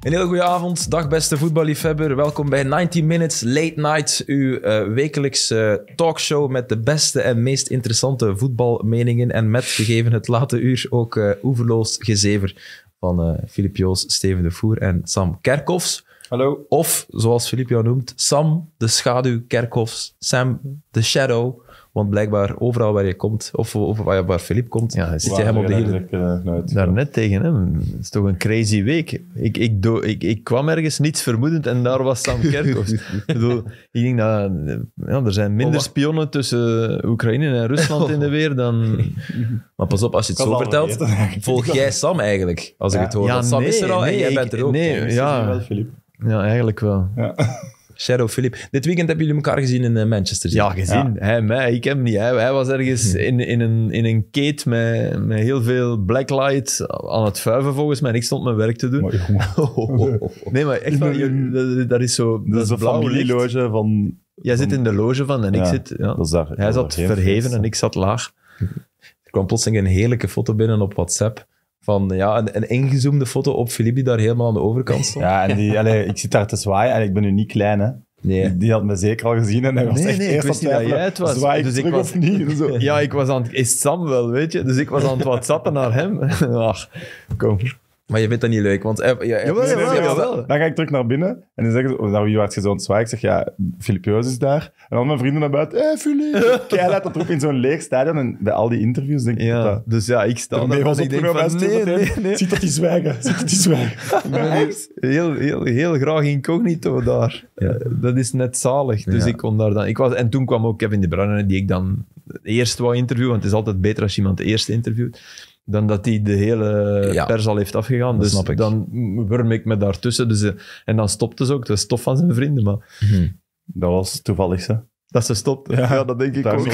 Een heel goede avond. Dag beste voetballiefhebber. Welkom bij 90 Minutes Late Night, uw eh, wekelijkse eh, talkshow met de beste en meest interessante voetbalmeningen en met, gegeven het late uur, ook uh, oeverloos gezever van uh, Filip Joos, Steven de Voer en Sam Kerkhoffs. Hallo. Of, zoals Filip jou noemt, Sam de schaduw Kerkhoffs, Sam de shadow want blijkbaar overal waar je komt, of, waar, waar Filip komt, ja, zit je hem op de daar eh, Daarnet tegen hem. Het is toch een crazy week. Ik, ik, ik, ik kwam ergens niets vermoedend en daar was Sam Kerkhoff. ik, bedoel, ik denk dat ja, er zijn minder oh, spionnen tussen Oekraïne en Rusland in de weer dan... Maar pas op, als je het zo vertelt, volg jij Sam eigenlijk, als ja. ik het hoor. Ja, Sam is er al en jij bent er ook. Nee, ja. ja, eigenlijk wel. Ja. Shadow Philip. Dit weekend hebben jullie elkaar gezien in eh, Manchester. Ja, gezien. Hij, mij, ik hem niet. Hij, hij was ergens in, in, een, in een kate met, met heel veel blacklight aan het vuiven volgens mij. En ik stond mijn werk te doen. Oh, oh, oh, nee, maar echt, daar dat, dat, is zo... Dat, is een familieloge van... Jij zit in de loge van en ik zit... Ja. Dat daar, hij zat verheven en ik zat laag. Er kwam plotseling een heerlijke foto binnen op WhatsApp van ja, een, een ingezoomde foto op Filippi daar helemaal aan de overkant stond. Ja, en die, allee, ik zit daar te zwaaien en ik ben nu niet klein, hè. Die had me zeker al gezien en hij was echt nee, eerst ik wist niet dat jij het was. dus ik was, niet? Zo. Ja, ik was aan het... Is Sam wel, weet je? Dus ik was aan het whatsappen naar hem. kom. Maar je vindt dat niet leuk, want... ja, Dan ga ik terug naar binnen en dan zeggen ze, oh, wie was je zo zwaar? Ik zeg, ja, Filip is daar. En al mijn vrienden naar buiten, hé, eh, hey, Filip! Kijk, laat dat roepen in zo'n leeg stadion. En bij al die interviews denk ik dat Dus ja, ik sta daar en ik denk van, nee, nee, Ziet dat die zwijgen, ziet dat die zwijgen. heel, heel, heel graag incognito daar. Eh, dat is net zalig. Dus ik kon daar dan... Ik was, en toen kwam ook Kevin De Bruyne, die ik dan eerst wou interviewen, want het is altijd beter als je iemand eerst interviewt dan dat hij de hele pers al heeft afgegaan. dus dan wurm ik me daartussen. Dus, eh, en dan stopte ze ook. Dat is van zijn vrienden, maar... Mhm. Dat was toevallig, hè? Dat ze stopt. Ja, dat denk ik ook.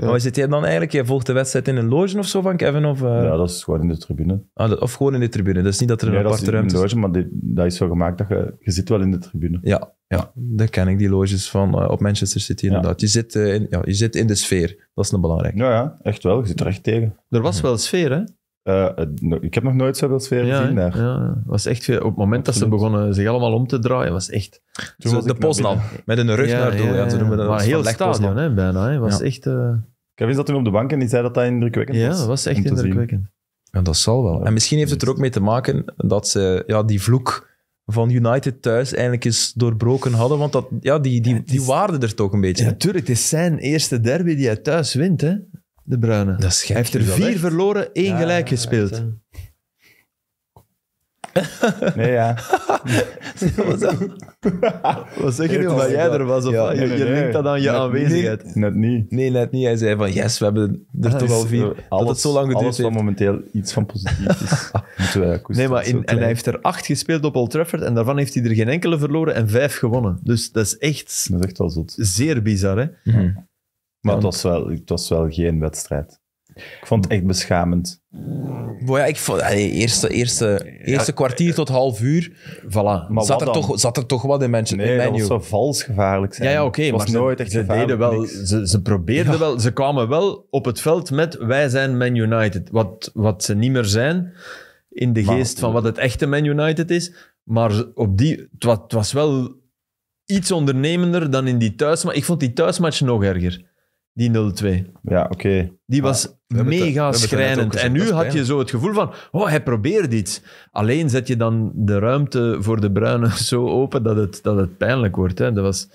maar zit jij dan eigenlijk? Jij volgt de wedstrijd in een loge of zo van Kevin? Of, eh? Ja, dat is gewoon in de tribune. Ah, dat, of gewoon in de tribune. Dat is niet dat er een aparte ruimte is. in de loge, maar dat is zo gemaakt dat je, je zit wel in de tribune. Ja, ja, daar ken ik die loges van eh, op Manchester City inderdaad. Je, zit, eh, in, ja, je zit in de sfeer, dat is een belangrijk. Ja, ja, echt wel. Je zit er echt tegen. Er was wel sfeer, hè? Eh, ik heb nog nooit zoveel sfeer gezien daar. Ja, was echt veel, op het moment dat ze begonnen zich allemaal om te draaien, was echt zo, de Poznan, met een rug naar door. Ja, noemen dat maar heel stadion, hè, bijna. Hè. Was echt, Ik heb dat toen op de bank en die zei dat dat indrukwekkend was. Ja, dat was echt indrukwekkend. Ja, dat zal wel. En misschien heeft het er ook mee te maken dat ze ja, die vloek van United thuis eigenlijk eens doorbroken hadden. Want dat, ja, die, die, waarden er toch een beetje. Natuurlijk, het is zijn eerste derby die hij thuis wint, hè? De Bruine. Dat is hij heeft er vier verloren, één gelijk gespeeld. Nee, ja. wat, zeg je nu wat jij er was? Of je, nee, linkt dat aan je aanwezigheid? net niet. Nee, net niet. Hij zei van, yes, we hebben er ah, toch al vier. Alles, eh, dat het zo lang geduurd alles heeft. momenteel iets van positief is, Nee, maar in, en hij heeft er acht gespeeld op Old Trafford en daarvan heeft hij er geen enkele verloren en vijf gewonnen. Dus dat is echt... Dat is echt Zeer bizar, hè? Mhm. Maar ja, was, wel, het was wel geen wedstrijd. Ik vond het echt beschamend. ja, ik vond, eerste, eerste, eerste kwartier tot half uur voilà, Maar zat, er toch, zat er toch wat in mensen. Nee, in dat was vals gevaarlijk zijn. Ja, ja oké. maar ze- nooit echt deden wel, ze, ze probeerden wel, ze kwamen wel op het veld met wij zijn Man United. Wat, wat ze niet meer zijn, in de geest van wat het echte Man United is. Maar op die, het, het was wel iets ondernemender dan in die thuismatch. Ik vond die thuismatch nog erger. Die 0-2. Ja, oké. Die was mega het, schrijnend. En nu had je zo het gevoel van, oh, hij probeert iets. Alleen zet je dan de ruimte voor de bruine zo open dat het, dat het pijnlijk wordt. Hè. Dat was...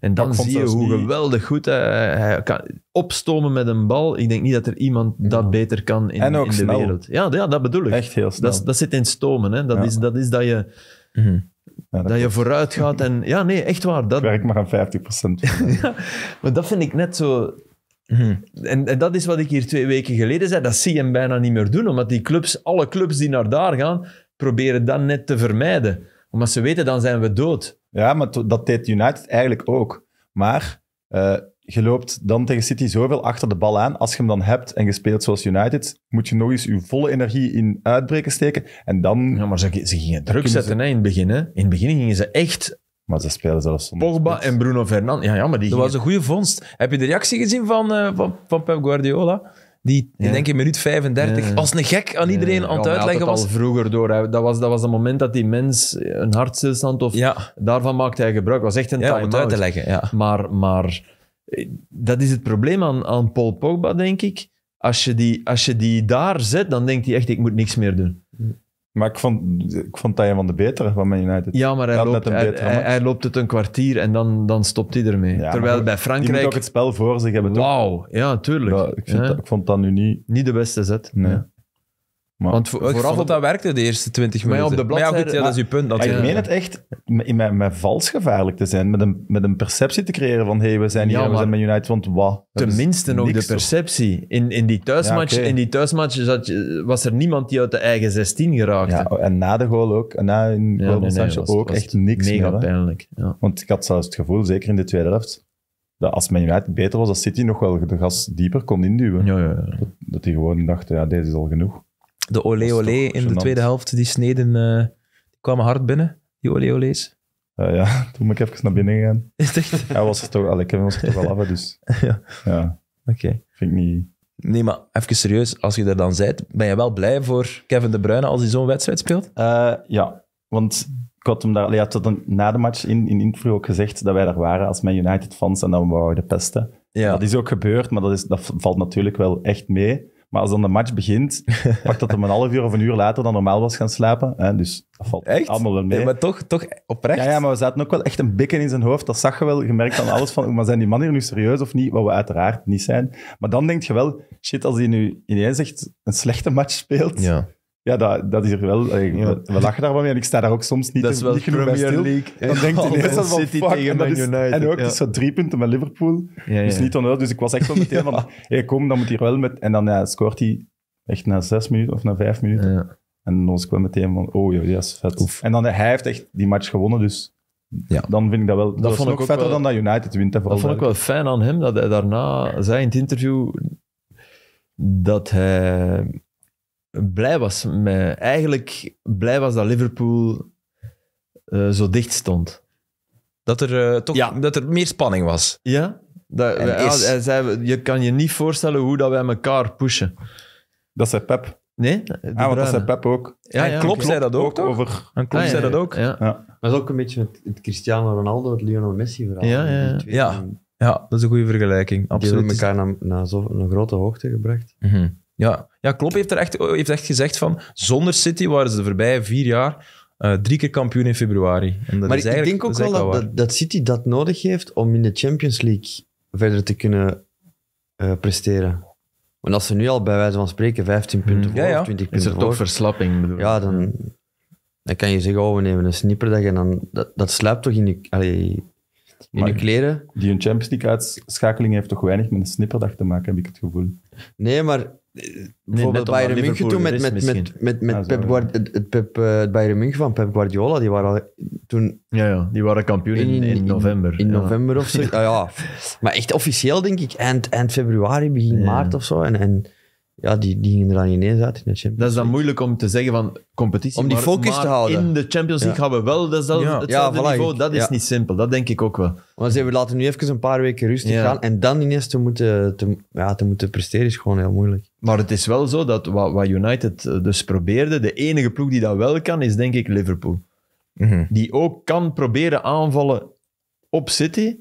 En dan zie je hoe geweldig goed hij, hij, kan opstomen met een bal. Ik denk niet dat er iemand dat beter kan in, en ook in de wereld. Ja, ja, dat bedoel ik. Echt heel snel. Dat, dat zit in stomen. Hè. Dat, is, dat is dat je... Mhm dat, je vooruit gaat en... Ja, nee, echt waar. Dat... Ik werk maar aan 50%. ja, maar dat vind ik net zo... En, en, dat is wat ik hier twee weken geleden zei. Dat zie je hem bijna niet meer doen, omdat die clubs, alle clubs die naar daar gaan, proberen dat net te vermijden. Omdat ze weten, dan zijn we dood. Ja, maar dat deed United eigenlijk ook. Maar eh, je loopt dan tegen City zoveel achter de bal aan. Als je hem dan hebt en gespeeld zoals United, moet je nog eens je volle energie in uitbreken steken. En dan... Ja, maar ze, ze gingen druk zetten hè, in het begin. In het begin gingen ze echt... Maar ze spelen zelfs Pogba en Bruno Fernandes. Ja, ja, maar die Dat was een goede vondst. Heb je de reactie gezien van, eh, van, Pep Guardiola? Die, ja. denk ik minuut 35 als een gek aan iedereen aan het uitleggen was. al vroeger door. Dat was, dat was het moment dat die mens een hartstilstand of... Daarvan maakte hij gebruik. was echt een ja, om het uit te leggen, Maar... maar dat is het probleem aan, aan Paul Pogba, denk ik. Als je, die, als je die daar zet, dan denkt hij echt, ik moet niks meer doen. Maar ik vond, ik vond dat een van de betere van Man United. Ja, maar hij, loopt, hij, loopt het een kwartier en dan, dan stopt hij ermee. Terwijl bij Frankrijk... Die moet ook het spel voor zich hebben. Wauw, ja, tuurlijk. ik, vind ik vond dat nu niet... Niet de beste zet. Nee. Want vooral dat dat werkte de eerste 20 minuten. Maar ja, goed, ja, dat is uw punt. Dat ik meen het echt in mijn, vals gevaarlijk te zijn. Met een, met een perceptie te creëren van hey, we zijn hier we zijn met United. Want wat? Tenminste nog de perceptie. In, in die thuismatch, in die thuismatch was er niemand die uit de eigen 16 geraakte. Oh, en na de goal ook. na een goal was, ook echt niks mega pijnlijk. Want ik had zelfs het gevoel, zeker in de tweede helft, dat als Man United beter was, dat City nog wel de gas dieper kon induwen. Ja, ja, ja. Dat, hij gewoon dacht ja, deze is al genoeg de Ole Ole in de tweede helft, die sneden eh, die kwamen hard binnen, die Ole Ole's. Eh, ja, toen moet ik even naar binnen gaan. Is echt? Hij was er toch, Kevin was er toch wel af, dus... ja. ja. Oké. Vind ik niet... Nee, maar even serieus, als je er dan bent, ben je wel blij voor Kevin De Bruyne als hij zo'n wedstrijd speelt? Eh, ja, want ik had hem daar, ja, had een na de match in, in ook gezegd dat wij daar waren als Man United fans en dat we de pesten. Ja. Dat is ook gebeurd, maar dat, is, dat valt natuurlijk wel echt mee. Maar als dan de match begint, pak dat hem een half uur of een uur later dan normaal was gaan slapen. Dus dat valt allemaal wel mee. Ja, maar toch, toch oprecht? Ja, ja, maar we zaten ook wel echt een bikken in zijn hoofd. Dat zag je wel. Je merkt dan alles van, maar zijn die mannen hier nu serieus of niet? Wat we uiteraard niet zijn. Maar dan denk je wel, shit, als hij nu ineens echt een slechte match speelt... Ja ja, dat, dat is er wel. We lachen daar wel mee. En ik sta daar ook soms niet, dat is wel niet genoeg bij stil. League. Dan denk denkt hij van, City fuck, tegen Man United. En ook, ja. dus zo drie punten met Liverpool. Dus niet onnodig. Dus ik was echt wel meteen van, hey, kom, dan moet hij wel met... En dan scoort hij echt na zes minuten of na vijf minuten. En dan was ik wel meteen van, oh ja, yes, vet. Oef. En dan, hij heeft echt die match gewonnen, dus... Ja. Dan vind ik dat wel. Dat, vond ik ook vetter dan dat United wint. Dat vond ik wel fijn aan hem dat hij daarna zei in het interview dat hij blij was met, eigenlijk blij was dat Liverpool eh, zo dicht stond. Dat er, eh, toch, dat er meer spanning was. Ja, dat, is... hij zei, je kan je niet voorstellen hoe dat wij elkaar pushen. Dat zei Pep. Nee? Ah, dat zei Pep ook. Ja, ja, zei dat ook, toch? Over... En Klopp ah, zei dat ook. Ja. Maar dat is ook een beetje het, Cristiano Ronaldo, het Lionel Messi verhaal. Ja, ja. ja. ja, dat is een goede vergelijking. Absoluut. Die hebben elkaar naar, naar zo'n grote hoogte gebracht. Mm ja, ja Klopp heeft, er echt, heeft echt gezegd van, zonder City waren ze de voorbije vier jaar eh, drie keer kampioen in februari. En dat maar ik denk ook wel dat, dat, City dat nodig heeft om in de Champions League verder te kunnen eh, presteren. Want als ze nu al bij wijze van spreken 15 hmm. punten voor ja. 20 punten voor... Is er toch verslapping? Bedoel. Ja, dan, dan kan je zeggen, oh, we nemen een snipperdag en dan... Dat, dat toch in je, allee, in de kleren? Die een Champions League uitschakeling heeft toch weinig met een snipperdag te maken, heb ik het gevoel. Nee, maar bijvoorbeeld Bayern München toen met, met, met, met, met ah, Pep Guardiola, eh, het, Bayern München van Pep Guardiola, die waren toen... Ja, ja die waren kampioen in, november. In, november of zo. Ah, ja. Maar echt officieel denk ik eind, eind februari, begin maart of zo. En, en ja, die, die gingen er dan ineens uit in de Champions League. Dat is dan moeilijk om te zeggen van competitie. Om die focus te houden. In de Champions League gaan we wel dezelfde, hetzelfde niveau. Dat is niet simpel. Dat denk ik ook wel. Maar ze laten nu even een paar weken rustig gaan. En dan ineens te moeten, te, ja, te moeten presteren is gewoon heel moeilijk. Maar het is wel zo dat wat, wat United eh, dus probeerde, de enige ploeg die dat wel kan, is denk ik Liverpool. Mhm. Die ook kan proberen aanvallen op City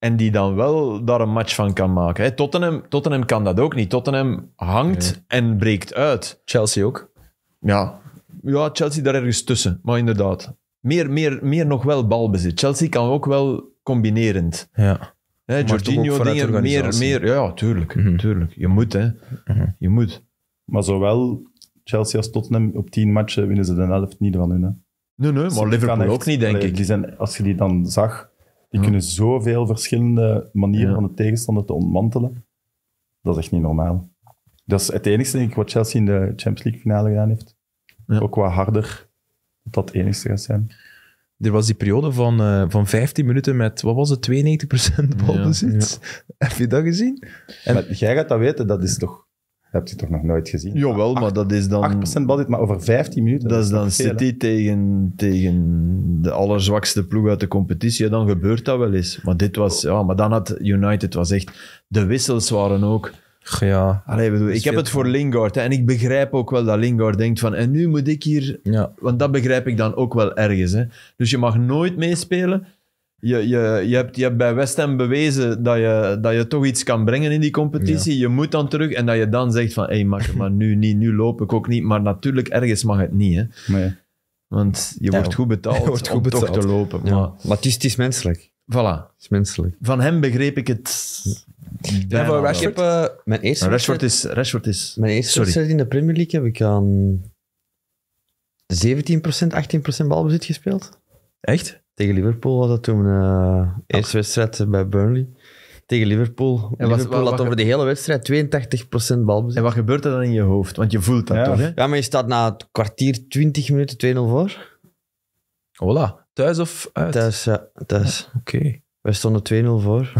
en die dan wel daar een match van kan maken. Hè. Tottenham, Tottenham kan dat ook niet. Tottenham hangt en breekt uit. Chelsea ook. Ja. ja, Chelsea daar ergens tussen, maar inderdaad. Meer, meer, meer nog wel balbezit. Chelsea kan ook wel combinerend. Ja. Hè, Jorginho dingen, meer, meer... Ja, tuurlijk, mhm. tuurlijk. Je moet, hè. Mhm. Je moet. Maar zowel Chelsea als Tottenham op tien matchen winnen ze de helft niet van hun, hè. Nee, nee, maar Liverpool ook niet, denk ik. Die zijn, als je die dan zag die kunnen zoveel verschillende manieren van de tegenstander te ontmantelen. Dat is echt niet normaal. Dat is het enige denk ik, wat Chelsea in de Champions League finale gedaan heeft. Ook wat harder. Dat het enigste gaat zijn. Er was die periode van, eh, van 15 minuten met, wat was het, 92% balbezit. Heb je dat gezien? En... jij gaat dat weten, dat is toch hebt heb je toch nog nooit gezien? Jawel, maar dat is dan... 8% dit maar over 15 minuten. Dat, is dan City hij tegen, tegen de allerzwakste ploeg uit de competitie. Ja, dan gebeurt dat wel eens. Maar dit was... Ja, maar dan had United was echt... De wissels waren ook... Ja. Allee, ik heb het voor Lingard. en ik begrijp ook wel dat Lingard denkt van... En nu moet ik hier... Ja. Want dat begrijp ik dan ook wel ergens. Hè. Dus je mag nooit meespelen... Je, je, je, hebt, je hebt bij West Ham bewezen dat je, dat je toch iets kan brengen in die competitie. Je moet dan terug en dat je dan zegt van... Hé, hey, maar nu niet. Nu loop ik ook niet. Maar natuurlijk, ergens mag het niet. Hè? Want je wordt goed betaald wordt goed om betaald. toch te lopen. Maar, maar het, is, menselijk. Voilà. is menselijk. Van hem begreep ik het... Ja, Rashford, eh, mijn eerste Rashford is, Rashford is... Mijn eerste wedstrijd in de Premier League heb ik aan 17%, 18% balbezit gespeeld. Echt? Tegen Liverpool was dat toen. Uh, eerste wedstrijd bij Burnley. Tegen Liverpool. Liverpool had over de hele wedstrijd 82% balbezit. En wat gebeurt er dan in je hoofd? Want je voelt dat toch? Ja, maar je staat na het kwartier 20 minuten 2-0 voor. Hola. Thuis of uit? Thuis, ja. Oké. Okay. Wij stonden 2-0 voor.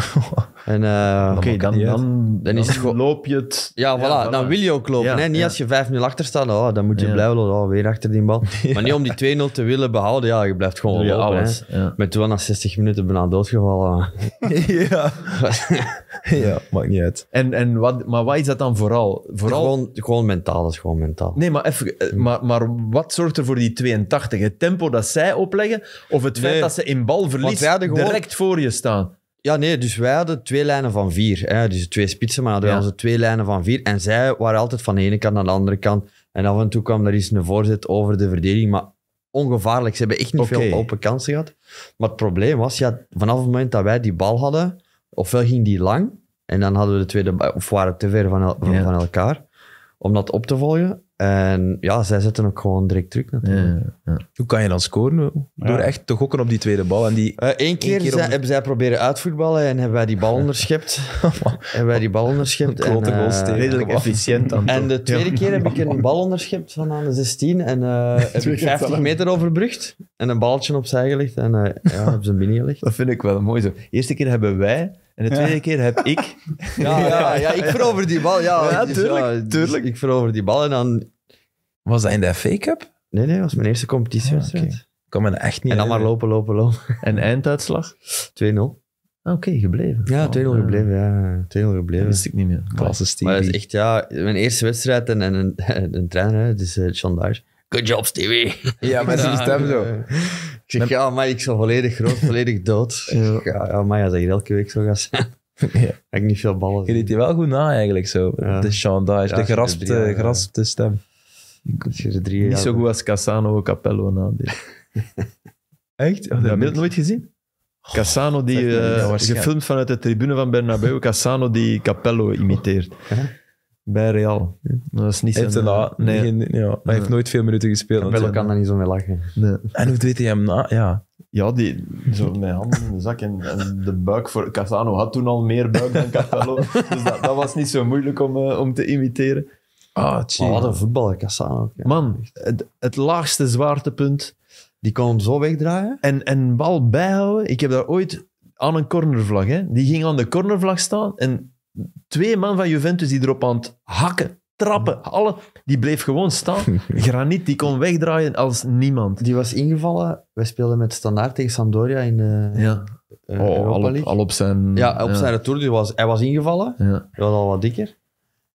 en eh, Oké, dan, dan, dan, is loop je het. Ja, voilà, dan wil je ook lopen. hè? Niet als je 5-0 achter staat, oh, dan moet je blijven lopen. Oh, weer achter die bal. Maar niet om die 2-0 te willen behouden. Ja, je blijft gewoon lopen. Alles. Met toen na 60 minuten bijna doodgevallen. ja. ja, maakt niet uit. En, en wat, maar wat is dat dan vooral? vooral... Gewoon, gewoon mentaal, dat is gewoon mentaal. Nee, maar, even, eh, hm. maar, maar wat zorgt er voor die 82? Het tempo dat zij opleggen of het feit dat ze in bal balverlies direct voor je staan. Ja, nee, dus wij hadden twee lijnen van vier. Hè. Dus twee spitsen, maar hadden onze twee lijnen van vier. En zij waren altijd van de ene kant naar de andere kant. En af en toe kwam er eens een voorzet over de verdediging, maar ongevaarlijk. Ze hebben echt niet veel open kansen gehad. Maar het probleem was, ja, vanaf het moment dat wij die bal hadden, ofwel ging die lang, en dan hadden we de tweede, of waren te ver van, van elkaar, om dat op te volgen. En ja, zij zetten ook gewoon direct druk natuurlijk. Ja, ja. Hoe kan je dan scoren? Door echt te gokken op die tweede bal. En die, eh, keer, zij, hebben zij proberen uitvoetballen en hebben wij die bal onderschept. hebben wij die bal onderschept. en, eh, Redelijk efficiënt dan. En de tweede keer heb ik een bal onderschept van aan de 16 en eh, heb ik 50 meter overbrugd en een baltje opzij gelegd en ja, hebben ze hem binnengelegd. Dat vind ik wel mooi zo. Eerste keer hebben wij en de tweede keer heb ik... Ja, ja, ja, ik verover die bal. Ja, ja dus tuurlijk, dus tuurlijk. Ik verover die bal en dan... Was dat in de FA Cup? Nee, nee, dat was mijn eerste ah, competitiewedstrijd. Okay. Ik echt niet En dan maar lopen, lopen, lopen. En einduitslag? 2-0. Ah, oké, gebleven. Ja, 2-0 gebleven, ja. 2-0 gebleven. Dat wist ik niet meer. Klasse echt, ja, mijn eerste wedstrijd en, een trainer, dus John eh, Good job, Stevie. Ja, met zijn stem zo. Ik zeg, ja, maar ik zal volledig groot, volledig dood. Ja, ja maar als dat hier elke week zo gast. zijn. Ja. niet veel ballen. Je deed die wel goed na eigenlijk zo. De Chandage, ja, de geraspte, drie, eh, geraspte stem. Drie, niet zo goed als Cassano Capello na. Echt? Heb je dat nooit gezien? Oh, Cassano die eh, gefilmd vanuit de tribune van Bernabeu. Cassano die Capello imiteert. Bij Real. Dat is niet heeft zijn... nee. ja, Hij heeft eh, nooit veel minuten gespeeld. Bello kan daar niet zo mee lachen. Nee. En hoe deed hij hem na? Ja, ja die, zo met handen in de zak. En, de buik voor... Cassano had toen al meer buik dan Capello. dus dat, dat, was niet zo moeilijk om, eh, om te imiteren. Ah, oh, wat een voetballer, Cassano. Man, het, het laagste zwaartepunt. Die kon hem zo wegdraaien. En, en bal bijhouden. Ik heb daar ooit aan een cornervlag. Hè. Die ging aan de cornervlag staan en twee man van Juventus die erop aan het hakken, trappen, hm. alle, die bleef gewoon staan. Granit, die kon wegdraaien als niemand. Die was ingevallen. Wij speelden met Standaard tegen Sampdoria in uh, ja. Eh, oh, al op, al op, zijn... Ja, op zijn retour. was, hij was ingevallen. Ja. Hij was al wat dikker.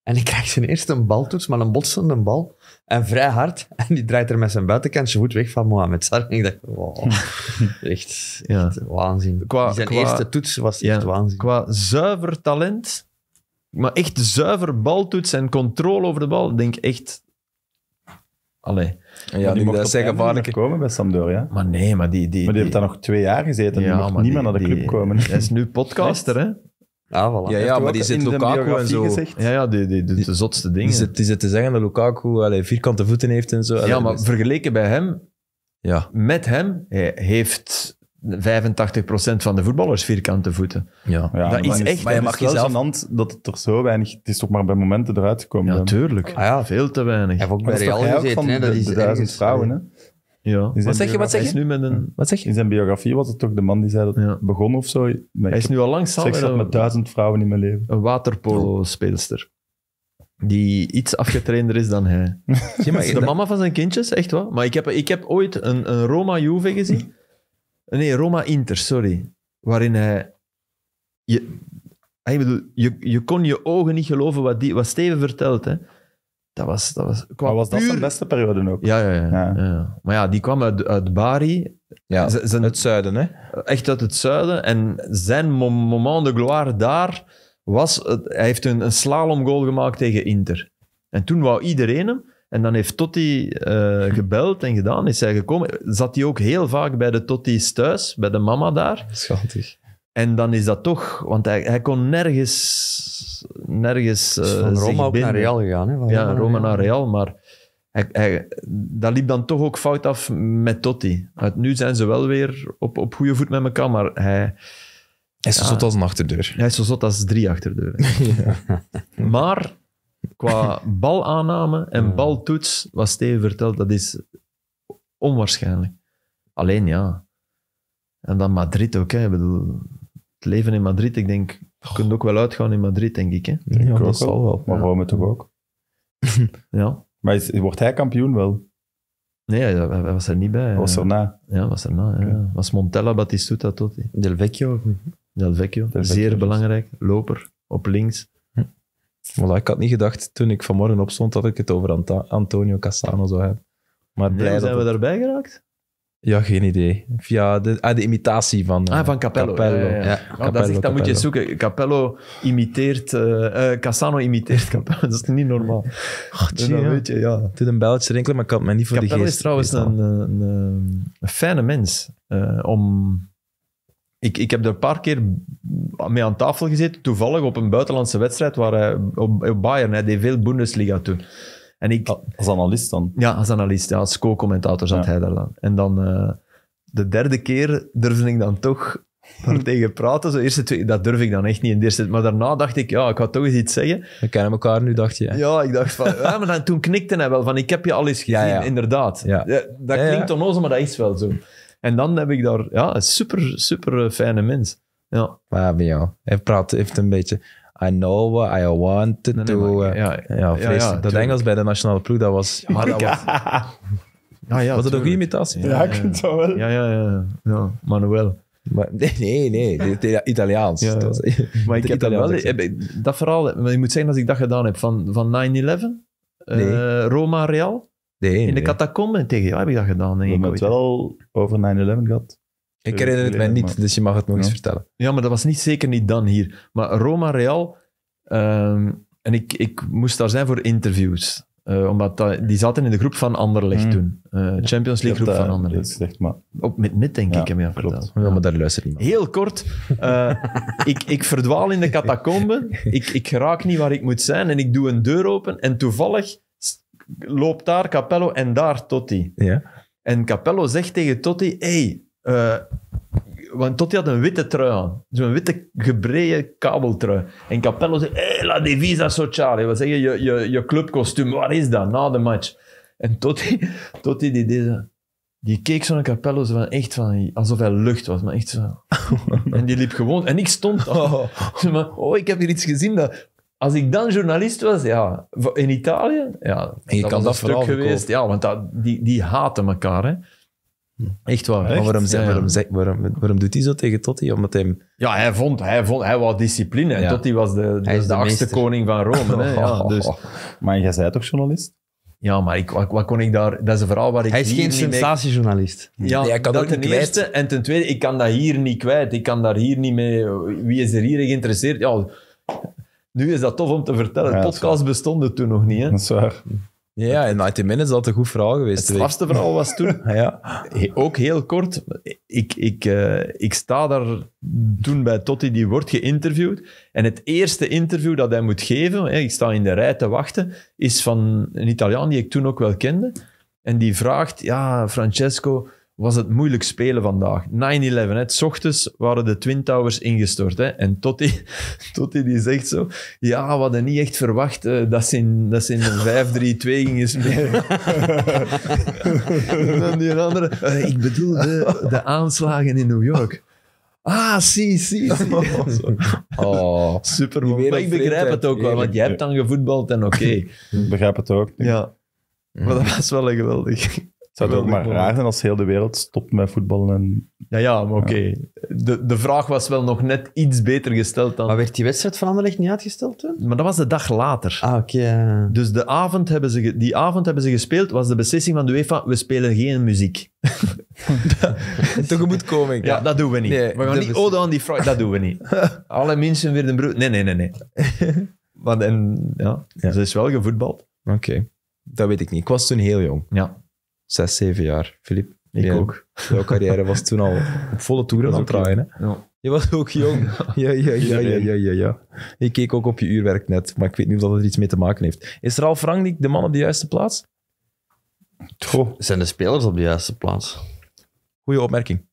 En ik krijg zijn eerste een bal maar een botsende bal. En vrij hard. En die draait er met zijn buitenkant goed weg van Mohamed Sar. En ik dacht, wow, echt, ja. waanzin. Qua, zijn eerste toets was echt waanzin. Qua zuiver talent, maar echt zuiver baltoets en controle over de bal, denk echt... Allee. Ja, ja mocht dat zijn gevaarlijke... komen bij Sampdoria. Maar nee, maar die... die maar die, heeft daar nog twee jaar gezeten. die mag niet meer naar de club komen. Hij is nu podcaster, hè? ja ah, voilà. Ja, ja maar die zit Lukaku en zo. Ja, ja die, die, de zotste dingen. Die zit, die zit te zeggen dat Lukaku allee, vierkante voeten heeft en zo. ja, maar vergeleken bij hem, ja. met hem, heeft 85% van de voetballers vierkante voeten. Ja, ja dat is echt. Maar je mag jezelf... hand dat het toch zo weinig... Het is toch maar bij momenten eruit gekomen. Ja, natuurlijk. Ah, ja, veel te weinig. heeft ook bij Real gezeten, hè. Dat is de duizend vrouwen, hè. Ja. Wat zeg je, hm. wat zeg je? In zijn biografie was het toch de man die zei dat het begon of zo. hij is nu al lang samen met, dat met duizend vrouwen in mijn leven. Een waterpolo-speelster. Die iets afgetrainder is dan hij. Zie, maar, de mama van zijn kindjes, echt wel? Maar ik heb, ik heb ooit een, een Roma-Juve gezien. Nee, Roma-Inter, sorry. Waarin hij... Je, ah, je, je kon je ogen niet geloven wat, die, wat Steven vertelt, hè. Dat was, dat was, qua maar was dat zijn beste periode ook? Ja, ja, ja. ja. Maar ja, die kwam uit, uit Bari. Ja, het zuiden, hè? Echt uit het zuiden. En zijn moment de gloire daar was... hij heeft een, een slalomgoal gemaakt tegen Inter. En toen wou iedereen hem. En dan heeft Totti eh, gebeld en gedaan, is hij gekomen. Zat hij ook heel vaak bij de Totti's thuis, bij de mama daar. Schattig. En dan is dat toch, want hij, kon nergens. nergens uh, van Roma binden. naar Real gegaan. Hè? ja, Roma, naar Real, maar dat liep dan toch ook fout af met Totti. nu zijn ze wel weer op, op goede voet met elkaar, maar hij. Hij is zo zot als een achterdeur. Hij is zo zot als drie achterdeuren. Maar qua balaanname en baltoets, wat Steven vertelt, dat is onwaarschijnlijk. Alleen ja. En dan Madrid ook, hè. Ik bedoel, het leven in Madrid, ik denk, je kunt ook wel uitgaan in Madrid, denk ik. Hè? ik dat zal wel. Maar Rome toch ook? ja. Maar is, wordt hij kampioen wel? Nee, hij, was er niet bij. Was eh. er na? Ja, was er na. Was Montella, Battistuta, tot Del Vecchio? Del Vecchio, zeer dus. belangrijk. Loper, op links. Hm. Voilà, ik had niet gedacht toen ik vanmorgen opstond dat ik het over Antonio Cassano zou hebben. Maar blij zijn we daarbij geraakt? Ja, geen idee. Via de, ah, de imitatie van, ah, eh, van Capello. Ja, oh, dat, moet je zoeken. Capello imiteert... Uh, Cassano imiteert Capello. Dat is niet normaal. Oh, dus tjie, je, ja. Het een belletje rinkelen, maar ik had mij niet voor Capello de geest. Capello is trouwens een, een, fijne mens. om... ik, ik heb er een paar keer mee aan tafel gezeten, toevallig op een buitenlandse wedstrijd waar hij, op, op Bayern. Hij deed veel Bundesliga toen. En als analist dan? Ja, als analist. Ja, als co-commentator zat hij daar dan. En dan eh, de derde keer durfde ik dan toch er tegen praten. Zo, eerste twee, dat durf ik dan echt niet in eerste. Maar daarna dacht ik, ja, ik ga toch eens iets zeggen. We kennen elkaar nu, dacht je. Ja, ik dacht van... ja, maar dan, toen knikte hij wel van, ik heb je al eens gezien, inderdaad. Ja. dat klinkt onnozel, maar dat is wel zo. En dan heb ik daar... Ja, een super, super eh, fijne mens. Ja. Maar bij jou. Hij praat, een beetje... I know what I wanted to... Maar, ja, ja, ja, dat Engels bij de nationale ploeg, dat was... Maar dat was ja, ah, dat ook imitatie? Ja, ik vind dat wel. Ja, ja, ja. ja. Manuel. nee, nee, Italiaans. dat maar ik heb dat wel. Eh, moet zeggen dat ik dat gedaan heb van, van 9-11, eh, nee. Roma Real. in de catacomben tegen jou heb ik dat gedaan. Denk we het wel over 9-11 gehad. Ik herinner het ehm, mij niet, dus je mag het nog eens vertellen. Ja, maar dat was niet, zeker niet dan hier. Maar Roma-Real... Ehm, en ik, ik moest daar zijn voor interviews. Eh, omdat dat, die zaten in de groep van Anderlecht mm. toen. Uh, Champions League groep van Anderlecht. Slecht, maar... Op met mid, denk ik, heb je verteld. Ja, maar daar luister Heel kort. Eh, ik, ik verdwaal in de catacomben. ik, ik raak niet waar ik moet zijn. En ik doe een deur open. En toevallig loopt daar Capello en daar Totti. Ja. En Capello zegt tegen Totti, hey, eh, want Totti had een witte trui aan. Zo'n witte, gebreide kabeltrui. En Capello zei, hey, eh, la divisa sociale. We zeggen, je, je, je clubkostuum, waar is dat? Na de match. En Totti, Totti die deze die keek zo naar Capello zo van echt van, alsof hij lucht was, maar echt zo. en die liep gewoon, en ik stond oh. oh. ik heb hier iets gezien dat... Als ik dan journalist was, ja, in Italië, ja, dat was dat stuk geweest. Ja, want dat, die, die haten elkaar, hè. Echt waar. Waarom, Waarom, waarom, doet hij zo tegen Totti? Ja, hij vond, hij vond, hij was discipline. Totti was de, de, de, de achtste koning van Rome. hè? Ja, dus. Maar jij bent toch journalist? Ja, maar ik, wat, kon ik daar... Dat is een waar ik Hij is geen sensatiejournalist. Ja, nee, kan dat ten eerste. En ten tweede, ik kan dat hier niet kwijt. Ik kan daar hier niet mee... Wie is er hier geïnteresseerd? Ja, nu is dat tof om te vertellen. Podcast bestonden toen nog niet. Hè? Dat is waar. Ja, en 90 Minutes is altijd een goed verhaal geweest. Het laatste verhaal was toen, ja. ook heel kort, ik, ik, eh, ik sta daar toen bij Totti, die wordt geïnterviewd. En het eerste interview dat hij moet geven, ik sta in de rij te wachten, is van een Italiaan die ik toen ook wel kende. En die vraagt, ja, Francesco, was het moeilijk spelen vandaag. 9-11, het ochtends waren de Twin Towers ingestort. Hè. En Totti, Totti die zegt zo, ja, we hadden niet echt verwacht eh, dat ze in, dat ze in 5-3-2 gingen spelen. en dan die andere, eh, ik bedoel de, de aanslagen in New York. Ah, zie, zie, zie. Oh. oh, super. Maar ik begrijp het ook wel, want jij hebt dan gevoetbald en oké. Ik begrijp het ook. Ja, maar dat was wel geweldig zou het ook maar raar zijn als heel de wereld stopt met voetballen en... Ja, ja, maar oké. De, de vraag was wel nog net iets beter gesteld dan... Maar werd die wedstrijd van Anderlecht niet uitgesteld toen? Maar dat was de dag later. Ah, oké. Dus de avond hebben ze die avond hebben ze gespeeld, was de beslissing van de UEFA, we spelen geen muziek. Tegemoetkoming. Ja, dat doen we niet. Nee, we gaan niet ode aan die vrouw. dat doen we niet. Alle mensen weer een broer... Nee, nee, nee, nee. Want en, ja, ze is wel gevoetbald. Oké, dat weet ik niet. Ik was toen heel jong. Ja zes, zeven jaar, Filip. Ik ook. Jouw carrière was toen al op volle toeren aan het draaien. Je was ook jong. Ja, ja, ja, ja, ja, ja, Ik keek ook op je uurwerk net, maar ik weet niet of dat er iets mee te maken heeft. Is Ralf Rangnick de man op de juiste plaats? Goh. Zijn de spelers op de juiste plaats? Goeie opmerking.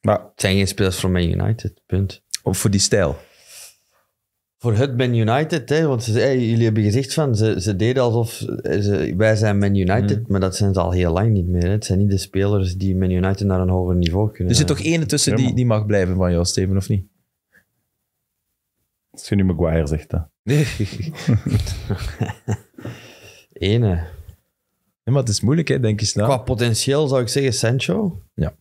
Maar, het zijn geen spelers voor Man United, punt. Of voor die stijl voor het Man United. Hè, want ze, hey, jullie hebben gezegd van ze, ze deden alsof eh, ze, wij zijn Man United, hmm. maar dat zijn ze al heel lang niet meer. Het zijn niet de spelers die Man United naar een hoger niveau kunnen. Er zit toch één tussen die, die mag blijven van jou, Steven, of niet? Als je Maguire zegt, dat. ene. Ja, het is moeilijk, hè, denk je snel. Qua potentieel zou ik zeggen Sancho. Ja.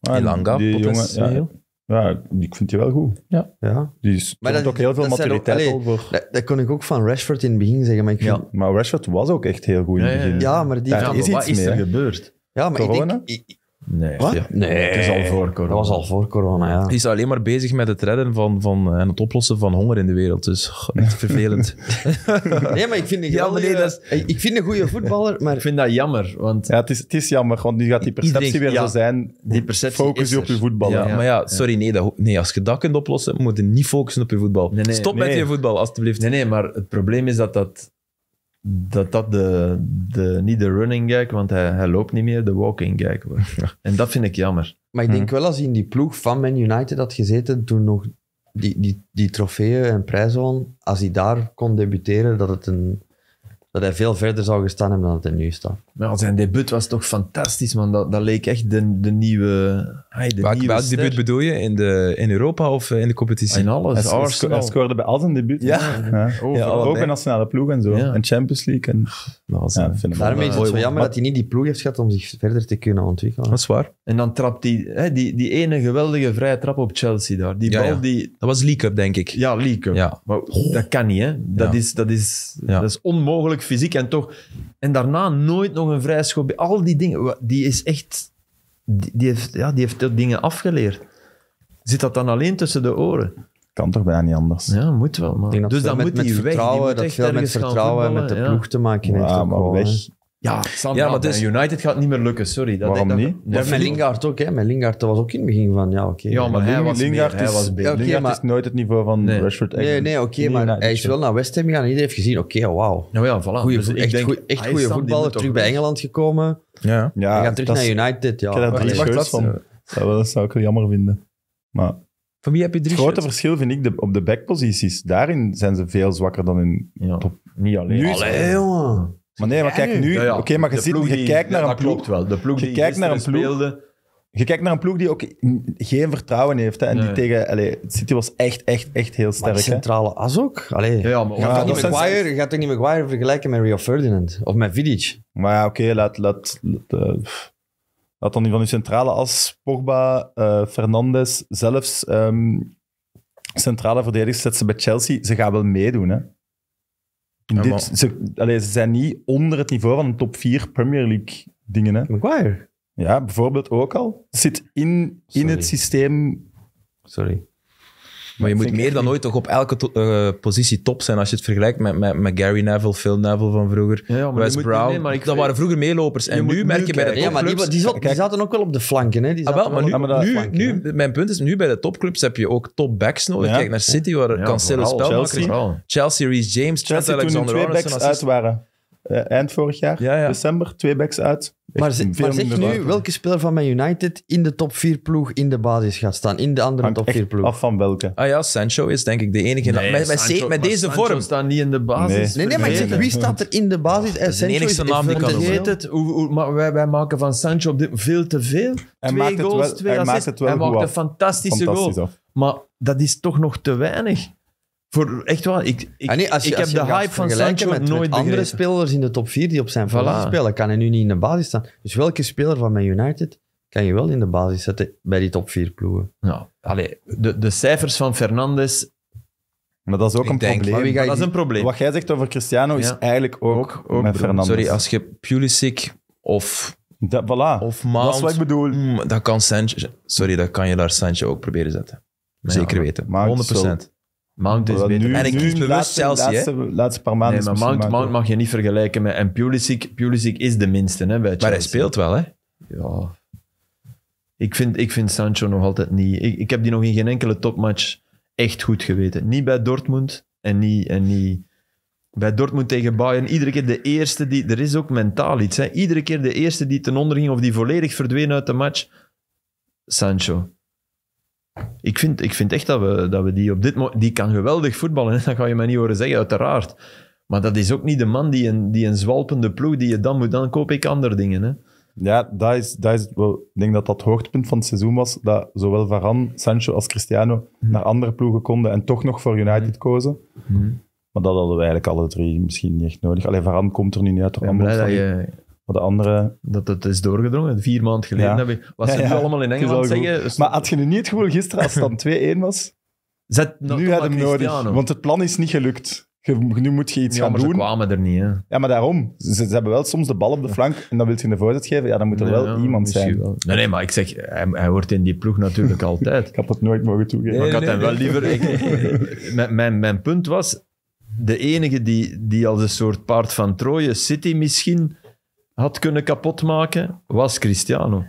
Ah, potentieel. Jongen, ja, ik vind die wel goed. Ja. ja. Die is maar dat, ook heel veel maturiteit over. Dat, kon ik ook van Rashford in het begin zeggen. Maar, ik vind... ja. maar Rashford was ook echt heel goed in het begin. Ja, maar die is iets wat is er gebeurd? Ja, maar Corona? ik denk... Nee. nee. Het Dat was al voor corona, ja. Hij is alleen maar bezig met het redden van, van, eh, en het oplossen van honger in de wereld. Dus echt vervelend. nee, maar ik vind een, ik vind een goede voetballer, maar... Ik vind dat jammer, want... Ja, het is, het is jammer, want nu gaat die perceptie weer zo zijn. Die perceptie Focus je op je voetbal. maar ja, sorry, nee, nee, als je dat kunt oplossen, moet je niet focussen op je voetbal. Stop met je voetbal, alstublieft. Nee, nee, maar het probleem is dat dat dat dat de, de, niet de running gag, want hij, hij loopt niet meer, de walking gag wordt. En dat vind ik jammer. Maar ik denk hm. wel als hij in die ploeg van Man United had gezeten toen nog die, die, die trofeeën en prijzen won, als hij daar kon debuteren, dat, het een, dat hij veel verder zou gestaan hebben dan het er nu staat. Maar zijn debuut was toch fantastisch, man. Dat, dat leek echt de, de nieuwe. Ay, de nieuwe debuut bedoel je? In, de, in Europa of eh, in de competitie? In alles. Hij, scoorde bij al zijn debuut. Ja, ja. ook bij nationale ploeg en zo. En Champions League. En... ja, Daarmee is het zo jammer dat hij niet die ploeg heeft gehad om zich verder te kunnen ontwikkelen. Dat is waar. En dan trapt hij die, die, die ene geweldige vrije trap op Chelsea daar. Die bal die. Dat was League denk ik. Ja, League Up. Maar dat kan niet, hè? Dat, is, dat, is, dat is onmogelijk fysiek en toch. En daarna nooit nog een vrij schop. Al die dingen. Die is echt... Die, heeft, ja, die heeft dat dingen afgeleerd. Zit dat dan alleen tussen de oren? Kan toch bijna niet anders. Ja, moet wel, man. Dus dan moet met vertrouwen, weg. dat veel met vertrouwen met de ploeg te maken heeft. Ja, maar weg, ja, ja maar dus, United gaat niet meer lukken, sorry. Dat waarom dat, niet? Ja, met Lingard ook, hè. Met Lingard dat was ook in het begin van, ja, oké. Ja, maar hij was Lingard meer, is, hij was beter. Okay, maar, is nooit het niveau van nee. Rashford. Nee, nee, oké, maar hij is wel naar West Ham gegaan en iedereen heeft gezien, oké, wauw. Nou ja, voilà. Goeie, dus echt denk, echt goede voetballer, terug bij Engeland gekomen. Ja. ja hij gaat terug naar United, ja. Ik heb daar drie shirts van. Dat zou ik wel jammer vinden. Maar... Van wie heb je drie Het grote verschil vind ik op de backposities. Daarin zijn ze veel zwakker dan in... Niet alleen. Nu, jongen. Maar nee, maar kijk nu, oké, maar je, ziet, je kijkt naar een ploeg. wel. De ploeg die kijkt naar een ploeg, speelde. Je kijkt naar een ploeg die ook geen vertrouwen heeft. Hè, en die tegen allee, City was echt, echt, echt heel sterk. Maar centrale as ook. Allee. Ja, maar ja, je gaat toch niet Maguire vergelijken met Rio Ferdinand of met Vidic? Maar ja, oké, laat, laat, laat, eh, dan die van die centrale as Pogba, eh, Fernandes, zelfs ehm, centrale verdedigers zetten ze bij Chelsea. Ze gaan wel meedoen. Hè dit, ze, allee, ze zijn niet onder het niveau van een top 4 Premier League dingen. Hè. Maguire? Ja, bijvoorbeeld ook al. Zit in, in het systeem Sorry. Maar je moet meer dan ooit toch op elke eh, positie top zijn als je het vergelijkt met, met, met Gary Neville, Phil Neville van vroeger, ja, Wes Brown. maar dat waren vroeger meelopers en nu merk je bij de topclubs... Ja, maar die, die, die, zaten ook wel op de flanken. Hè? Ah, maar nu, nu, mijn punt is, nu bij de topclubs heb je ook topbacks nodig. Kijk naar City, waar Cancelo spelmaker Chelsea, Chelsea Reece James, Trent Alexander-Arnold... Chelsea twee backs uit waren. Eh, eind vorig jaar, december, twee backs uit. maar, ze, zeg nu welke speler van Man United in de top 4 ploeg in de basis gaat staan, in de andere top 4 ploeg. Af van welke? Ah ja, Sancho is denk ik de enige. met, met, deze vorm. staat niet in de basis. Nee, nee, maar zeg, wie staat er in de basis? Sancho de enige naam die kan het, hoe, hoe, maar wij, wij, maken van Sancho op dit, veel te veel. Hij twee goals, twee hij assists. Maakt het wel hij maakt een fantastische goal. Maar dat is toch nog te weinig. Voor, echt wel, ik, ik, ah, ik heb de hype van Sancho met, met andere spelers in de top 4 die op zijn voilà. spelen, kan hij nu niet in de basis staan. Dus welke speler van Man United kan je wel in de basis zetten bij die top 4 ploegen? allee, de, de cijfers van Fernandes maar dat is ook een probleem. dat is een probleem. Wat jij zegt over Cristiano is eigenlijk ook, met Fernandes. Sorry, als je Pulisic of... Dat, voilà. Of dat wat ik bedoel. Mm, dat kan Sancho... Sorry, dat kan je daar Sancho ook proberen zetten. Zeker weten. 100%. Mount is beter. Nu, en ik kies bewust laatste, paar maanden. maar Mount, mag je niet vergelijken met. En Pulisic, Pulisic is de minste hè, Maar hij speelt wel, hè? Ja. Ik vind, ik vind Sancho nog altijd niet. Ik, heb die nog in geen enkele topmatch echt goed geweten. Niet bij Dortmund en niet. En niet bij Dortmund tegen Bayern, iedere keer de eerste die... Er is ook mentaal iets. Hè? Iedere keer de eerste die ten onder ging of die volledig verdween uit de match. Sancho. Ik vind, ik vind echt dat we, dat we die op dit moment... Die kan geweldig voetballen, hè? dat ga je mij niet horen zeggen, uiteraard. Maar dat is ook niet de man die een, die een zwalpende ploeg die je dan moet... Dan koop ik andere dingen, hè. Ja, dat is, dat is ik denk dat dat hoogtepunt van het seizoen was. Dat zowel Varane, Sancho als Cristiano mhm. naar andere ploegen konden en toch nog voor United mhm. kozen. Mhm. Maar dat hadden we eigenlijk alle drie misschien niet echt nodig. Alleen Varane komt er nu niet uit. Ik ben dat je maar de andere... Dat het is doorgedrongen. Vier maanden geleden ja. heb Wat nu allemaal in Engeland zeggen... Dus- maar had je nu niet het gevoel gisteren als het dan 2-1 was? Zet, nu nou, had hem nodig, want het plan is niet gelukt. nu moet je iets gaan doen. ze kwamen er niet. Ja, maar daarom. Ze, hebben wel soms de bal op de flank en dan wil je een voorzet geven. Ja, dan moet er wel iemand zijn. Nee, nee, maar ik zeg, hij, wordt in die ploeg natuurlijk altijd. ik had dat nooit mogen toegeven. ik had hem wel liever... mijn, mijn, mijn punt was, de enige die, die als een soort paard van Troje, City misschien had kunnen kapotmaken, was Cristiano.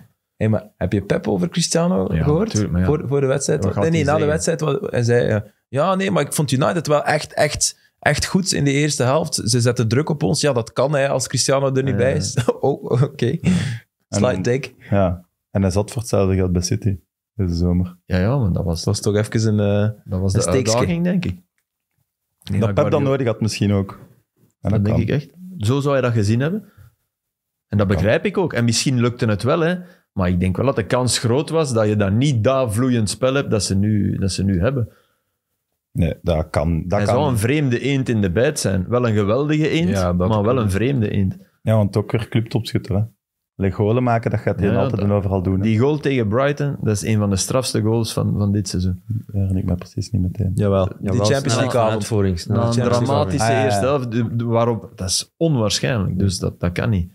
maar heb je Pep over Cristiano gehoord? Voor, voor de wedstrijd? nee, na de wedstrijd. en hij zei, eh, ja, nee, maar ik vond United wel echt, echt, echt goed in de eerste helft. Ze zetten druk op ons. Ja, dat kan hij als Cristiano er niet bij is. oh, oké. Okay. Slide take. Ja, en hij zat voor hetzelfde geld bij City deze zomer. Ja, ja, maar dat was... Dat was toch even een, eh, dat was een uitdaging, denk ik. dat, Pep dan nodig had misschien ook. En dat denk ik echt. Zo zou je dat gezien hebben. En dat begrijp ik ook. En misschien lukte het wel, hè. Maar ik denk wel dat de kans groot was dat je dan niet dat vloeiend spel hebt dat ze nu, dat ze nu hebben. Nee, dat kan... Dat Hij zou een vreemde eend in de bijt zijn. Wel een geweldige eend, maar wel een vreemde eend. Ja, want ook weer clubtopschutter, hè. Legolen maken, dat gaat hij altijd en overal doen. Die goal tegen Brighton, dat is een van de strafste goals van, van dit seizoen. Ja, ik me precies niet meteen. Jawel. Die Champions League avondvoering. Een dramatische ah, eerste helft, waarop... Dat is onwaarschijnlijk, dus dat, dat kan niet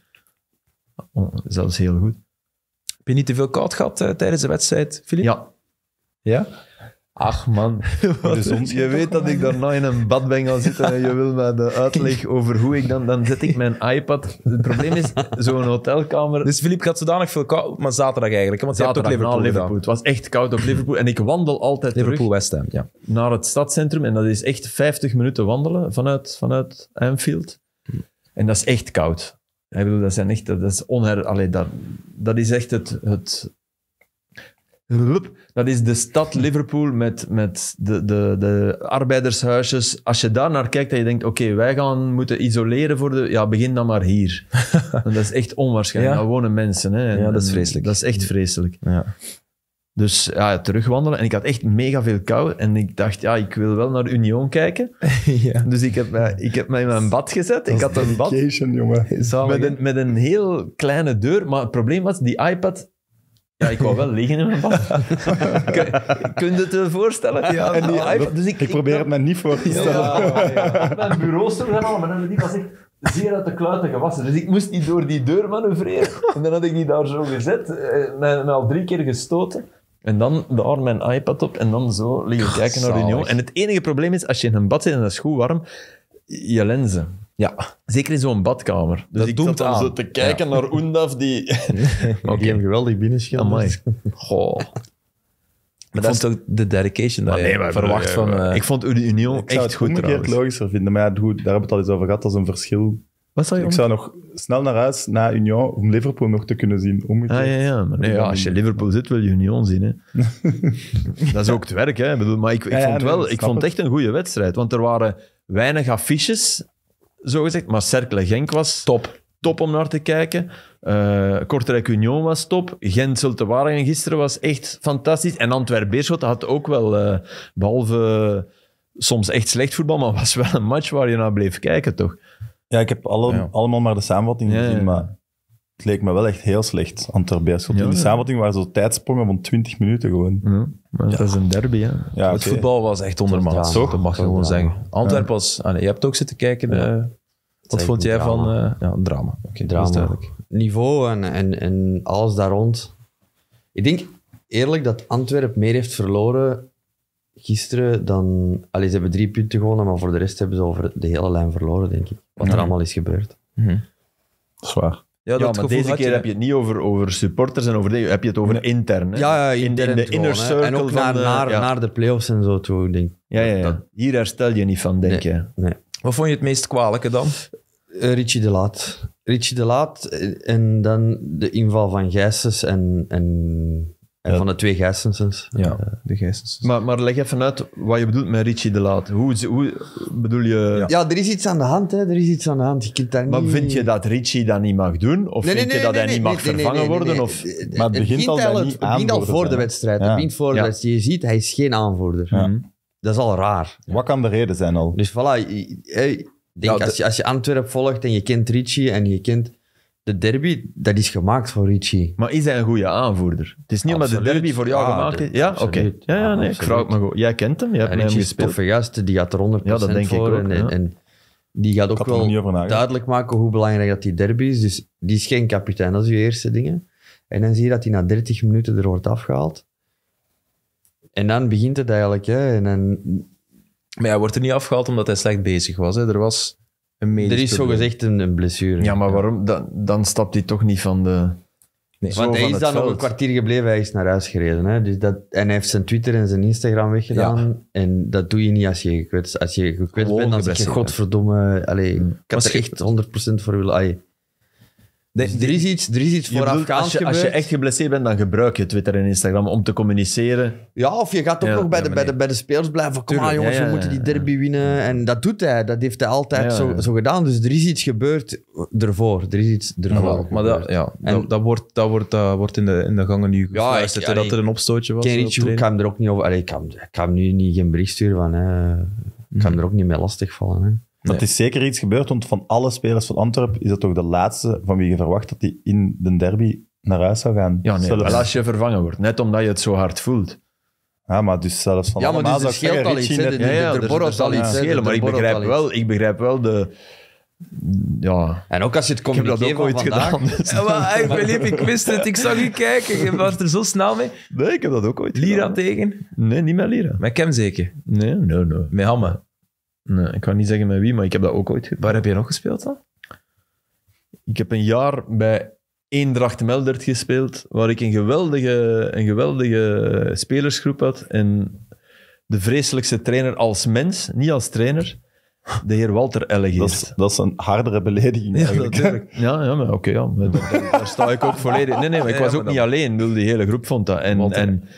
zelfs dus heel goed. Heb je niet te veel koud gehad eh, tijdens de wedstrijd, Filip? Ja. Ja? Ach man, je weet dat ik daar daarna in een bad ben gaan zitten en je wil mij de uitleg over hoe ik dan... Dan zet ik mijn iPad... Het probleem is, zo'n hotelkamer... Dus Filip gaat zodanig veel koud, maar zaterdag eigenlijk, want zaterdag je ook Liverpool, Liverpool. Het was echt koud op Liverpool en ik wandel altijd Liverpool-West ja. Naar het stadcentrum en dat is echt 50 minuten wandelen vanuit, vanuit Anfield. En dat is echt koud. Ik bedoel, dat zijn echt, dat is onher... Allee, dat, dat is echt het, het... Dat is de stad Liverpool met, met de, de, de arbeidershuisjes. Als je daar naar kijkt en je denkt, oké, wij gaan moeten isoleren voor de... Ja, begin dan maar hier. dat is echt onwaarschijnlijk. Ja. wonen mensen. Hè. ja, dat is vreselijk. Dat is echt vreselijk. Ja. Dus ja, terugwandelen. En ik had echt mega veel kou. En ik dacht, ja, ik wil wel naar de Union kijken. ja. Dus ik heb, mij, eh, ik heb mij in mijn bad gezet. ik had een bad. jongen. met, een, met een heel kleine deur. Maar het probleem was, die iPad ja, ik wou wel liggen in mijn bad. Kun je het je voorstellen? Ja, en die, iPad, dus ik, ik probeer het me niet voor te stellen. Ja, ja, Mijn bureaus en allemaal, maar die was echt zeer uit de kluiten gewassen. Dus ik moest die door die deur manoeuvreren. En dan had ik die daar zo gezet, en, eh, en al drie keer gestoten. En dan daar mijn iPad op en dan zo liggen kijken naar Union. En het enige probleem is, als je in een bad zit en dat is goed warm, je lenzen. Ja. Zeker in zo'n badkamer. Dus dat ik doemt zo te kijken naar Oendaf, die... Oké, die geweldig Amai. Dus- Goh. Maar dat is toch de dedication dat ah, verwacht van... Uh, ik vond Union echt goed trouwens. Ik zou het logischer vinden, maar goed, daar hebben we het al eens over gehad. Dat is een verschil ik zou nog snel naar huis, na Union, om Liverpool nog te kunnen zien. Om ah, ja, ja. ja, als je Liverpool zit, wil je Union zien. Hè. dat is ook het werk. Hè. Ik maar ik, ik vond, wel, ik vond het echt een goede wedstrijd. Want er waren weinig affiches, zogezegd. Maar Cercle Genk was top. top om naar te kijken. Uh, Kortrijk Union was top. Gent Zulte waren gisteren was echt fantastisch. En Antwerp Beerschot had ook wel, eh, behalve soms echt slecht voetbal, maar was wel een match waar je naar bleef kijken, toch? Ja, ik heb alle, allemaal maar de samenvatting gezien, maar het leek me wel echt heel slecht, Antwerpen In die samenvatting waren zo tijdsprongen van 20 minuten gewoon. Dat is een derby, hè. Het voetbal was echt ondermaats, dat mag je gewoon zeggen. Antwerpen was... Ah, nee, je hebt ook zitten kijken... Eh, wat vond jij van... Eh, ja, een drama. Oké, dus drama. Niveau en, en, en alles daar rond. Ik denk eerlijk dat Antwerpen meer heeft verloren gisteren dan... Allee, ze hebben drie punten gewonnen, maar voor de rest hebben ze over de hele lijn verloren, denk ik. Wat er mhm. allemaal is gebeurd. mm Ja, maar deze keer heb je het niet over, over supporters en over de, Heb je het over intern? Hè? Ja, intern. In, de, inner circle. En ook naar, de, naar, naar de playoffs en zo toe. Denk. Ja, ja, ja. Hier herstel je niet van, denk je. Nee. Wat vond je het meest kwalijke dan? Eh, Richie de Laat. Richie de Laat eh, en dan de inval van Gijsens en, en van de twee Gijsensens. Ja. Eh, de Gijsensens. Maar, maar leg even uit wat je bedoelt met Richie de Laat. Hoe, hoe bedoel je... Ja. er is iets aan de hand. Hè. Er is iets aan de hand. Je maar vind je dat Richie dat niet mag doen? Of vind je dat hij niet mag vervangen worden? Of... het begint, het al, niet het al voor de wedstrijd. Ja. voor de wedstrijd. Je ziet, hij is geen aanvoerder. Dat is al raar. Wat kan de reden zijn al? Dus voilà. denk, als, je, Antwerpen volgt en je kent Richie en je kent de derby, dat is gemaakt voor Richie. Maar is hij een goede aanvoerder? Het is niet omdat de derby voor jou ah, gemaakt is. Ja, oké. Ja, ja, nee, ik vraag het me goed. Jij kent hem, jij hebt en hem gespeeld. gast, die gaat eronder. 100% ja, dat denk voor. Ik ook, en, die gaat ook wel duidelijk maken hoe belangrijk dat die derby is. Dus die is geen kapitein, dat is je eerste dingen. En dan zie je dat hij na 30 minuten er wordt afgehaald. En dan begint het eigenlijk. Hè. En dan... Maar hij wordt er niet afgehaald omdat hij slecht bezig was. Hè. Er was er is zogezegd een, blessure. Ja, maar waarom? Dan, dan stapt hij toch niet van de... Nee, want hij is dan nog een kwartier gebleven, hij is naar huis gereden. Hè? Dus dat, en hij heeft zijn Twitter en zijn Instagram weggedaan. En dat doe je niet als je gekwetst, als je gekwetst bent. Dan zeg je, godverdomme... Allee, ik had er echt 100% voor willen... Dus er is iets, er is iets voorafgaand als, je, als je echt geblesseerd bent, dan gebruik je Twitter en Instagram om te communiceren. Ja, of je gaat ook nog bij, de, bij, de, bij de spelers blijven. Kom maar jongens, we moeten die derby winnen. En dat doet hij. Dat heeft hij altijd zo, zo, gedaan. Dus er is iets gebeurd ervoor. Er is iets ervoor maar dat, ja, dat, wordt, dat, wordt, dat eh, wordt in de, in de gangen nu gefluisterd, ja, dat er een opstootje was. Ken eh, ik kan hem er ook niet over... ik, nu niet geen bericht sturen van... Ik kan hem er ook niet mee lastigvallen. Hè. Dat is zeker iets gebeurd, want van alle spelers van Antwerpen is dat toch de laatste van wie je verwacht dat die in de derby naar huis zou gaan. Ja, nee, als je vervangen wordt, net omdat je het zo hard voelt. Ja, maar dus zelfs van ja, maar dus scheelt al iets, de, de, ja, zal iets schelen, maar ik begrijp, wel, ik begrijp wel de... Ja. En ook als je het dat ook ooit Gedaan, dus- ja, maar, eh, ik, Philippe, ik wist het, ik zag u kijken, je was er zo snel mee. Nee, ik heb dat ook ooit Lira tegen? Nee, niet met Lira. Met Kem zeker? Nee, nee, nee. Met Hamme? Nee, ik kan niet zeggen met wie, maar ik heb dat ook ooit Waar heb je nog gespeeld dan? Ik heb een jaar bij Eendracht Meldert gespeeld, waar ik een geweldige, een geweldige spelersgroep had. En de vreselijkste trainer als mens, niet als trainer de heer Walter Ellegeert. Dat is, dat is een hardere belediging. Ja, Ja, maar oké, ja, daar, sta ik ook volledig. Nee, nee, maar ik was ook niet alleen. De die hele groep vond dat. En, en,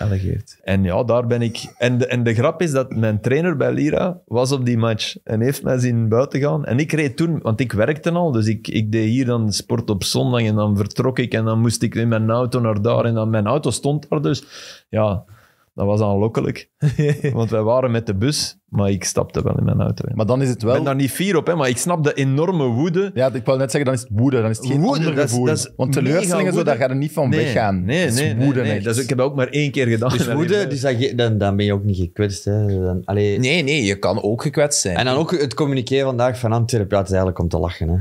En ja, daar ben ik. En de, en de grap is dat mijn trainer bij Lira was op die match en heeft mij zien buiten gaan. En ik reed toen, want ik werkte al, dus ik, ik deed hier dan sport op zondag en dan vertrok ik en dan moest ik in mijn auto naar daar en dan mijn auto stond daar dus. Ja, dat was aanlokkelijk. Want wij waren met de bus maar ik stapte wel in mijn auto. Maar dan is het wel... Ik ben daar niet fier op, hè, maar ik snap de enorme woede. Ja, ik wil net zeggen, dan is het woede. Dan is het geen woede, gevoel. Dat is, Want teleurstellingen, zo, daar ga je niet van nee, weggaan. Nee, dat is nee, woede, nee, Dat is, ik heb ook maar één keer gedacht. Dus woede, dus dan, dan ben je ook niet gekwetst. Hè. Dan, Nee, nee, je kan ook gekwetst zijn. En dan ook het communiceren vandaag van Antwerpen, ja, is eigenlijk om te lachen. Hè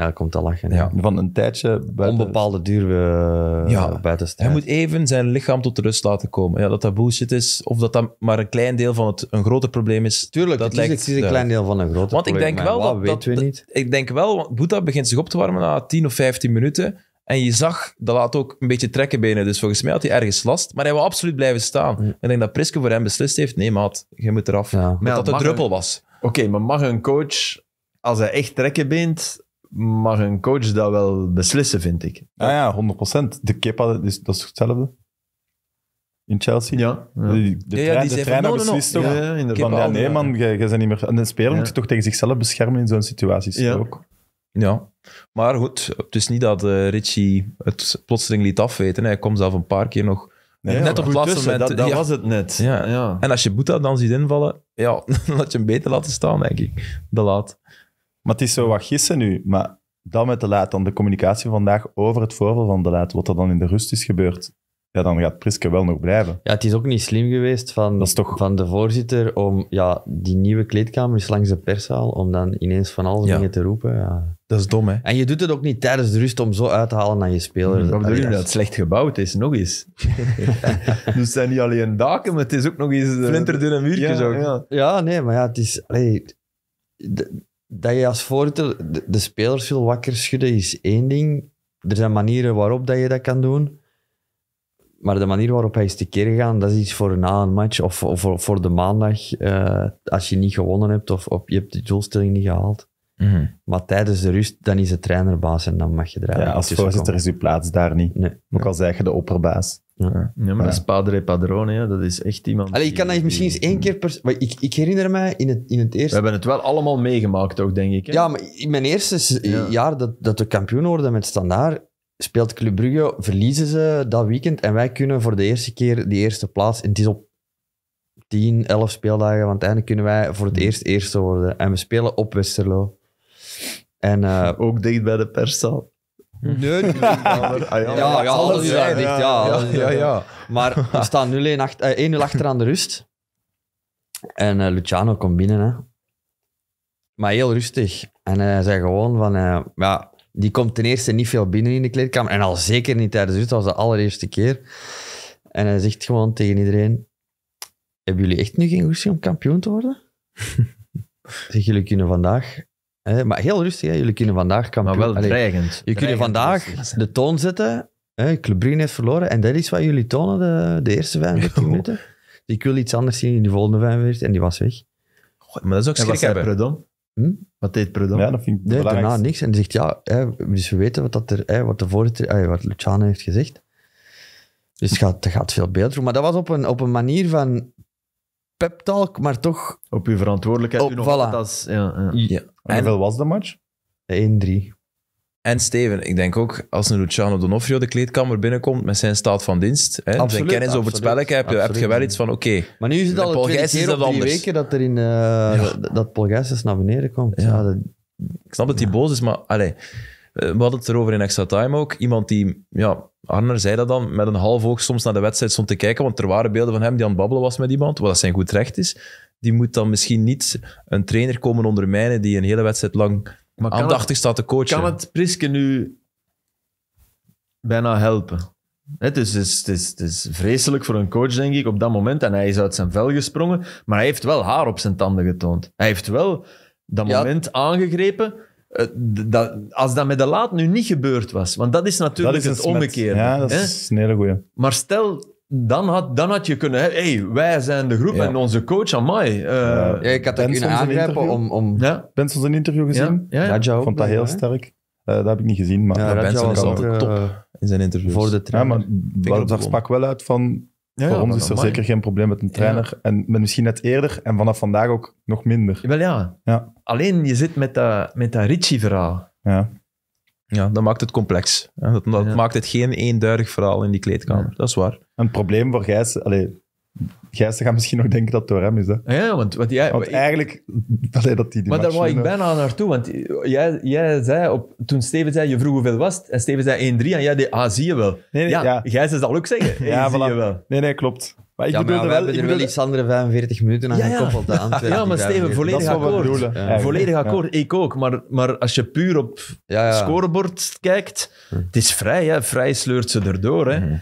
ja, komt te lachen. Van een tijdje buiten... Onbepaalde duur uh, ja. buiten staan. Hij moet even zijn lichaam tot rust laten komen. Ja, dat dat bullshit is, of dat dat maar een klein deel van het een groter probleem is. Tuurlijk, dat lijkt, het is een klein deel van een groter want probleem. Want ik denk wel dat... dat, Ik denk wel, want Boeta begint zich op te warmen na 10 of 15 minuten. En je zag, dat laat ook een beetje trekken benen. Dus volgens mij had hij ergens last. Maar hij wil absoluut blijven staan. en mm. Ik denk dat Priske voor hem beslist heeft. Nee, maat, je moet eraf. met dat de druppel was. Oké, maar mag een coach, als hij echt trekken beent, mag een coach dat wel beslissen, vind ik. Ah ja, 100%. De Kepa, dus is, dat hetzelfde. In Chelsea? Ja. De, de, trainer beslist toch? Van, nee man, niet meer... En een speler moet je toch tegen zichzelf beschermen in zo'n situatie ook. Ja, maar goed, het is niet dat uh, Richie het plotseling liet afweten. Hij komt zelf een paar keer nog... net op het laatste moment. Dat, was het net. Ja. En als je Boeta dan ziet invallen, ja, dan had je hem beter laten staan, denk ik. De laat. Maar het is zo wat gissen nu. Maar dan met de laat, dan de communicatie vandaag over het voorval van de laat, wat er dan in de rust is gebeurd. Ja, dan gaat Priske wel nog blijven. Ja, het is ook niet slim geweest van, van de voorzitter om ja, die nieuwe kleedkamer is langs de perszaal, om dan ineens van alles ja. dingen te roepen. Ja. Dat is dom, hè? En je doet het ook niet tijdens de rust om zo uit te halen aan je speler. Wat mm, bedoel je dat het slecht gebouwd is? Nog eens. dus het zijn niet alleen daken, maar het is ook nog eens... Eh, Flinterdunne muurtjes ja, ook. Ja. ja, nee, maar ja, het is... Allee, dat je als voorzitter de, spelers wil wakker schudden is één ding. Er zijn manieren waarop dat je dat kan doen. Maar de manier waarop hij is te tekeer gegaan, dat is iets voor na een match of, of voor, voor, de maandag. Eh, als je niet gewonnen hebt of, je hebt de doelstelling niet gehaald. Mhm. Maar tijdens de rust, dan is de trainerbaas en dan mag je draaien. Ja, als voorzitter is je plaats daar niet. Nee. Ook al zeg je de opperbaas. Ja, ja maar dat is padre padrone, dat is echt iemand... Allee, ik kan dat misschien eens één keer per... Ik, ik herinner mij in het, in het eerste... We hebben het wel allemaal meegemaakt ook, denk ik. Hè? Ja, maar in mijn eerste jaar dat, dat we kampioen worden met Standaard, speelt Club Brugge, verliezen ze dat weekend en wij kunnen voor de eerste keer die eerste plaats... En het is op 10, 11 speeldagen, want uiteindelijk kunnen wij voor het eerst eerste worden. En we spelen op Westerlo. En, eh, ook dicht bij de perszaal. Nee, ah, ja, ja, alles is daar dicht. Ja, ja, ja, Maar we staan nu 1 achter, 0 achter aan de rust. En eh, Luciano komt binnen. Hè. Maar heel rustig. En hij eh, zei gewoon van... Eh, ja, die komt ten eerste niet veel binnen in de kleedkamer. En al zeker niet tijdens de rust. Dat was de allereerste keer. En hij zegt gewoon tegen iedereen... Hebben jullie echt nu geen goesting om kampioen te worden? zeg, jullie kunnen vandaag Hè, maar heel rustig, hè. jullie kunnen vandaag kampioen... Maar wel dreigend. Jullie kunnen vandaag de toon zetten. Hè, Brugge heeft verloren en dat is wat jullie tonen de, de eerste 45 minuten. Ik wil iets anders zien in de volgende 45 en die was weg. maar dat is ook schrik hebben. Hm? Wat deed Proudhon? Ja, dat vind ik nee, daarna niks. En die zegt, ja, hè, dus we weten wat, dat er, hè, wat, de voorzitter, wat Luciano heeft gezegd. Dus het gaat, het gaat veel beter. Maar dat was op een, op een manier van peptalk, maar toch... Op uw verantwoordelijkheid. Op, u oh, nog voilà. als, ja. ja. En, hoeveel was de match? 1-3. En Steven, ik denk ook als een Luciano Donofrio de kleedkamer binnenkomt met zijn staat van dienst, hè, absoluut, zijn kennis over het spelletje, heb je, hebt je wel iets van oké. maar nu is het al de tweede keer op weken dat, er in, uh, dat Paul naar beneden komt. Ja. ik snap dat hij boos is, maar allez, eh, we hadden het erover in Extra Time ook. Iemand die, ja, Arner zei dat dan, met een half oog soms naar de wedstrijd stond te kijken, want er waren beelden van hem die aan het babbelen was met iemand, wat zijn goed recht is die moet dan misschien niet een trainer komen ondermijnen die een hele wedstrijd lang maar aandachtig staat te coachen. Kan het Priske nu bijna helpen? Het is, is, is, vreselijk voor een coach, denk ik, op dat moment. En hij is uit zijn vel gesprongen, maar hij heeft wel haar op zijn tanden getoond. Hij heeft wel dat moment aangegrepen. Eh, dat, als dat met de laat nu niet gebeurd was, want dat is natuurlijk het omgekeerde. Ja, dat is een hele goeie. Maar stel, dan had, dan had je kunnen hé, hey, wij zijn de groep en onze coach, amai. mij. Eh, ja, ik had dat kunnen aangrijpen om... om... Ja? zijn interview gezien? Ja, ja. vond dat heel sterk. Eh, dat heb ik niet gezien, maar... Ja, Benson is altijd eh, top in zijn interview. Voor de trainer. Ja, maar daar sprak wel uit van... voor ons is er zeker geen probleem met een trainer. En met misschien net eerder en vanaf vandaag ook nog minder. Wel ja. ja. Alleen je zit met dat, met dat richie verhaal Ja. Ja, dat maakt het complex. Dat, dat maakt het geen eenduidig verhaal in die kleedkamer. Dat is waar. een probleem voor Gijs... Allee, Gijs gaat misschien nog denken dat het door hem is. Hè? Ja, want, want, jij, eigenlijk... Allee, dat die, maar daar wou ik bijna naartoe. Want jij, jij zei, op, toen Steven zei, je vroeg hoeveel was het. En Steven zei 1-3 en jij deed, ah, zie je wel. Nee, nee, ja, Gijs zal ook zeggen, ja, zie je wel. Nee, nee, klopt. Maar ik ja, bedoel, maar we hebben iets andere 45 minuten aan ja, gekoppeld. Aan ja, maar Steven, volledig akkoord. Volledig akkoord, ik ook. Maar, maar als je puur op scorebord kijkt, het is vrij. Hè. Vrij sleurt ze erdoor. Hè. Mhm.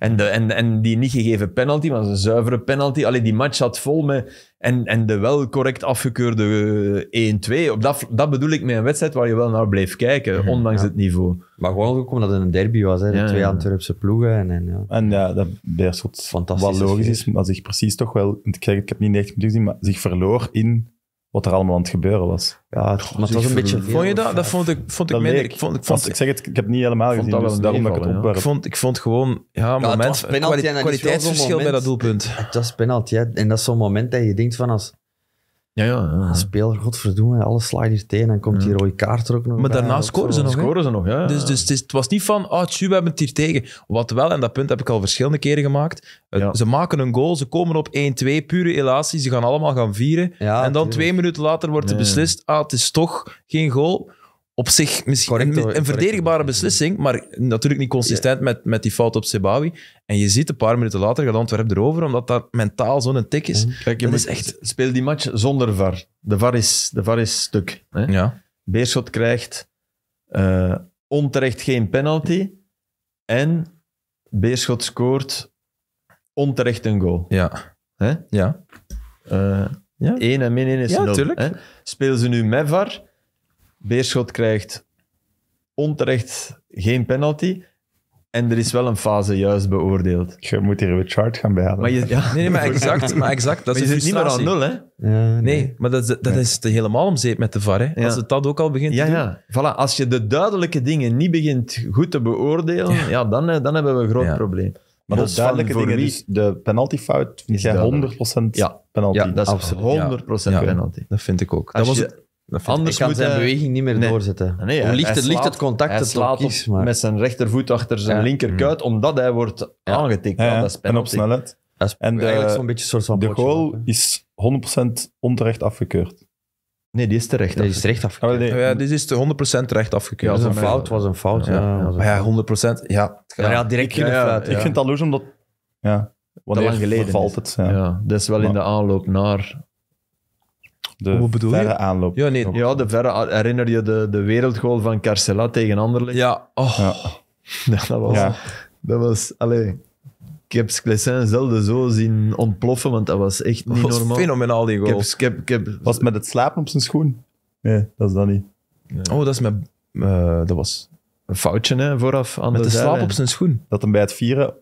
En, de, en, en die niet gegeven penalty, maar een zuivere penalty. Alleen die match had vol met... En, en de wel correct afgekeurde 1-2. Eh, Op dat, dat bedoel ik met een wedstrijd waar je wel naar bleef kijken, mhm, ondanks het niveau. Maar gewoon ook omdat het een derby was, hè. De twee Antwerpse ploegen. En, en, ja. en ja, dat Beerschot wat logisch is, maar zich precies toch wel... Ik, ik heb niet 90 minuten gezien, maar zich verloor in wat er allemaal aan het gebeuren was. Ja, het, was een beetje Vond je dat? Dat vond ik, vond ik dat Ik, vond, ik, vond, ik zeg het, ik heb niet helemaal gezien, dus daarom dat ik het opwerp. Ik vond, ik gewoon, ja, moment, ja, kwaliteitsverschil bij dat doelpunt. Dat is penalty, hè. en dat is zo'n moment dat je denkt van als ja, ja, ja. Ah, speler, godverdomme, alles slaat hier tegen en komt die rode kaart er ook nog Maar daarna scoren ze nog. Scoren ze nog, ja. Dus, dus het, was niet van, oh, ah, tjie, we hebben het hier tegen. Wat wel, en dat punt heb ik al verschillende keren gemaakt. Eh, ze maken een goal, ze komen op 1-2, pure elatie, ze gaan allemaal gaan vieren. en dan twee minuten later wordt er beslist, ah, het is toch geen goal op zich misschien een, verdedigbare mm-hmm. beslissing, maar natuurlijk niet consistent met, met die fout op Sebawi. En je ziet een paar minuten later gaat Antwerpen erover, omdat dat mentaal zo'n tik is. Mm-hmm. Kijk, je dat moet is echt... speel die match zonder VAR. De VAR is, de VAR is stuk. Hè? Ja. Beerschot krijgt eh, onterecht geen penalty en Beerschot scoort onterecht een goal. Ja. Hè? Ja. Uh, ja. 1 en min 1 is ja, Speel ze nu met VAR Beerschot krijgt onterecht geen penalty. En er is wel een fase juist beoordeeld. Je moet hier een chart gaan bijhalen. Maar je, nee, nee, maar exact. Maar exact dat maar is niet meer aan nul, hè? Ja, nee. maar dat, dat is het helemaal om zeep met de VAR, hè? Als het dat ook al begint ja, te ja. doen. Voilà, als je de duidelijke dingen niet begint goed te beoordelen, ja. dan, eh, dan hebben we een groot probleem. Maar de dus duidelijke dingen, wie? Dus de penaltyfout vind jij 100% penalty? Ja, dat is 100% penalty. Dat vind ik ook. dat was je, Anders kan zijn beweging niet meer doorzetten. Ah, nee, ligt, het contact hij slaat is, met zijn rechtervoet achter zijn linkerkuit, mhm. omdat hij wordt aangetikt. Ja, dat en op snelheid. en de, eigenlijk zo'n beetje soort van De goal is 100% onterecht afgekeurd. Nee, die is terecht. die is terecht afgekeurd. Oh, Ja, dit is 100% terecht afgekeurd. Ja, dat was een fout, was een fout. Ja, ja. 100%. Ja, direct in de Ik vind dat loos omdat... Ja, want lang geleden valt het. Ja. dat is wel in de aanloop naar de verre aanloop. Ja, nee. ja, de verre, herinner je de, de wereldgoal van Carcela tegen Anderlecht? Ja. Oh. ja. dat was... Dat was allez, ik heb Sclessin zelden zo zien ontploffen, want dat was echt niet was normaal. fenomenaal, die goal. Ik heb, ik heb, Was met het slapen op zijn schoen? Nee, dat is dat niet. Oh, dat is met... Uh, dat was een foutje hè, vooraf aan met de, de slaap op zijn schoen. Dat hem bij het vieren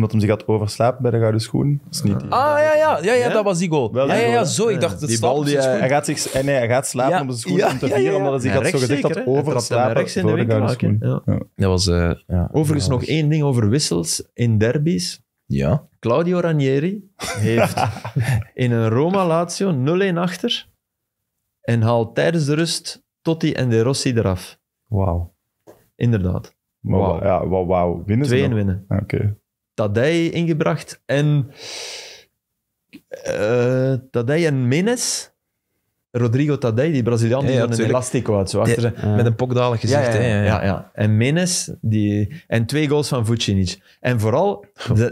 omdat hij zich had overslapen bij de gouden schoen. is niet Ah ja, ja, ja, ja, dat was die goal. ja, ja, ja, zo. Ik dacht, het die bal, die, hij, hij gaat zich, nee, hij gaat slapen op de schoen om te vieren, omdat hij zich had zo gezegd had overslapen rechts in de, de gouden schoen. Dat was, uh, Overigens nog één ding over wissels in derbies. Ja. Claudio Ranieri heeft in een Roma-Lazio 0-1 achter en haalt tijdens de rust Totti en De Rossi eraf. Wauw. Inderdaad. Wauw. Ja, wauw. Winnen ze Tweeën winnen. Ah, oké. Tadej ingebracht en uh, en Menes. Rodrigo Tadej die Braziliaan, die ja, van een elastico had. Zo achter ja. Eh, Met een pokdalig gezicht. Ja, ja, ja. En Menes, die, en twee goals van Vucinic. En vooral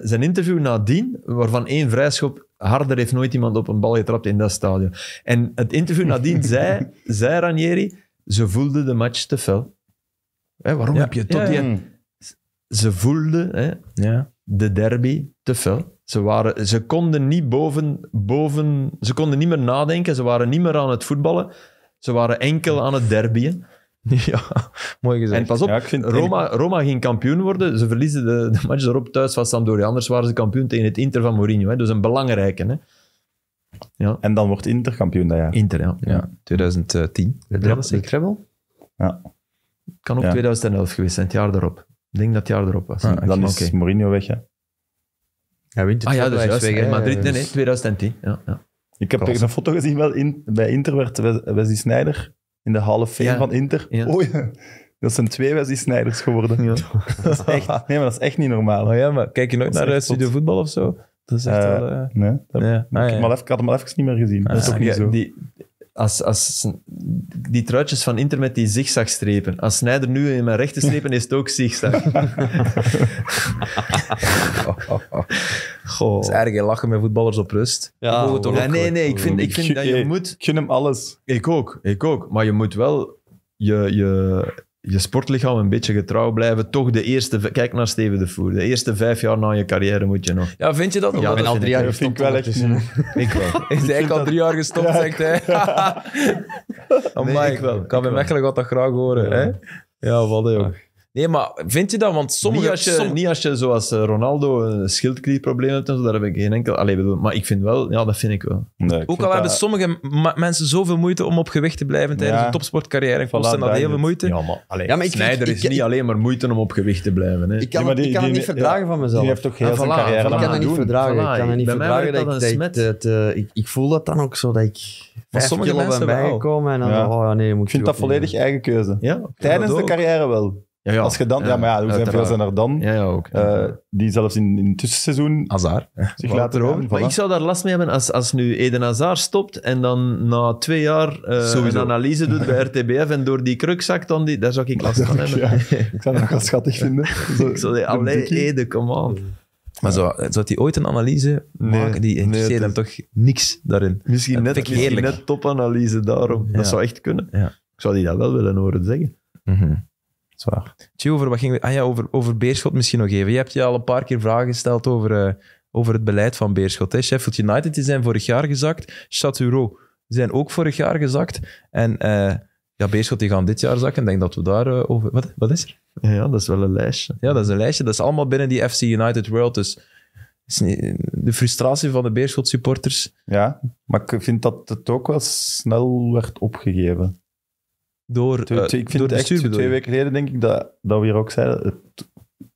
zijn interview nadien, waarvan één vrijschop harder heeft nooit iemand op een bal getrapt in dat stadion. En het interview nadien zei, zei Ranieri, ze voelde de match te fel. Hè, waarom heb je tot die... Mm. Ze voelden... Hè, ja de derby te fel. Ze, waren, ze konden niet boven, boven... Ze konden niet meer nadenken. Ze waren niet meer aan het voetballen. Ze waren enkel aan het derbyen. Ja, mooi gezegd. En pas op, Roma, Roma ging kampioen worden. Ze verliezen de, de match daarop thuis van Sampdoria. Anders waren ze kampioen tegen het Inter van Mourinho. Hè. Dus een belangrijke. Hè. Ja. En dan wordt Inter kampioen dat jaar. Inter, ja. ja. 2010. De treble? Ja. Kan ook 2011 geweest zijn, het jaar daarop. Ik denk dat het jaar erop was. Ah, dan is Mourinho weg, ja. Hij wint het ah ja, dus juist, weg, Madrid, nee, nee, 2010. Ja, ja. Ik heb een foto gezien wel in, bij Inter werd Wesley Sneijder in de halve Fame van Inter. Ja. Dat zijn twee Wesley Snijders geworden. Ja. dat is echt, nee, maar dat is echt niet normaal. Oh ja, kijk je nooit naar eh, Studio Voetbal of zo? Dat is echt eh, wel... Eh, nee, ah, ik, maar even, ik had hem al even niet meer gezien. Ah, dat is ook niet zo. Die, als, die truitjes van internet die die zigzagstrepen. Als Snijder nu in mijn rechte strepen is het ook zigzag. Goh. Het is erg, je lachen met voetballers op rust. Ja, nee, nee, nee, ik vind, ik vind dat je moet... Ik gun hem alles. Ik ook, ik ook. Maar je moet wel je, je, je sportlichaam een beetje getrouw blijven. Toch de eerste... Kijk naar Steven de Voer. De eerste vijf jaar na je carrière moet je nog... Ja, vind je dat? ja ik ben al drie jaar gestopt. ik wel. Ik wel. eigenlijk al drie jaar gestopt, zegt hij. ik wel. Ik kan bij eigenlijk wat dat graag horen. Ja, hè? ja wat ook. Nee, maar vind je dat? Want sommige... Niet als je, niet als je zoals eh, Ronaldo een eh, schildklierprobleem hebt en zo, daar heb ik geen enkel... Allee, maar ik vind wel... Ja, dat vind ik wel. Ook al hebben sommige mensen zoveel moeite om op gewicht te blijven tijdens ja. een topsportcarrière. Ik kost dat heel veel moeite. Ja, maar, ja, maar ik Snijder is niet alleen maar moeite om op gewicht te blijven. Hè. Ik kan, het niet verdragen van mezelf. Die heeft toch heel ah, voilà, carrière carrière voilà, Ik kan het niet verdragen. ik kan het niet verdragen dat, ik, dat, eh, ik... voel dat dan ook zo, dat ik... sommige mensen bijgekomen en dan... Oh, nee, moet ik vind dat volledig eigen keuze. Tijdens de carrière wel. Ja, Als je dan, ja, maar ja, zijn veel zijn er dan? Ja, ja, ook. Eh, die zelfs in, in het tussenseizoen zich laten over. Maar ik zou daar last mee hebben als, als nu Eden Azar stopt en dan na twee jaar uh, een analyse doet bij RTBF en door die kruk dan die... Daar zou ik last van hebben. ik zou dat wel schattig vinden. Zo, ik zou zeggen, allee Eden, come on. Maar zou, zou hij ooit een analyse maken? Die interesseert nee, hem toch niks daarin. Misschien net, misschien net topanalyse daarom. Dat zou echt kunnen. Ik zou die dat wel willen horen zeggen. Mm Zwaar. Tjie, over wat ging we... Ah ja, over, over Beerschot misschien nog even. Je hebt je al een paar keer vragen gesteld over, eh, over het beleid van Beerschot. Hè? Sheffield United die zijn vorig jaar gezakt. Chaturou zijn ook vorig jaar gezakt. En eh, ja, Beerschot die gaan dit jaar zakken. Ik denk dat we daar eh, over... Wat, wat is er? Ja, dat is wel een lijstje. Ja, dat is een lijstje. Dat is allemaal binnen die FC United World. Dus de frustratie van de Beerschot supporters. Ja, maar ik vind dat het ook wel snel werd opgegeven door, eh, twee, ik vind echt, Twee weken geleden denk ik dat, dat we hier ook zeiden,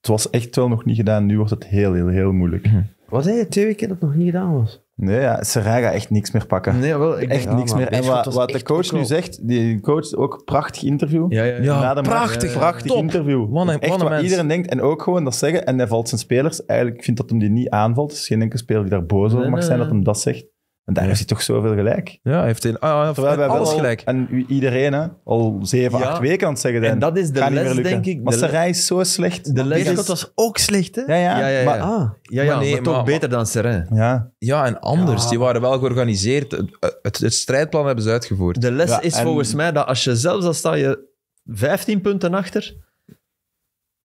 het, was echt wel nog niet gedaan. Nu wordt het heel, heel, heel moeilijk. Hm. Wat zei je twee weken dat het nog niet gedaan was? Nee, ja, ze gaat echt niks meer pakken. Nee, wel, echt niks meer. En wat, de coach nu zegt, die coach ook prachtig interview. Ja, ja, prachtig, prachtig interview. echt wat iedereen denkt en ook gewoon dat zeggen. En hij valt zijn spelers. Eigenlijk vind dat hem die niet aanvalt. Er is geen enkele speler die daar boos over mag zijn dat hem dat zegt. En daar ja. is hij toch zoveel gelijk. Ja, hij heeft in, ah, alles gelijk. En iedereen al zeven, ja. acht weken aan het zeggen En dat is de les, denk ik. Maar Serij is zo slecht. De les was ook slecht, hè? Ja, ja. ja, Maar, ah, ja, ja, nee, maar toch beter dan Serij. Ja. ja, en anders. Die waren wel georganiseerd. Het, strijdplan hebben ze uitgevoerd. De les is volgens mij dat als je zelfs al sta je 15 punten achter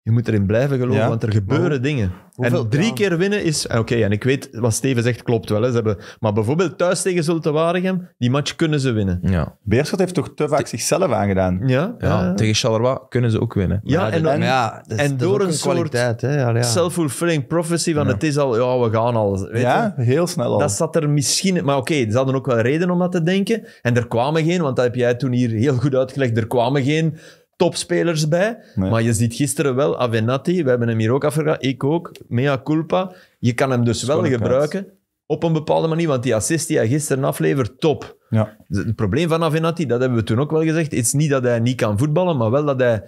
je moet erin blijven geloven, want er gebeuren dingen. en drie keer winnen is... Ah, oké, en ik weet, wat Steven zegt klopt wel. Hè. Ze hebben, maar bijvoorbeeld thuis tegen Zulte Waregem, die match kunnen ze winnen. Ja. Beerschot heeft toch te vaak zichzelf aangedaan. Ja. ja. Eh. Tegen Charleroi kunnen ze ook winnen. Ja, en, en door een, een soort self-fulfilling prophecy van het is al... Ja, we gaan al. Weet ja, heel snel al. Dat zat er misschien... Maar oké, ze hadden ook wel reden om dat te denken. En er kwamen geen, want dat heb jij toen hier heel goed uitgelegd, er kwamen geen topspelers bij. Maar je ziet gisteren wel Avenatti, we hebben hem hier ook afgegaan, ik ook, mea culpa. Je kan hem dus wel gebruiken op een bepaalde manier, want die assist die hij gisteren aflevert, top. Ja. Het probleem van Avenatti, dat hebben we toen ook wel gezegd, het is niet dat hij niet kan voetballen, maar wel dat hij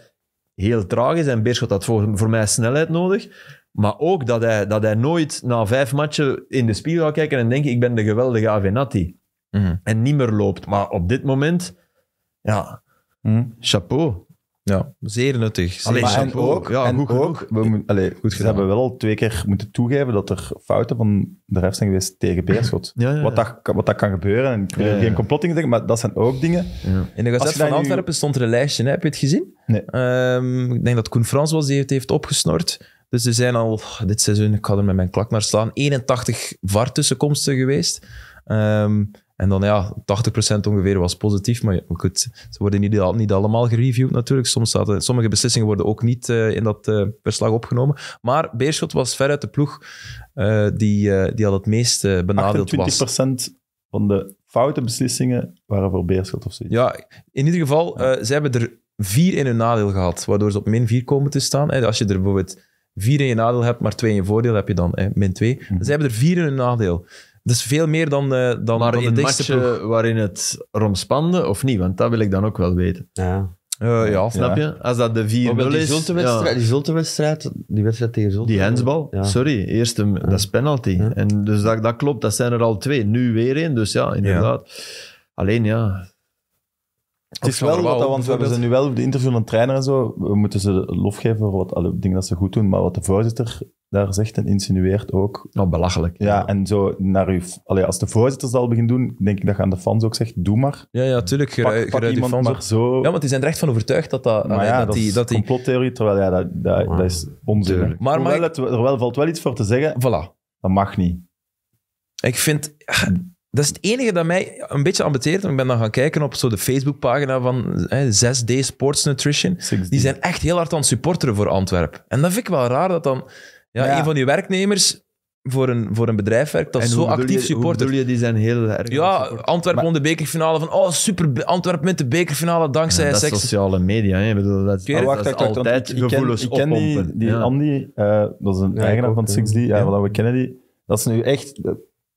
heel traag is. En Beerschot had voor, voor mij snelheid nodig. Maar ook dat hij, dat hij nooit na vijf matchen in de spiegel gaat kijken en denkt: ik ben de geweldige Avenatti. Mhm. En niet meer loopt. Maar op dit moment, ja, mhm. chapeau. Ja, zeer nuttig. Allee, maar ook, ja, goed, ook we, goed hebben wel al twee keer moeten toegeven dat er fouten van de refs zijn geweest tegen Beerschot. wat, dat, wat dat kan gebeuren. En ik wil geen complotting zeggen, maar dat zijn ook dingen. In de Gazette van Antwerpen stond er een lijstje, heb je het gezien? Ehm, ik denk dat Koen Frans was die het heeft opgesnord. Dus er zijn al dit seizoen, ik ga er met mijn klak naar slaan, 81 VAR-tussenkomsten geweest. Ehm, en dan ja, 80% ongeveer was positief. Maar goed, ze worden niet, niet allemaal gereviewd natuurlijk. Soms zaten sommige beslissingen worden ook niet eh, in dat eh, verslag opgenomen. Maar Beerschot was veruit de ploeg eh, die, die al het meest benadeeld 28% was. 28% van de foute beslissingen waren voor Beerschot of zoiets. Ja, in ieder geval, ja. ze hebben er vier in hun nadeel gehad. Waardoor ze op min 4 komen te staan. Als je er bijvoorbeeld vier in je nadeel hebt, maar twee in je voordeel, heb je dan min 2. Mhm. Ze hebben er vier in hun nadeel dus veel meer dan eh, dan, maar in de matchen waarin het romspande, of niet? Want dat wil ik dan ook wel weten. Ja. Eh, ja, snap je? Als dat de 4-0 is... Die Zultenwedstrijd, wedstrijd die wedstrijd tegen Zulten. Die hensbal, sorry. Eerst dat is penalty. En dus dat, dat klopt, dat zijn er al twee. Nu weer één, dus ja, inderdaad. Alleen ja... Het is wel, wat, want we hebben ze nu wel op de interview van een trainer en zo, we moeten ze lof geven voor wat, alle dingen dat ze goed doen, maar wat de voorzitter daar zegt en insinueert ook. Oh, belachelijk. Ja, en zo naar u. Allee, als de voorzitter zal beginnen doen, denk ik dat je aan de fans ook zegt: doe maar. Ja, ja, tuurlijk. Pak, iemand fans zo. Ja, want die zijn er echt van overtuigd dat dat. dat, die, dat die... complottheorie, terwijl ja, dat, dat, dat is onzin. Maar, maar het, er wel, valt wel iets voor te zeggen. Voilà. Dat mag niet. Ik vind. Dat is het enige dat mij een beetje ambeteert. Ik ben dan gaan kijken op zo de Facebookpagina van hè, 6D Sports Nutrition. Die zijn echt heel hard aan het supporteren voor Antwerpen. En dat vind ik wel raar dat dan ja, een van die werknemers voor een, voor een bedrijf werkt dat zo actief supporter. Hoe die zijn heel erg? Ja, Antwerpen won de bekerfinale van oh super, Antwerpen met de bekerfinale dankzij ja, dat seks. sociale media, hè. Ik bedoel, dat, is ah, altijd gevoelens Ik die, die ja. Andy, eh, dat is een eigenaar van 6D, eh, ja, we kennen die. Dat is nu echt...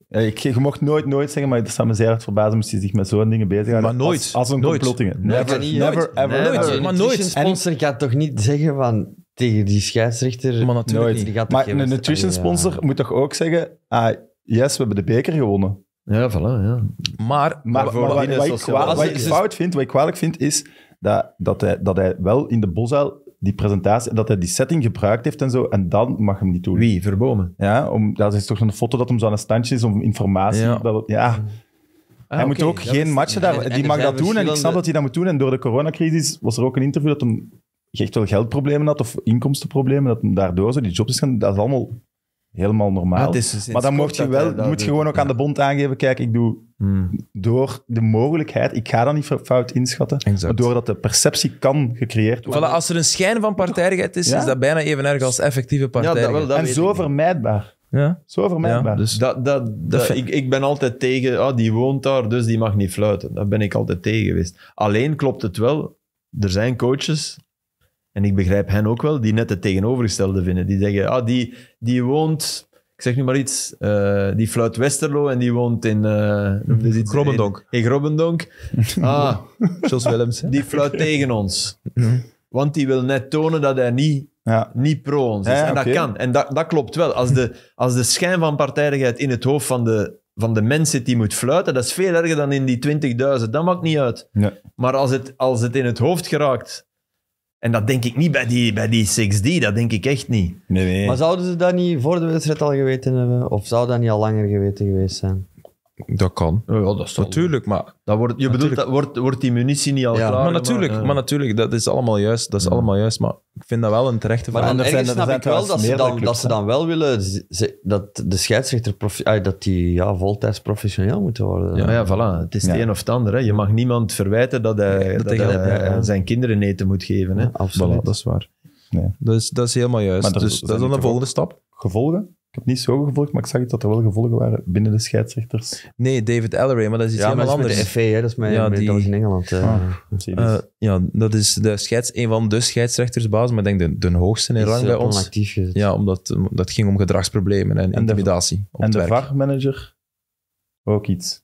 Eh, ik, je mocht nooit, nooit zeggen, maar dat zou me zeer hard verbazen moest je zich met zo'n dingen bezighouden. Maar nooit. Als, als een nooit. complottingen. Never, never, ever. Nooit. maar nooit. sponsor gaat toch niet zeggen van tegen die scheidsrechter maar natuurlijk maar een nutrition sponsor moet toch ook zeggen, ah, yes, we hebben de beker gewonnen. Ja, voilà, ja. Maar, maar, maar wat, ik, kwaal, wat fout vind, wat ik kwalijk vind, is dat, dat, hij, dat hij wel in de bosuil die presentatie, dat hij die setting gebruikt heeft en zo, en dan mag hem niet doen. Wie? Verbomen? Ja, om, dat is toch een foto dat hem zo aan een standje is om informatie... Ja. Dat, ja. Ah, hij moet ook geen is, dus- matchen daar... die mag dat doen en ik snap dat hij dat moet doen. En door de coronacrisis was er ook een interview dat hem je echt wel geldproblemen had of inkomstenproblemen, dat daardoor zo die jobs is gaan, dat is allemaal helemaal normaal. maar dan mocht je wel, moet je gewoon ook aan de bond aangeven, kijk, ik doe hmm. door de mogelijkheid, ik ga dat niet fout inschatten, maar doordat de perceptie kan gecreëerd worden. Voilà, als er een schijn van partijdigheid is, is dat bijna even erg als effectieve partijdigheid. en zo vermijdbaar. Ja. Zo vermijdbaar. dus dat, dat, ik, ik ben altijd tegen, Oh die woont daar, dus die mag niet fluiten. Daar ben ik altijd tegen geweest. Alleen klopt het wel, er zijn coaches en ik begrijp hen ook wel, die net het tegenovergestelde vinden. Die zeggen, ah, die, die woont, ik zeg nu maar iets, eh, die fluit Westerlo en die woont in... Uh, Grobbendonk. In, Ah, Jos Willems. Die fluit tegen ons. Mm-hmm. Want die wil net tonen dat hij niet, ja. niet pro ons is. en dat kan. En dat, dat klopt wel. Als de, als de schijn van partijdigheid in het hoofd van de, van de mens zit die moet fluiten, dat is veel erger dan in die 20.000. Dat maakt niet uit. Ja. Maar als het, als het in het hoofd geraakt en dat denk ik niet bij die, bij die 6D, dat denk ik echt niet. Nee, nee. Maar zouden ze dat niet voor de wedstrijd al geweten hebben? Of zou dat niet al langer geweten geweest zijn? Dat kan. Ja, dat is natuurlijk, maar... Dat wordt, je bedoelt, dat wordt, wordt die munitie niet al ja. Maar natuurlijk, maar, ja. maar, natuurlijk, dat is allemaal juist. Dat is allemaal juist, maar ik vind dat wel een terechte vraag. Maar dan ergens snap ik wel dat ze, dan, dat ze dan wel willen dat de scheidsrechter profi, dat die ja, voltijds professioneel moet worden. Ja, ja voilà. Het is het een of het ander. Hè. Je mag niemand verwijten dat hij, dat, eh, zijn kinderen eten moet geven. Hè. absoluut. dat is waar. Nee. Dat, dus dat is helemaal juist. dus dat is dan de volgende stap. Gevolgen? Ik heb niet zo gevolgd, maar ik zag dat er wel gevolgen waren binnen de scheidsrechters. Nee, David Ellery, maar dat is iets ja, helemaal dat is anders. E, hè? dat is mijn, die... dat in Engeland. Eh. Ah, eh, ja, dat is de scheids, een van de scheidsrechtersbaas, maar ik denk de, de hoogste in is, rang eh, bij ons. Actief Ja, omdat dat ging om gedragsproblemen en, intimidatie. en de VAR-manager ook iets.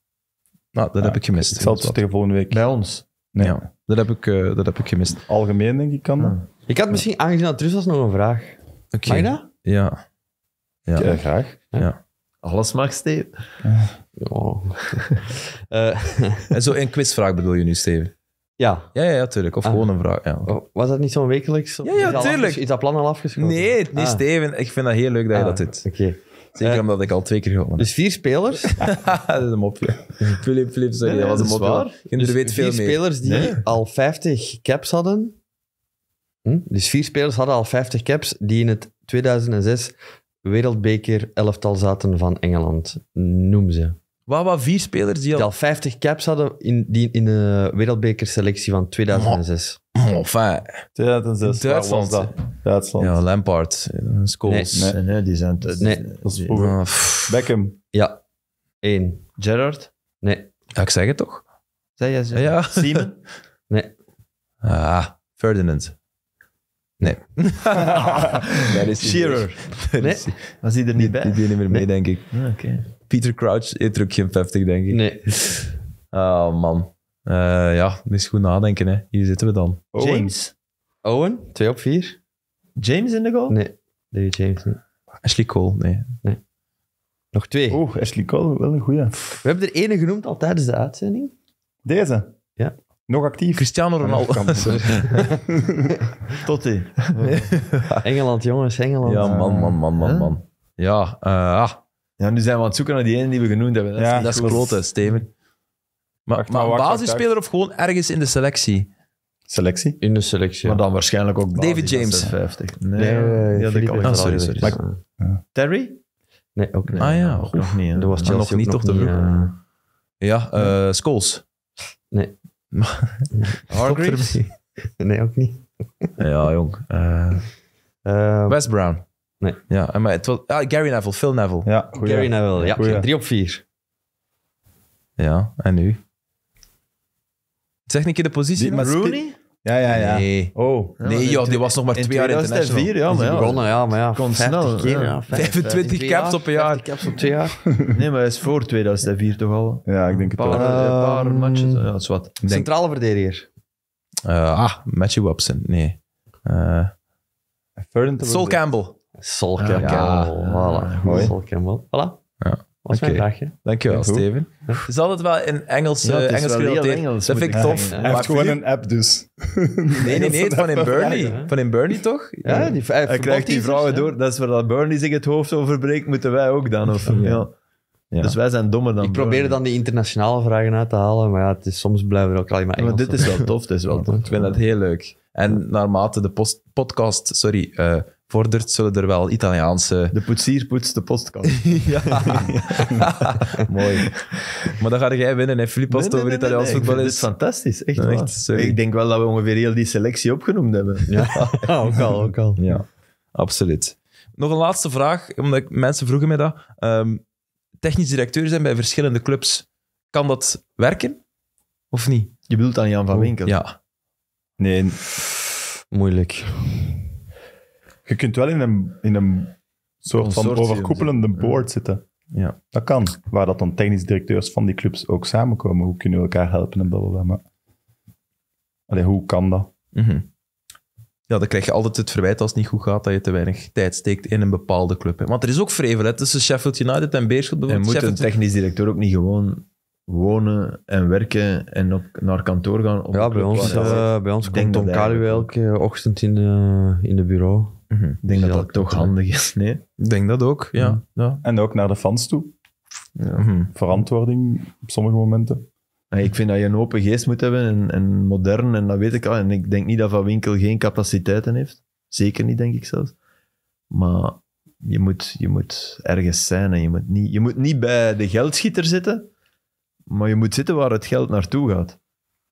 Nou, dat heb ik gemist. Het tegen volgende week. Bij ons? Nee. Ja, dat heb ik, dat heb ik gemist. Algemeen denk ik kan. Ah. Ik had misschien, aangezien dat Rus was, nog een vraag. Oké. Ja. Ja, graag. Ja. Alles mag, Steven. Ja. Eh, en zo een quizvraag bedoel je nu, Steven? Ja. Ja, ja, ja tuurlijk. Of ah. gewoon een vraag. Ja. Oh, was dat niet zo'n wekelijks? Ja, ja, tuurlijk. dat plan al afgeschoten? Nee, niet ah. Steven. Ik vind dat heel leuk dat je ah, dat doet. Oké. Zeker eh, omdat ik al twee keer gewonnen Dus vier spelers? dat is een mopje. Philip, Philip, sorry, dat was een mopje. Dus weet veel vier spelers die al 50 caps hadden. Hm? Dus vier spelers hadden al 50 caps die in het 2006 wereldbeker elftal zaten van Engeland. Noem ze. Wat wat vier spelers die al... 50 caps hadden in, die, in de selectie van 2006. enfin. 2006. Duitsland. Dat? Duitsland. Ja, Lampard. Scholes. Eh, nee, die zijn... nee. Ah, Beckham. Ja. Eén. Gerrard. Nee. ik zeg het toch? Zij jij ze? Ja. Simon? Nee. Ah, Ferdinand. Nee. nee is Shearer. nee? Was hij er niet bij? Die deed niet meer mee, denk ik. Ah, Peter Crouch eet er geen 50, denk ik. Nee. Oh, man. Uh, ja, eens goed nadenken. Hè. Hier zitten we dan. James? Owen, 2 op 4. James in de goal? Nee, David James niet. Ashley Cole, nee. nee. Nog twee. Oeh, Ashley Cole, wel een goeie. We hebben er ene genoemd al tijdens de uitzending. Deze? Nog actief? Cristiano Ronaldo. Tot die. Engeland, jongens, Engeland. Ja, man, man, man, man, man. Ja, eh, ah. ja, nu zijn we aan het zoeken naar die ene die we genoemd hebben. Dat is, ja, dat is grote Steven. Maar, basisspeler of gewoon ergens in de selectie? Selectie? In de selectie. Maar dan waarschijnlijk ook David James. 50. Nee, ja, dat kan sorry, sorry. Terry? Nee, ook niet. Ah ja, ook nog niet. Dat was nog niet toch de Ja, eh, Scholes. Nee. Hargreaves? Nee, ook niet. ja, jong. Uh, uh, Wes Brown. Nee. Ja, maar het was, ah, Gary Neville, Phil Neville. Ja, Gary Neville, ja. Goeie. Drie op vier. Ja, en nu? Zeg een keer de positie. Die, Rooney? Ja, ja, ja. Nee. Oh. Nee, joh, die was nog maar twee jaar international. In 2004, ja, maar ja. begonnen, ja, maar ja. Kon snel. 25, caps op een jaar. caps op twee jaar. nee, maar hij is voor 2004 toch al? Ja, ik denk het wel. Een paar, eh, ehm, matches, ja, dat is wat. Centrale verdediger. Uh, ah, Matthew Wapson nee. Uh, Sol Campbell. Sol ah, Campbell, ja. voilà. Sol Campbell, voilà. Ja. Oké. Dankjewel, Steven. Is altijd het wel in Engels, eh, is Engels wel heel Engels, dat vind ik tof. Hij heeft gewoon een app dus. Nee, nee, nee, van in Bernie, Van in Bernie toch? Ja, die vijf Hij krijgt die vrouwen door. Dat is waar dat Burnley zich het hoofd over moeten wij ook dan. Of, ja. Dus wij zijn dommer dan Ik probeer dan die internationale vragen uit te halen, maar ja, het is, soms blijven we ook alleen maar Engels. Maar dit is wel tof, dit is wel tof. Ik vind dat heel leuk. En naarmate de post- podcast sorry, eh, vordert, zullen er wel Italiaanse... De poetsier poets de postkant. ja. Mooi. Maar dan ga jij winnen, hè, Filip, als nee, het over Italiaans voetbal is. Dat is fantastisch, echt, nou, Ik denk wel dat we ongeveer heel die selectie opgenoemd hebben. Ja, ah, ook al, ook al. Ja, absoluut. Nog een laatste vraag, omdat mensen vroegen mij dat. Ehm, technisch directeur zijn bij verschillende clubs, kan dat werken of niet? Je bedoelt aan Jan van oh, Winkel? Ja. Nee, moeilijk. Je kunt wel in een, in een soort van overkoepelende board zitten. Ja. Dat kan. Waar dat dan technisch directeurs van die clubs ook samenkomen. Hoe kunnen we elkaar helpen en blablabla. hoe kan dat? Mhm. Ja, dan krijg je altijd het verwijt als het niet goed gaat dat je te weinig tijd steekt in een bepaalde club. Want er is ook vrevel hè, tussen Sheffield United en Beerschot En moet een technisch directeur ook niet gewoon wonen en werken en op, naar kantoor gaan? ja, bij ons, eh, bij ons komt Tom Kalu elke ochtend in, het in de bureau. Mhm. Ik denk dat dat toch handig is, nee? Ik denk dat ook, ja. Mhm. ja. En ook naar de fans toe. Ja. Mhm. Verantwoording op sommige momenten. Ah, ik vind dat je een open geest moet hebben en, en, modern, en dat weet ik al. En ik denk niet dat Van Winkel geen capaciteiten heeft. Zeker niet, denk ik zelfs. Maar je moet, je moet ergens zijn en je moet, niet, je moet niet bij de geldschieter zitten, maar je moet zitten waar het geld naartoe gaat.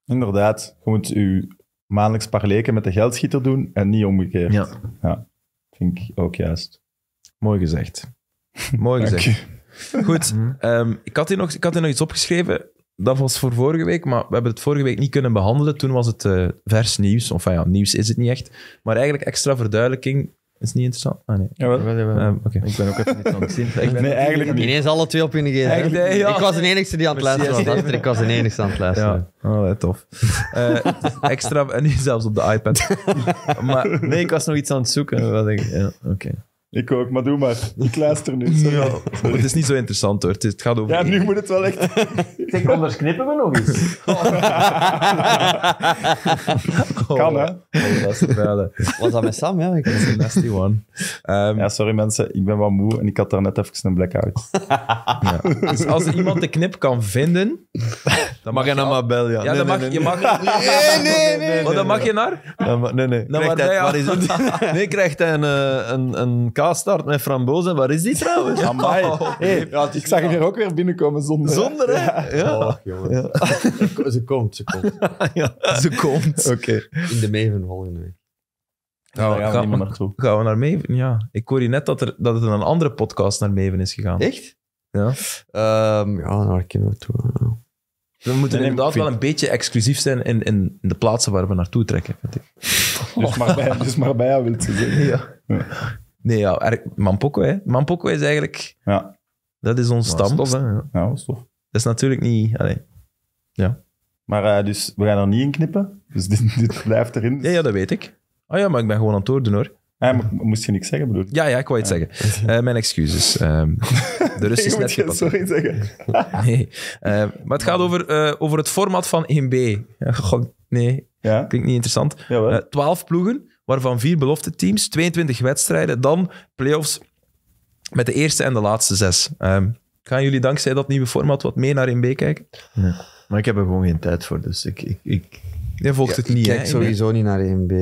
Inderdaad, je moet je maandelijks parleken met de geldschieter doen en niet omgekeerd. Ja. ja vind ik ook juist. Mooi gezegd. Mooi gezegd. Goed, mhm. ehm, ik, had hier nog, ik had hier nog iets opgeschreven. Dat was voor vorige week, maar we hebben het vorige week niet kunnen behandelen. Toen was het eh, vers nieuws. Of ja, nieuws is het niet echt. Maar eigenlijk extra verduidelijking is niet interessant? Ah, nee. Jawel. Ehm, ik ben ook even niet aan het zien. nee, eigenlijk niet. Ineens alle twee op hun gegeven. Nee, Ik was de enigste die aan het luisteren was. ik was de enigste aan het luisteren. Ja. Oh, tof. Eh, extra, en nu zelfs op de iPad. maar nee, ik was nog iets aan het zoeken. ja, oké. Ik ook, maar doe maar. Ik luister nu. Sorry. Ja, oh, het is niet zo interessant hoor. Het, is, het gaat over. Ja, nu moet het wel echt. Zeg, anders knippen we nog eens. Oh. Kan hè? Oh, dat is vuil, hè. Was dat met Sam? Ja, ik was een nasty one. Um, ja, sorry mensen, ik ben wat moe en ik had daar net even een blackout. Ja. Dus als iemand de knip kan vinden, dan mag je naar mijn bel, Ja, ja nee, dan mag, nee, je nee. mag. Nee, nee, nee. dan mag je naar? Nee, nee. nee. krijgt hij, is het? Nee, krijgt hij een, eh, een, een kaasstaart met frambozen. waar is die trouwens? Amai. Oh. Hey, ja, ik zag hem hier ook weer binnenkomen zonder. Zonder, hè? Ja. Oh, jongen. Ze komt, ze komt. Ze komt. Oké. In de Meven volgende week. Ja, ik nou, gaan, niet meer naartoe. gaan we naar Maven? Ja. Ik hoor je net dat er, dat het een andere podcast naar Meven is gegaan. Echt? Ja. Ehm, ja, naar kunnen we toe. Eh. We moeten inderdaad wel een beetje exclusief zijn in, in de plaatsen waar we naartoe trekken, vind ik. Dus maar bij, dus maar bij ze zeggen. ja. Nee, ja, Mampoko, hè. Mampoko is eigenlijk... Ja. Dat is ons stam. Dat is Ja, dat is Dat is natuurlijk niet... Ja. Maar eh, dus, we gaan er niet in knippen. Dus dit, dit blijft erin. Ja, ja, dat weet ik. Ah oh, ja, maar ik ben gewoon aan het doordoen, hoor. Ja, moest je niks zeggen, bedoel Ja, ja, ik wou iets zeggen. Eh, mijn excuses. Ehm, de rust is net je sorry zeggen. nee. Uh, maar het gaat over, over het format van 1B. God, nee, klinkt niet interessant. Twaalf ploegen waarvan vier belofte teams, 22 wedstrijden, dan playoffs met de eerste en de laatste zes. Ehm, gaan jullie dankzij dat nieuwe format wat meer naar NB kijken? Nee, maar ik heb er gewoon geen tijd voor, dus ik... ik, ik... Jij volgt het niet, Ik kijk sowieso niet naar 1B,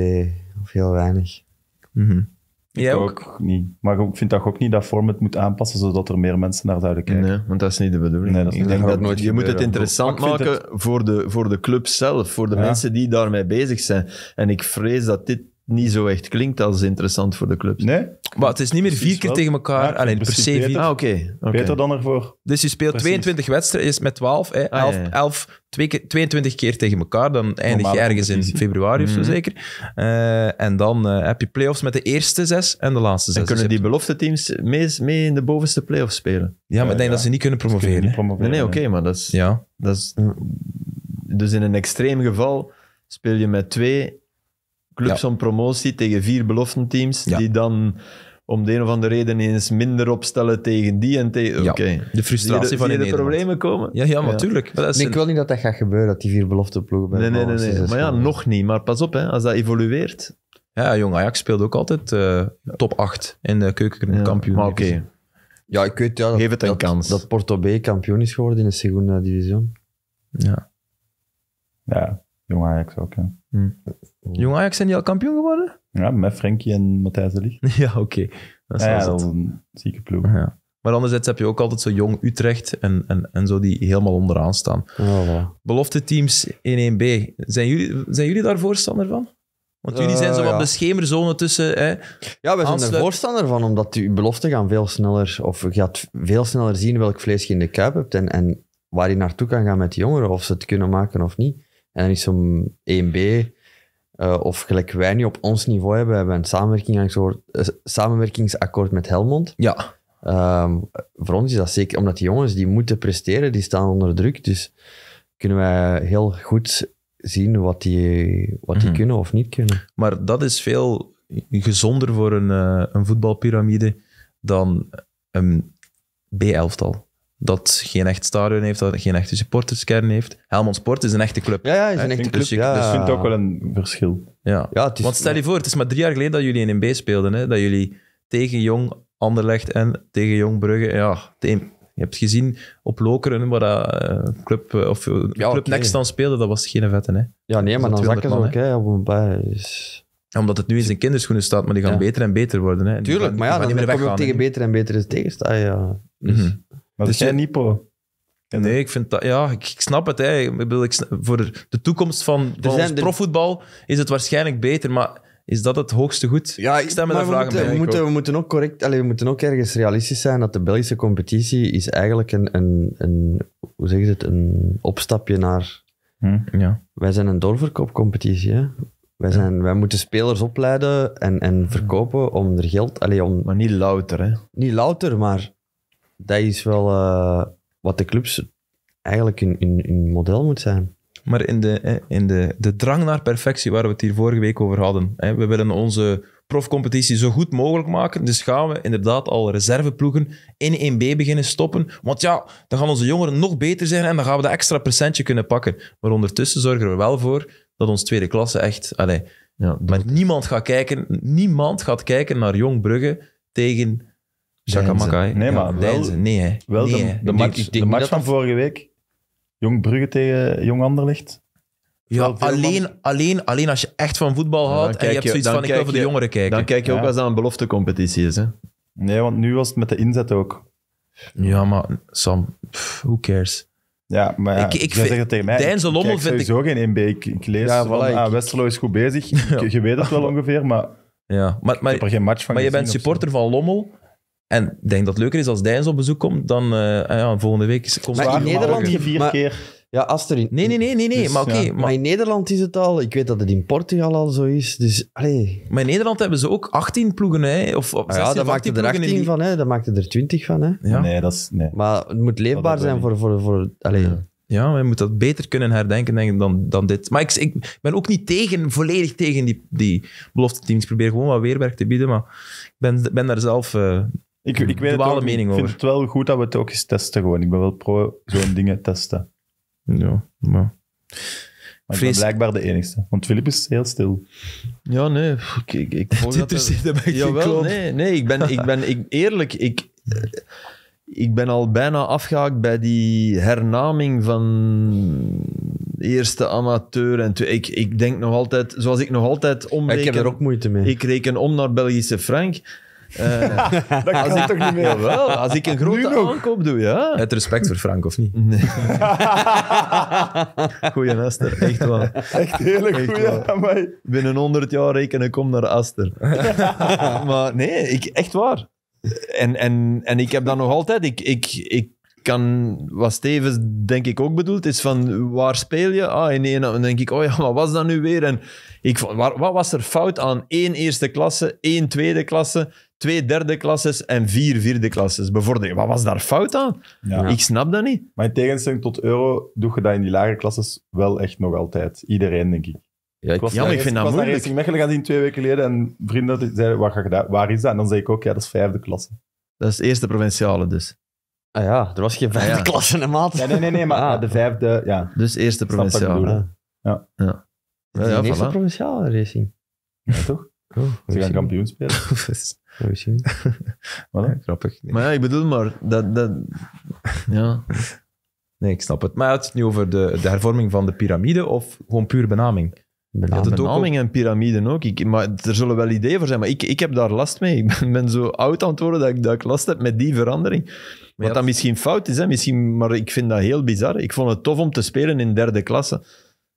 of heel weinig. Mm ook? niet. Maar ik vind dat ook niet dat format moet aanpassen zodat er meer mensen naar zouden kijken. want dat is niet de bedoeling. Nee, dat ik denk dat, nooit je moet het interessant maken Voor, de, voor de club zelf, voor de mensen die daarmee bezig zijn. En ik vrees dat dit niet zo echt klinkt als interessant voor de clubs. Nee. Maar het is niet meer vier keer tegen elkaar. Alleen per se vier. Ah, oké. Beter dan ervoor. Dus je speelt 22 wedstrijden, is met 12. Hè, 11, ah, 11 twee keer, 22 keer tegen elkaar. Dan eindig je ergens in februari of zo mhm. zeker. Eh, en dan eh, heb je play-offs met de eerste zes en de laatste zes. En kunnen dus die belofte teams mee, mee in de bovenste play-offs spelen? Ja, maar ik denk dat ze niet kunnen promoveren. nee, oké, maar dat is... Ja. Dat is dus in een extreem geval speel je met twee clubs om promotie tegen vier belofte teams die dan om de een of andere reden eens minder opstellen tegen die en tegen... Oké. De frustratie van van de problemen komen? Ja, ja natuurlijk. Ik denk wel niet dat dat gaat gebeuren, dat die vier belofte ploegen Nee, nee, nee. nee. Maar ja, nog niet. Maar pas op, hè, als dat evolueert... Ja, jong Ajax speelt ook altijd eh, top 8 in de keukenkampioen. kampioen oké. Ja, ik weet ja, dat, Geef het een kans. dat Porto B kampioen is geworden in de Segunda divisie Ja. Ja, jong Ajax ook. Hè. Hm. Jong Ajax zijn die al kampioen geworden? Ja, met Frenkie en Matthijs de Ja, oké. Dat is ja, een zieke ploeg. Ja. Maar anderzijds heb je ook altijd zo jong Utrecht en, en, en zo die helemaal onderaan staan. Belofte teams 1-1B. Zijn jullie, zijn jullie daar voorstander van? Want jullie zijn eh, zo wat de schemerzone tussen. Hè, ja, wij zijn er voorstander van, omdat je belofte gaan veel sneller. Of je gaat veel sneller zien welk vlees je in de kuip hebt en, en waar je naartoe kan gaan met jongeren. Of ze het kunnen maken of niet. En dan is zo'n 1B eh, of gelijk wij nu op ons niveau hebben, we hebben een samenwerkingsakkoord, eh, samenwerkingsakkoord met Helmond. Ja. Ehm, voor ons is dat zeker, omdat die jongens die moeten presteren, die staan onder druk. Dus kunnen wij heel goed zien wat die, wat die mhm. kunnen of niet kunnen. Maar dat is veel gezonder voor een, uh, een voetbalpyramide dan een B-elftal dat geen echt stadion heeft, dat geen echte supporterskern heeft. Helmond Sport is een echte club. Ja, ja is een echte dus club. Dus ja. vind ook wel een verschil. Ja. ja Want stel je voor, het is maar drie jaar geleden dat jullie in NB speelden. Hè? Dat jullie tegen Jong Anderlecht en tegen Jong Brugge... Ja, je hebt gezien op Lokeren, waar dat, eh, club, eh, of, eh, club Next dan speelde, dat was geen vette. Hè? Ja, nee, maar dan zakken ook. Hè? Op een omdat het nu in kinderschoenen staat, maar die gaan beter en beter worden. Hè. Tuurlijk, maar ja, dan, dan, dan ook tegen beter en betere tegenstaan. Ja. Dus- mhm. Maar dus jij niet Nee, eh, ik vind dat... Ja, ik, snap het. Ik bedoel, voor de toekomst van, van profvoetbal is het waarschijnlijk beter, maar... Is dat het hoogste goed? Ja, ik stem met de vragen we moeten, We moeten, we moeten ook correct, we moeten ook ergens realistisch zijn dat de Belgische competitie is eigenlijk een, een, een hoe zeg je het, een opstapje naar. Hm? ja. Wij zijn een doorverkoopcompetitie. Wij, zijn, wij moeten spelers opleiden en, en verkopen om er geld. Allez, om, maar niet louter, hè? Niet louter, maar dat is wel eh, wat de clubs eigenlijk een in, model moet zijn. Maar in, de, in de, de drang naar perfectie waar we het hier vorige week over hadden. Hè, we willen onze profcompetitie zo goed mogelijk maken. Dus gaan we inderdaad al reserveploegen in 1B beginnen stoppen. Want ja, dan gaan onze jongeren nog beter zijn en dan gaan we dat extra percentje kunnen pakken. Maar ondertussen zorgen we wel voor dat ons tweede klasse echt... Allez, ja, maar niemand gaat, kijken, niemand gaat kijken naar Jong Brugge tegen Jacques. Makai. Nee, maar nee, wel de, de match, van vorige week. Jong Brugge tegen Jong Anderlecht. Ja, alleen, alleen, alleen als je echt van voetbal houdt en je hebt zoiets van, ik wil voor de jongeren kijken. Dan kijk je ook als dat een beloftecompetitie is. Hè? Nee, want nu was het met de inzet ook. Ja, maar Sam, who cares? Ja, maar Ik- ik tegen mij. Lommel vind ik- zo geen 1B. Ik, lees Ja, van, ah, Westerlo is goed bezig. Je weet het wel ongeveer, maar Ja, maar, ik heb er geen match van maar je bent supporter van Lommel en ik denk dat het leuker is als Dijs op bezoek komt dan eh, ah ja, volgende week. Komt maar in Nederland vier keer. Ja, als er in, Nee, nee, nee, nee, nee. Dus maar oké. maar, in Nederland is het al. Ik weet dat het in Portugal al zo is. Dus, allee. Maar in Nederland hebben ze ook 18 ploegen. Hè, of, of ah ja, dat maakte er 18 die... van, hè? Dat maakte er 20 van, hè? Ja. Nee, dat is. Nee. Maar het moet leefbaar zijn voor. voor, voor allee. Ja. Ja, we moeten dat beter kunnen herdenken dan, dan dit. Maar ik, ik, ben ook niet tegen, volledig tegen die, die belofte teams. Ik probeer gewoon wat weerwerk te bieden, maar ik ben, ben daar zelf eh, ik, ik weet het ook, mening ik vind het wel goed dat we het ook eens testen gewoon. Ik ben wel pro zo'n dingen testen. Ja, maar... ik ben blijkbaar de enigste. Want Filip is heel stil. Ja, nee. Ik, ik, ik volg nee. Nee, ik ben... Ik ben ik, eerlijk, ik... Eh, ik ben al bijna afgehaakt bij die hernaming van eerste amateur. En ik, ik denk nog altijd, zoals ik nog altijd omreken... Ik heb er ook moeite mee. Ik reken om naar Belgische frank. Eh, dat kan als ik, toch niet meer? wel, als ik een grote aankoop doe, ja. Het respect voor Frank, of niet? Nee. goeie Aster, echt wel. Echt heerlijk goeie, Binnen 100 jaar rekenen kom naar Aster. maar nee, ik, echt waar. En, en, en ik heb dat nog altijd. Ik, ik, ik kan, wat Stevens denk ik ook bedoeld, is van waar speel je? Ah, in één, dan denk ik, oh ja, wat was dat nu weer? En ik, waar, wat was er fout aan één eerste klasse, één tweede klasse, twee derde klasses en vier vierde klasses. Bijvoorbeeld, wat was daar fout aan? Ik snap dat niet. Maar in tegenstelling tot euro doe je dat in die lagere klasses wel echt nog altijd. Iedereen, denk ik. Ja, ik, was ja, ik vind dat moeilijk. Ik was Mechelen gaan zien twee weken geleden en vrienden zeiden, waar, ga je dat, waar is dat? En dan zei ik ook, ja, dat is vijfde klasse. Dat is eerste provinciale dus. Ah ja, er was geen ah, vijfde klasse in maat. Ja, nee, nee, nee, maar ah. de vijfde, ja. Dus eerste provinciale. Ah. Ja. Ja. ja. eerste provinciale racing. Ja, toch? Oh, Ze gaan kampioen spelen. Gaan zien. grappig. Maar ja, ik bedoel maar, dat... dat ja. Nee, ik snap het. Maar had het nu over de, de hervorming van de piramide of gewoon puur benaming? Benaming, het benaming en piramiden ook. Ik, maar er zullen wel ideeën voor zijn, maar ik, ik heb daar last mee. Ik ben, zo oud aan het worden dat ik, dat last heb met die verandering. Wat ja, dan misschien fout is, hè? Misschien, maar ik vind dat heel bizar. Ik vond het tof om te spelen in derde klasse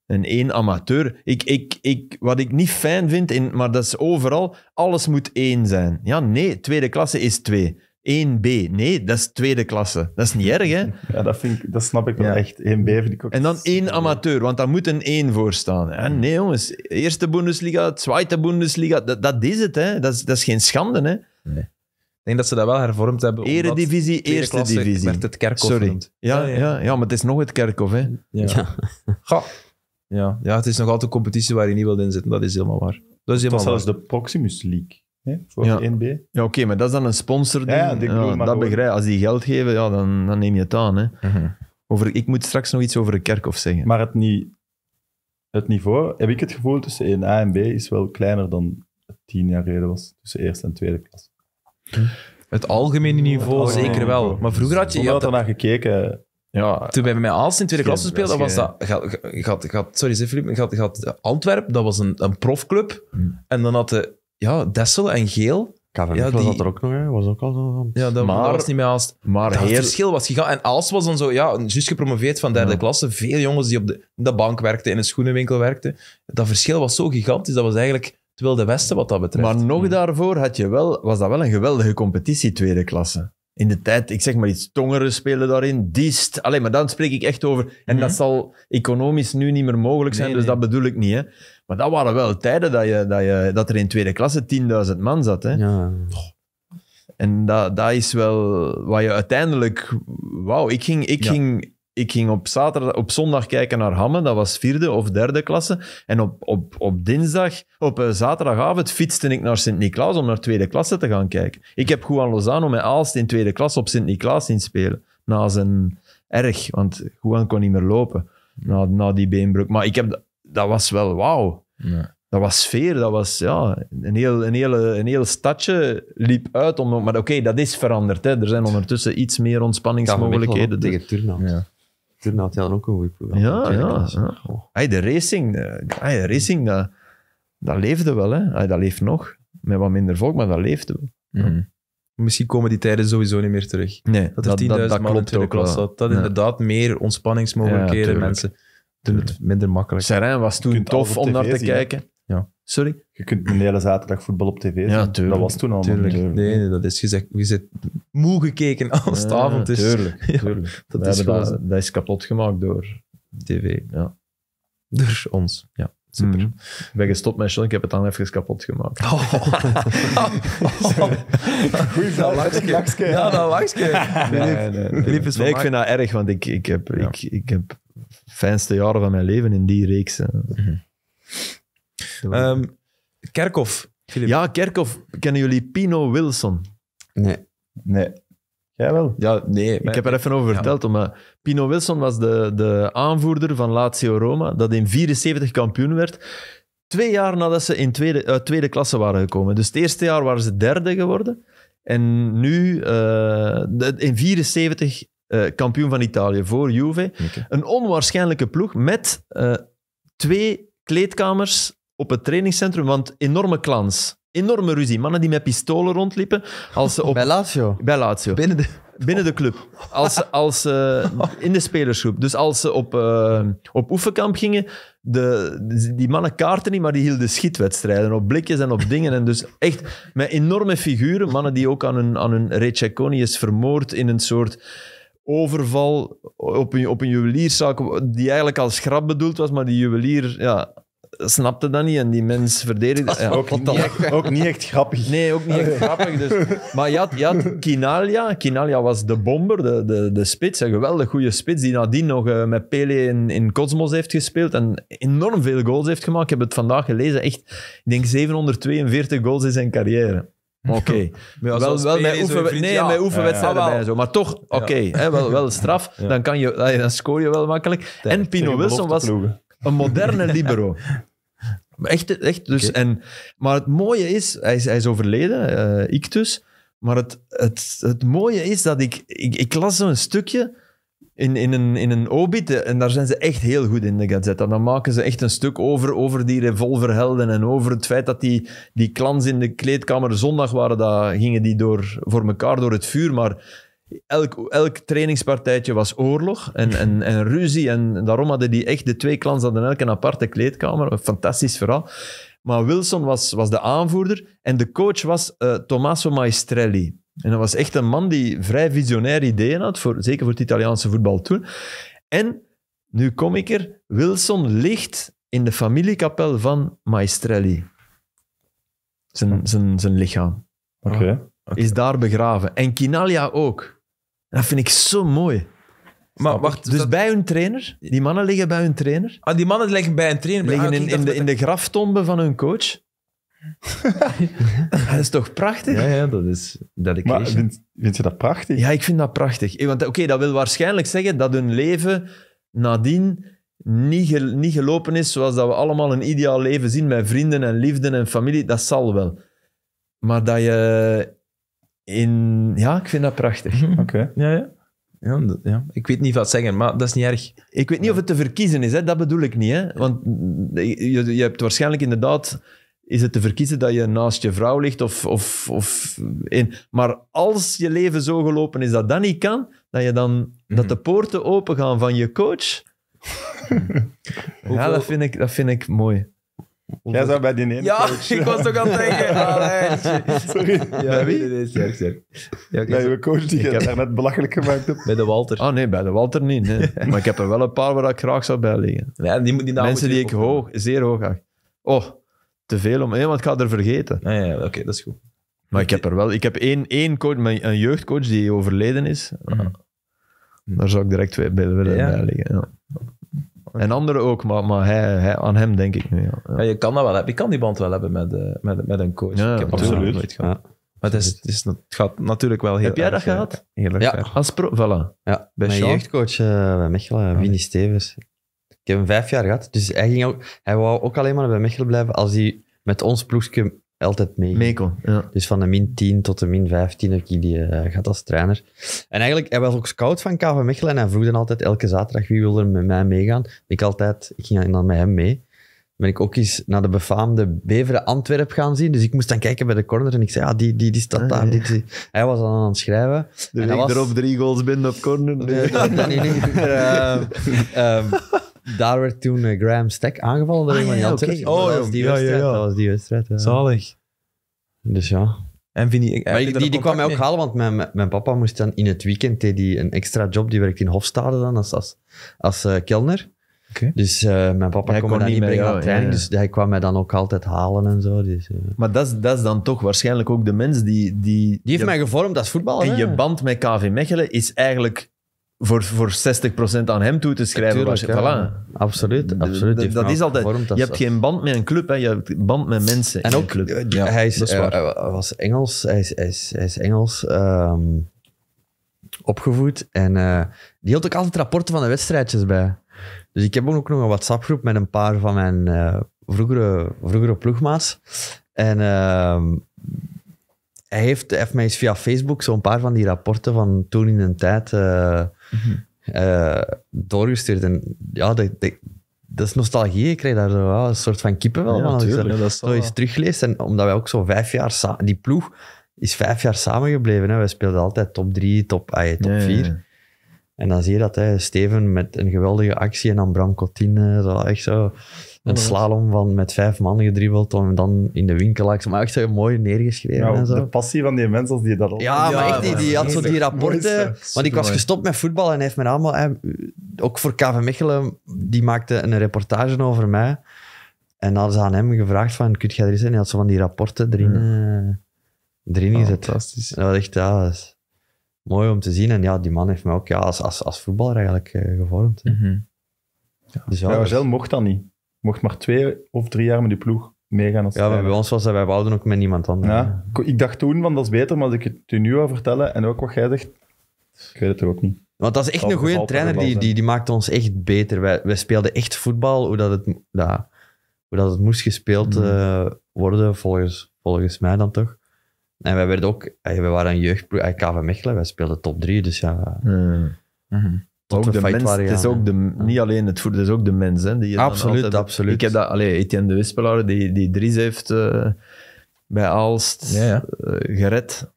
een één amateur. Ik, ik, ik, wat ik niet fijn vind, in, maar dat is overal, alles moet één zijn. Ja, nee, tweede klasse is twee. 1B. Nee, dat is tweede klasse. Dat is niet erg, hè? Ja, dat, vind dat snap ik wel echt. 1B vind ik En dan één amateur, want daar moet een één voor staan. Nee, jongens. Eerste Bundesliga, tweede Bundesliga, dat, is het, hè? Dat is, dat is geen schande, hè? Nee. Ik denk dat ze dat wel hervormd hebben. Eredivisie, eerste divisie. werd het kerkhof Sorry. Ja, ja, ja, maar het is nog het kerkhof, hè? Ja. ja. Ga. Ja. ja, het is nog altijd een competitie waar je niet wilt inzetten Dat is helemaal waar. Dat is helemaal zelfs de Proximus League. voor ja. de NB. Ja, oké, maar dat is dan een sponsor. Ja, dat begrijp Als die geld geven, ja, dan, dan neem je het aan. Hè. Mhm. over, ik moet straks nog iets over kerk of zeggen. Maar het, niet het niveau, heb ik het gevoel, tussen 1A en B is wel kleiner dan het tien jaar geleden was. Tussen eerste en tweede klas. Het algemene niveau, zeker wel. Maar vroeger had je... je had er naar gekeken ja, Toen we met mij Aalst in tweede klasse speelden, was dat... Gaat, gaat, sorry, Philippe, gaat, Antwerpen, dat was een, een profclub. Hm. En dan had de, ja, Dessel en Geel... KVM ja, die... er ook nog, hè. was ook al zo. Ja, dat was niet meer Aalst. Maar het verschil was gegaan. En als was dan zo, ja, juist gepromoveerd van derde klasse. Veel jongens die op de, de bank werkten, in een schoenenwinkel werkten. Dat verschil was zo gigantisch, dat was eigenlijk terwijl de Westen wat dat betreft. Maar nog hm. daarvoor had je wel, was dat wel een geweldige competitie, tweede klasse in de tijd, ik zeg maar iets, Tongeren spelen daarin, Diest. Alleen, maar dan spreek ik echt over. En dat mhm. zal economisch nu niet meer mogelijk zijn, dus dat bedoel ik niet. Hè. Maar dat waren wel tijden dat, je, dat, je, dat er in tweede klasse 10.000 man zat. Hè. Ja. En dat, is wel wat je uiteindelijk. Wauw, ik ging. Ik ging ik ging op, zaterdag, op zondag kijken naar Hamme, dat was vierde of derde klasse. En op, op, op dinsdag, op eh, zaterdagavond, fietste ik naar Sint-Niklaas om naar tweede klasse te gaan kijken. Ik heb Juan Lozano met Aalst in tweede klasse op Sint-Niklaas zien spelen. Na zijn erg, want Juan kon niet meer lopen na, na die beenbreuk. Maar ik heb, dat was wel wauw. Dat was sfeer, dat was ja, een, heel, een, hele, een heel stadje liep uit. Om, maar oké, dat is veranderd. Hè. Er zijn ondertussen iets meer ontspanningsmogelijkheden. Tegen dus- Turnhout. Ja. Toen had hij dan ook een goede ploeg. Ja, ja. Hey, de racing, hey, eh, racing dat, dat leefde wel. Hè. Hey, dat leeft nog. Met wat minder volk, maar dat leefde wel. Mhm. Misschien komen die tijden sowieso niet meer terug. Nee, dat er 10.000 man in de klas zat. Dat inderdaad meer ontspanningsmogelijkheden. mensen doen het minder makkelijk. Serijn was toen tof om naar te kijken. Ja. Sorry? Je kunt een hele zaterdag voetbal op tv Ja, tuurlijk. Dat was toen al. Tuurlijk. Nee, nee, dat is gezegd. Je zit moe gekeken als het avond is. Tuurlijk. dat, is dat, dat is kapot gemaakt door tv. Ja. Door ons, ja. Super. Mhm. Ik ben gestopt met Sean, ik heb het dan even kapot gemaakt. Oh. Goeie vraag. Ja, dat lachske. Nee, nee, nee, ik vind dat erg, want ik, ik, heb, ja. ik, ik heb fijnste jaren van mijn leven in die reeks. Eh. Mhm. Ehm, um, Kerkhoff. Ja, Kerkhoff. Kennen jullie Pino Wilson? Nee. Nee. Jij wel? Ja, nee. Ik heb er even over verteld. Pino Wilson was de, de aanvoerder van Lazio Roma, dat in 74 kampioen werd. Twee jaar nadat ze in tweede, tweede klasse waren gekomen. Dus het eerste jaar waren ze derde geworden. En nu, eh, in 74 eh, kampioen van Italië voor Juve. Een onwaarschijnlijke ploeg met eh, twee kleedkamers op het trainingscentrum, want enorme klans. Enorme ruzie. Mannen die met pistolen rondliepen. Als ze op, bij Lazio? Bij Lazio. Binnen de, binnen de club. Als, als, eh, in de spelersgroep. Dus als ze op, eh, op oefenkamp gingen, de, die mannen kaarten niet, maar die hielden schietwedstrijden op blikjes en op dingen. En dus echt met enorme figuren. Mannen die ook aan hun, aan hun Receconi is vermoord in een soort overval op een, op een juwelierszaak die eigenlijk als grap bedoeld was, maar die juwelier ja, snapte dat niet en die mens verdedigde... ook, niet echt, ook, niet echt, grappig. Nee, ook niet echt grappig. Dus. Maar je had, je had Kinalia. Kinalia was de bomber, de, de, de spits. Een geweldig goede spits die nadien nog eh, met Pele in, in Cosmos heeft gespeeld en enorm veel goals heeft gemaakt. Ik heb het vandaag gelezen. Echt, ik denk 742 goals in zijn carrière. Oké. wel, met, oefen, nee, met oefenwedstrijden zo. Maar toch, oké. Okay, wel, wel straf. Dan, kan je, dan scoor je wel makkelijk. en Pino Wilson was... Een moderne libero. Echt, echt dus. En, maar het mooie is, hij is, is overleden, eh, ik dus. Maar het, het, het mooie is dat ik, ik, ik las een stukje in, in, een, in een obit, eh, en daar zijn ze echt heel goed in, de Gazette. En dan maken ze echt een stuk over, over die revolverhelden en over het feit dat die, die klans in de kleedkamer zondag waren, dat gingen die door, voor elkaar door het vuur. Maar Elk, elk trainingspartijtje was oorlog en, en, en ruzie. En daarom hadden die echt de twee klans hadden elke een aparte kleedkamer. fantastisch verhaal. Maar Wilson was, was de aanvoerder en de coach was eh, Tommaso Maestrelli. En dat was echt een man die vrij visionair ideeën had, voor, zeker voor het Italiaanse voetbal toen. En, nu kom ik er, Wilson ligt in de familiekapel van Maestrelli. Zijn, zijn, zijn lichaam. Oké. Is daar begraven. En Kinalia ook. Dat vind ik zo mooi. Maar wacht, dus bij hun trainer, die mannen liggen bij hun trainer, Ah, die mannen liggen bij een trainer. liggen ah, in, in, de, in de graftombe van hun coach. dat is toch prachtig? Ja, ja, dat is dedication. Maar vind, vind je dat prachtig? Ja, ik vind dat prachtig. Eh, want oké, dat wil waarschijnlijk zeggen dat hun leven nadien niet, niet gelopen is zoals dat we allemaal een ideaal leven zien met vrienden en liefden en familie. Dat zal wel. Maar dat je ja, ik vind dat prachtig. Mhm. Oké. Ja, ja. Ja, ja, ik weet niet wat zeggen, maar dat is niet erg. Ik weet niet of het te verkiezen is, hè? dat bedoel ik niet. Hè? Want je, je hebt waarschijnlijk inderdaad is het te verkiezen dat je naast je vrouw ligt of... of, of in. Maar als je leven zo gelopen is dat dat niet kan, dat, je dan, dat mhm. de poorten opengaan van je coach... ja, dat vind, ik, dat vind ik mooi. Jij zou bij die ene Ja, ik was toch aan het ah, Sorry. Ja, bij wie? Ja, Bij je coach die je net belachelijk gemaakt hebt. Bij de Walter. Ah nee, bij de Walter niet. Maar ik heb er wel een paar waar ik graag zou bij liggen. die Mensen die ik hoog, zeer hoog acht. Oh, te veel om... Nee, want ik ga er vergeten. Ah, oké, dat is goed. Maar ik heb er wel... Ik heb één, één coach, een jeugdcoach die overleden is. Ah. Daar zou ik direct bij, bij willen Ja. bij liggen. Ja. En anderen ook, maar, maar hij, hij, aan hem denk ik nu. Ja. Ja. je kan dat wel hebben. Je kan die band wel hebben met, eh, met, met een coach. Ja, ik heb absoluut. nooit gehad. Maar het, is, het, is, het, gaat natuurlijk wel heel Heb jij dat eh, gehad? Heerlijk. Ja. Als pro, voilà. Ja, bij Mijn jeugdcoach uh, bij Mechelen, ah, Winnie Stevens. Ik heb hem vijf jaar gehad. Dus hij, ging ook, hij wou ook alleen maar bij Mechelen blijven als hij met ons ploegje altijd mee. ja. Dus van de min 10 tot de min 15 heb ik die uh, als trainer. En eigenlijk, hij was ook scout van KV Mechelen en hij vroeg dan altijd elke zaterdag wie wil er met mij meegaan. Ik altijd, ik ging dan met hem mee. Ben ik ook eens naar de befaamde Beveren Antwerp gaan zien. Dus ik moest dan kijken bij de corner en ik zei, ja, die, die, die staat ah, daar. Hij was dan aan het schrijven. Dus ik was... erop drie goals binnen op corner. Nee, nee, nee. Ehm, ehm, daar werd toen eh, Graham Stack aangevallen. Dat ah, iemand van ja, Oh, dat was die ja, wedstrijd. Ja, dat was die wedstrijd. Zalig. Dus ja. En die, die, kwam mij ook halen, want mijn, mijn papa moest dan in het weekend die een extra job. Die werkte in Hofstade dan als, als, als eh, kelner. Dus eh, mijn papa kon, mij niet brengen naar training, dus hij kwam mij dan ook altijd halen en zo. Dus, Maar dat is, dat is dan toch waarschijnlijk ook de mens die... Die, die heeft mij gevormd als voetballer. En hè? je band met KV Mechelen is eigenlijk voor, voor 60% aan hem toe te schrijven. Absoluut, dus absoluut. Dat, is altijd, je hebt geen band met een club, hè. je hebt band met mensen. En ook, club. Eh, ja, hij is, eh, was Engels, hij is, hij is, Engels ehm, opgevoed en eh, die hield ook altijd rapporten van de wedstrijdjes bij. Dus ik heb ook nog een WhatsApp-groep met een paar van mijn vroegere, vroegere ploegmaats. En ehm, hij heeft, heeft mij eens via Facebook zo'n paar van die rapporten van toen in een tijd Mhm. Eh, doorgestuurd. En ja, dat, dat, dat, is nostalgie. Ik krijg daar zo, een soort van kippenvel van. Als ik dat, dat zo eens teruglees. En omdat wij ook zo vijf jaar Die ploeg is vijf jaar samengebleven. Hè. Wij speelden altijd top drie, top, ay, top vier. En dan zie je dat hè, Steven met een geweldige actie en dan Bram Cotine, zo, eh, echt zo een slalom van met vijf man gedribbeld om dan in de winkel maar echt zo mooi neergeschreven en zo. De passie van die mensen als die dat al... Ja, maar echt, die, die had zo die rapporten. Want ik was gestopt met voetbal en hij heeft me allemaal... ook voor KV Mechelen, die maakte een reportage over mij. En hadden ze aan hem gevraagd van, kun jij er eens in? En hij had zo van die rapporten erin, eh, erin is het Fantastisch. En dat was echt, ja, mooi om te zien. En ja, die man heeft me ook ja, als, als, als voetballer eigenlijk eh, gevormd. Mm ja. Dus ja, zelf mocht dat niet. Mocht maar twee of drie jaar met die ploeg meegaan. Als ja, bij ons was dat, wij wouden ook met niemand anders. Ja. Ik dacht toen want dat is beter, maar als ik het nu wou vertellen en ook wat jij zegt, ik weet het ook niet. Want dat is echt een goede trainer, die, die, die maakte ons echt beter. Wij, wij speelden echt voetbal, hoe dat het, ja, hoe dat het moest gespeeld mhm. eh, worden, volgens, volgens mij dan toch. En wij werden ook, eh, we waren een jeugdploeg, eh, KV Mechelen, wij speelden top 3, dus ja. Mm. Ook de mens, waren, het is ook de, niet alleen het voer, het is ook de mens. Hè, die absoluut, absoluut. Ik heb dat, allee, Etienne de Wispelaar, die, die Dries heeft uh, bij Aalst gered.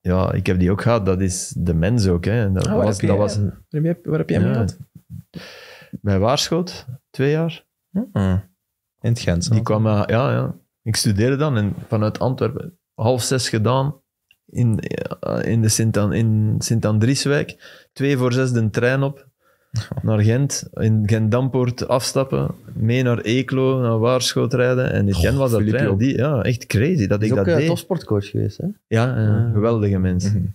Ja, ik heb die ook gehad. Dat is de mens ook. Hè. Dat ah, was, dat was waar, heb je, jij hem gehad? Bij Waarschot, twee jaar. Mm In het Gent. Die kwam, ja, ja. Ik studeerde dan en vanuit Antwerpen half zes gedaan in, eh, in de Sint-Andrieswijk. Sint Twee voor zes de trein op naar Gent. In Gent-Dampoort afstappen, mee naar Eeklo, naar Waarschoot rijden. En in Gent was dat trein. ja, echt crazy dat ik dat eh, deed. ook topsportcoach geweest, hè? Ja, eh, ja geweldige mensen. Mhm.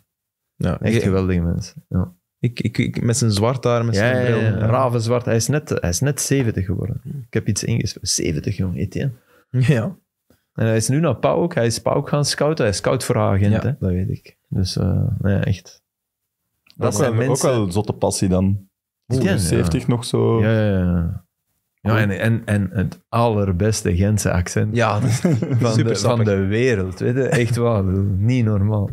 ja, echt geweldige mensen, ja. Ik, ik, ik, met zijn zwart haar, met zijn bril. Ja, Raven zwart. Hij is, net, hij is net 70 geworden. Ik heb iets ingesproken. 70, jong, Etienne. Ja. En hij is nu naar ook. Hij is PAOK gaan scouten. Hij is scout voor agent, hè? dat weet ik. Dus uh, ja, echt. Dat ook zijn mensen... Ook wel een zotte passie dan. Oeh, 70 nog zo. Ja, ja, ja. Ja, en, en, en het allerbeste Gentse accent ja, van, de, van de wereld. Weet je? Echt waar, niet normaal.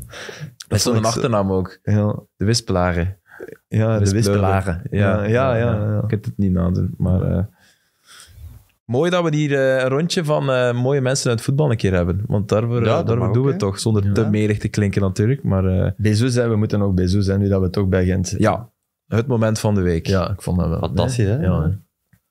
Dat is zo'n achternaam ook. Ja. De Wispelaren. Ja, de, Wispelage. Ja, ja, ja. Ik heb het niet nadoen, maar... Eh, Mooi dat we hier eh, een rondje van eh, mooie mensen uit voetbal een keer hebben. Want daarvoor, eh, doen we het toch. Zonder te merig te klinken natuurlijk. Maar, uh, we moeten ook Bezos zijn nu dat we toch bij Gent zijn. Ja, het moment van de week. Ja, ik vond dat wel. Fantastisch, hè? Ja,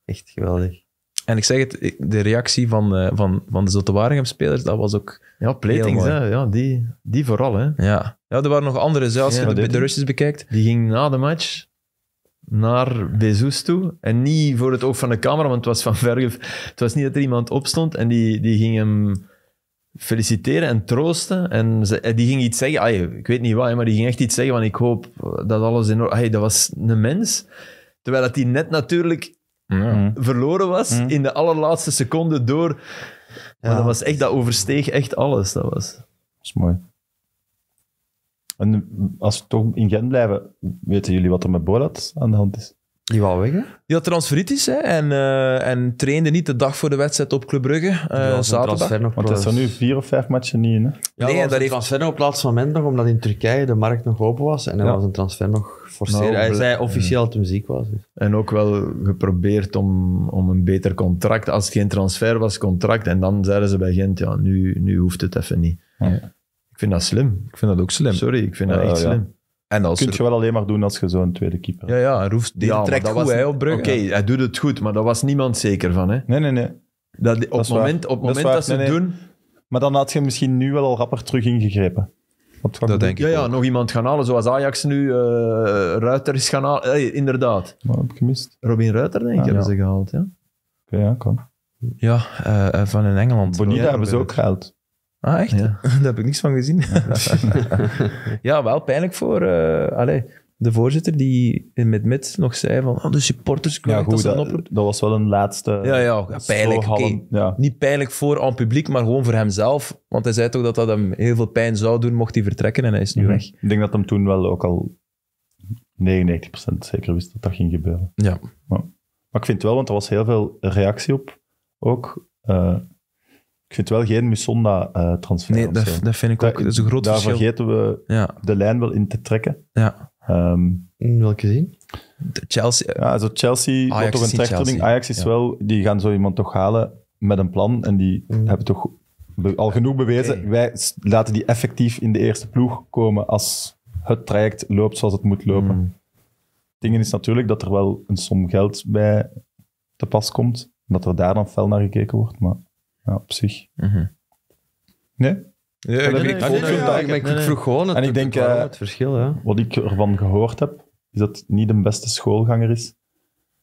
Echt geweldig. En ik zeg het, de reactie van, van, van de zotte spelers dat was ook Ja, Platings, hè, ja, die, die vooral. Hè. Ja. ja, er waren nog andere zelfs, ja, de, de Russisch bekijkt. Die ging na de match naar Bezos toe. En niet voor het oog van de camera, want het was van vergef. Het was niet dat er iemand opstond en die, die ging hem feliciteren en troosten. En die ging iets zeggen, ay, ik weet niet wat, maar die ging echt iets zeggen, want ik hoop dat alles in orde... dat was een mens. Terwijl dat die net natuurlijk ja. Mm. verloren was mm. in de allerlaatste seconde door... ja. dat was echt, dat oversteeg echt alles. Dat was, dat is mooi. En als we toch in Gent blijven, weten jullie wat er met Borat aan de hand is? Die wou weg, hè? Die had transferitis hè, en, eh, en trainde niet de dag voor de wedstrijd op Club Brugge, uh, nog. Want dat zijn nu vier of vijf matchen niet in, hè? Ja, nee, dat heeft... transfer op het laatste moment nog, omdat in Turkije de markt nog open was. En hij was een transfer nog forceren. Nou, hij zei officieel dat hij ziek was. Dus. En ook wel geprobeerd om, om een beter contract. Als het geen transfer was, contract. En dan zeiden ze bij Gent, ja, nu, nu hoeft het even niet. Ja. Ik vind dat slim. Ik vind dat ook slim. Sorry, ik vind dat echt slim. En als Kun je wel alleen maar doen als je zo'n tweede keeper hebt. Ja, ja, en die trekt goed hij op Oké, hij doet het goed, maar daar was niemand zeker van. Hè? Nee, nee, nee. Dat, op het moment, op moment dat, ze het doen... Maar dan had je misschien nu wel al rapper terug ingegrepen. Dat, denk ik. Ja, ja, nog iemand gaan halen, zoals Ajax nu uh, Ruiter is gaan halen. inderdaad. Maar heb ik gemist. Robin Ruiter, denk ik, ah, hebben ze gehaald. Ja, okay, ja kan. Ja, eh, eh, van in Engeland. Bonita hebben ze ook gehaald. Ah, echt? Ja. Daar heb ik niks van gezien. ja, wel pijnlijk voor uh, eh, allez, de voorzitter die met met nog zei van oh, de supporters ja, zijn dat, eh, dat, was wel een laatste... Ja, ja, pijnlijk. Niet pijnlijk voor aan publiek, maar gewoon voor hemzelf. Want hij zei toch dat dat hem heel veel pijn zou doen mocht hij vertrekken en hij is nu mhm. weg. Ik denk dat hem toen wel ook al 99% zeker wist dat dat ging gebeuren. Ja. Maar, ik vind wel, want er was heel veel reactie op ook... Eh, ik vind wel geen Musonda-transfer. Eh, nee, dat, dat vind ik ook. Dat is een groot daar verschil. Daar vergeten we de lijn wel in te trekken. Ja. Um, welke zin? Chelsea. Ja, also Chelsea Ajax toch een trechterding. Ajax is wel, die gaan zo iemand toch halen met een plan. En die mm. hebben toch al genoeg bewezen. Wij laten die effectief in de eerste ploeg komen als het traject loopt zoals het moet lopen. Mm. Dingen is natuurlijk dat er wel een som geld bij te pas komt. Dat er daar dan fel naar gekeken wordt. Maar ja, op zich. Mhm. Nee? Ja, ik, vroeg gewoon het, en ik denk, eh, het verschil. Wat ik ervan gehoord heb, is dat het niet de beste schoolganger is.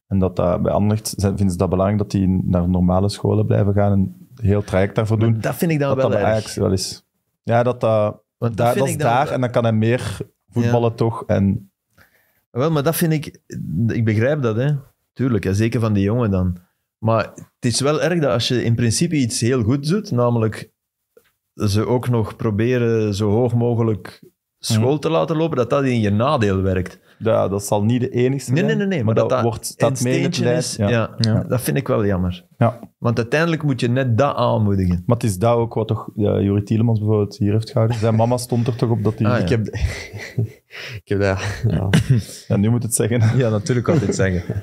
En dat dat bij Anderlecht vindt ze dat belangrijk dat die naar normale scholen blijven gaan en heel traject daarvoor doen. dat vind ik dan dat wel dat wel Ja, dat, dat, dat, is daar en dan kan hij meer voetballen toch. En... Wel, maar dat vind ik... Ik begrijp dat, hè. Tuurlijk, hè. zeker van die jongen dan. Maar het is wel erg dat als je in principe iets heel goed doet, namelijk ze ook nog proberen zo hoog mogelijk school mhm. te laten lopen, dat dat in je nadeel werkt. Ja, dat zal niet de enigste zijn. Nee, nee, nee. Maar, maar dat, wordt dat meenemen is, ja. Ja, dat vind ik wel jammer. Ja. Want uiteindelijk moet je net dat aanmoedigen. Maar het is dat ook wat toch ja, Juri Tielemans bijvoorbeeld hier heeft gehouden. Zijn mama stond er toch op dat hij... Ah, ja. Ik heb... ik heb dat... Ja. nu moet het zeggen. Ja, natuurlijk kan dit zeggen.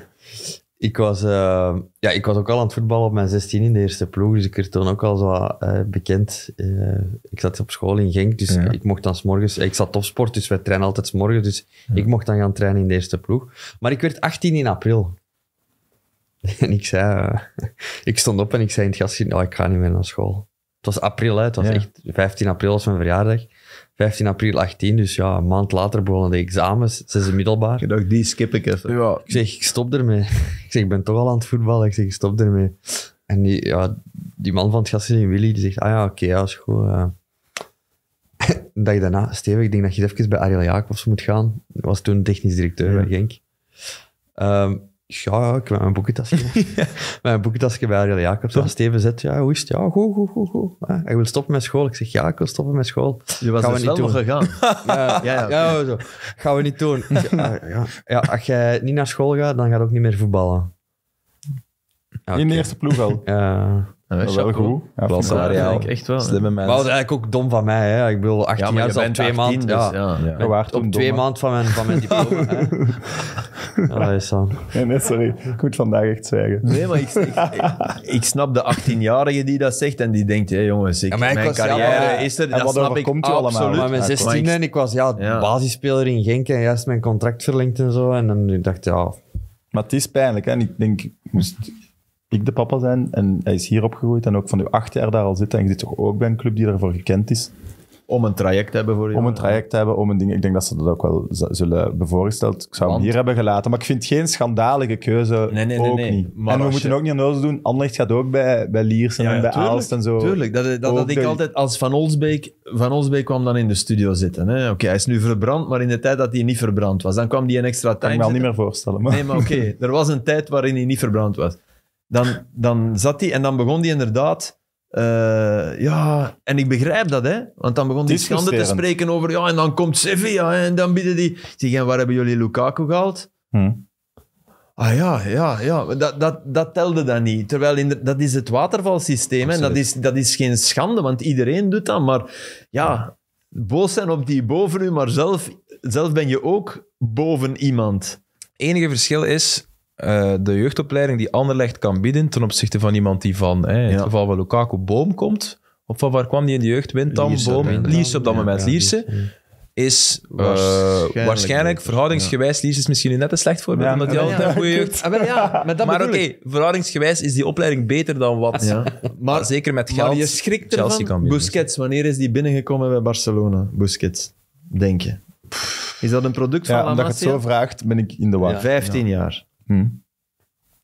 ik was, eh, ja, ik was ook al aan het voetballen op mijn 16 in de eerste ploeg, dus ik werd toen ook al zo eh, bekend. Eh, ik zat op school in Genk, dus ik mocht dan s morgens. Ik zat topsport, dus wij trainen altijd s morgens, dus ik mocht dan gaan trainen in de eerste ploeg. Maar ik werd 18 in april. en ik zei, ik stond op en ik zei in het gastje, nou, oh, ik ga niet meer naar school. Het was april, hè, het was echt 15 april was mijn verjaardag. 15 april 18, dus ja, een maand later begonnen de examens, zesde middelbaar. Ik dacht, die skip ik even. ik zeg, ik stop ermee. Ik zeg, ik ben toch al aan het voetballen, ik zeg, ik stop ermee. En die, ja, die man van het gastgezin, Willy, die zegt, ah ja, oké, okay, ja, is goed. Uh. een dag daarna, Steve, ik denk dat je even bij Ariel Jacobs moet gaan. Dat was toen technisch directeur ja. bij Genk. Ehm, ja, ik met mijn boekentasje. met mijn boekentasje bij Ariel Jacobs. Ja. Steven zet, ja, hoe is het? Ja, goed, goed, goed, goed. ik wil stoppen met school. Ik zeg, ja, ik wil stoppen met school. Je was gaan we dus niet doen. gegaan. ja, ja, ja, zo. Gaan we niet doen. Ah, ja, als jij niet naar school gaat, dan gaat ook niet meer voetballen. In de eerste ploeg al? Ja. Ja, wel goed. Ja, Echt wel. Slimme mensen. Maar dat is eigenlijk ook dom van mij. Hè. Ik bedoel, 18 jaar is al twee maanden. Dus, ja. Op twee maanden van mijn, van mijn diploma. Ja, dat is zo. Nee, nee, sorry. Ik moet vandaag echt zwijgen. Nee, maar ik, ik, snap de 18-jarige die dat zegt en die denkt, hé jongens, ik, mijn carrière is er. En dat snap ik allemaal. Absoluut. Maar mijn 16 en ik was ja, basisspeler in Genk en juist mijn contract verlengd en zo. En dan dacht ik, ja... Maar het is pijnlijk. Hè? ik denk, ik moest ik de papa zijn en hij is hier opgegroeid en ook van uw acht jaar daar al zit en je zit toch ook bij een club die daarvoor gekend is. Om een traject te hebben voor je. Om een traject te hebben, om een ding. Ik denk dat ze dat ook wel zullen voorgesteld. Ik zou hem hier hebben gelaten. Maar ik vind geen schandalige keuze. Nee, nee, Ook Niet. Maar en we moeten ook niet aan doen. Anderlecht gaat ook bij, bij Liers en, bij Aalst en zo. Tuurlijk. Dat, dat, dat ik altijd als Van Olsbeek. Van Olsbeek kwam dan in de studio zitten. Oké, hij is nu verbrand, maar in de tijd dat hij niet verbrand was. Dan kwam hij een extra tijd. Ik kan me al niet meer voorstellen. Nee, maar oké. er was een tijd waarin hij niet verbrand was. Dan, dan zat hij en dan begon hij inderdaad... Eh, ja, en ik begrijp dat, hè. Want dan begon die schande te spreken over... Ja, en dan komt Sevilla en dan bieden die... Zeg, en waar hebben jullie Lukaku gehaald? Hm. Ah ja, ja, ja. Dat, dat, dat telde dan niet. Terwijl in dat is het watervalsysteem. En dat is, dat is geen schande, want iedereen doet dat. Maar ja, boos zijn op die boven u, maar zelf, zelf ben je ook boven iemand. Het enige verschil is, eh, de jeugdopleiding die Anderlecht kan bieden ten opzichte van iemand die van, in het geval van Lukaku, Boom komt. Of van waar kwam die in de jeugd? Wint, dan Boom, Lierse op dat moment. Lierse is waarschijnlijk, verhoudingsgewijs, ja. is misschien net een slecht voorbeeld, ja, omdat hij altijd een goede jeugd... Ja, maar, ja, maar, oké, verhoudingsgewijs is die opleiding beter dan wat... Maar, zeker met geld. Maar schrikt Busquets, wanneer is die binnengekomen bij Barcelona? Busquets, denk je. Is dat een product van La omdat je het zo vraagt, ben ik in de war. 15 jaar. Hm.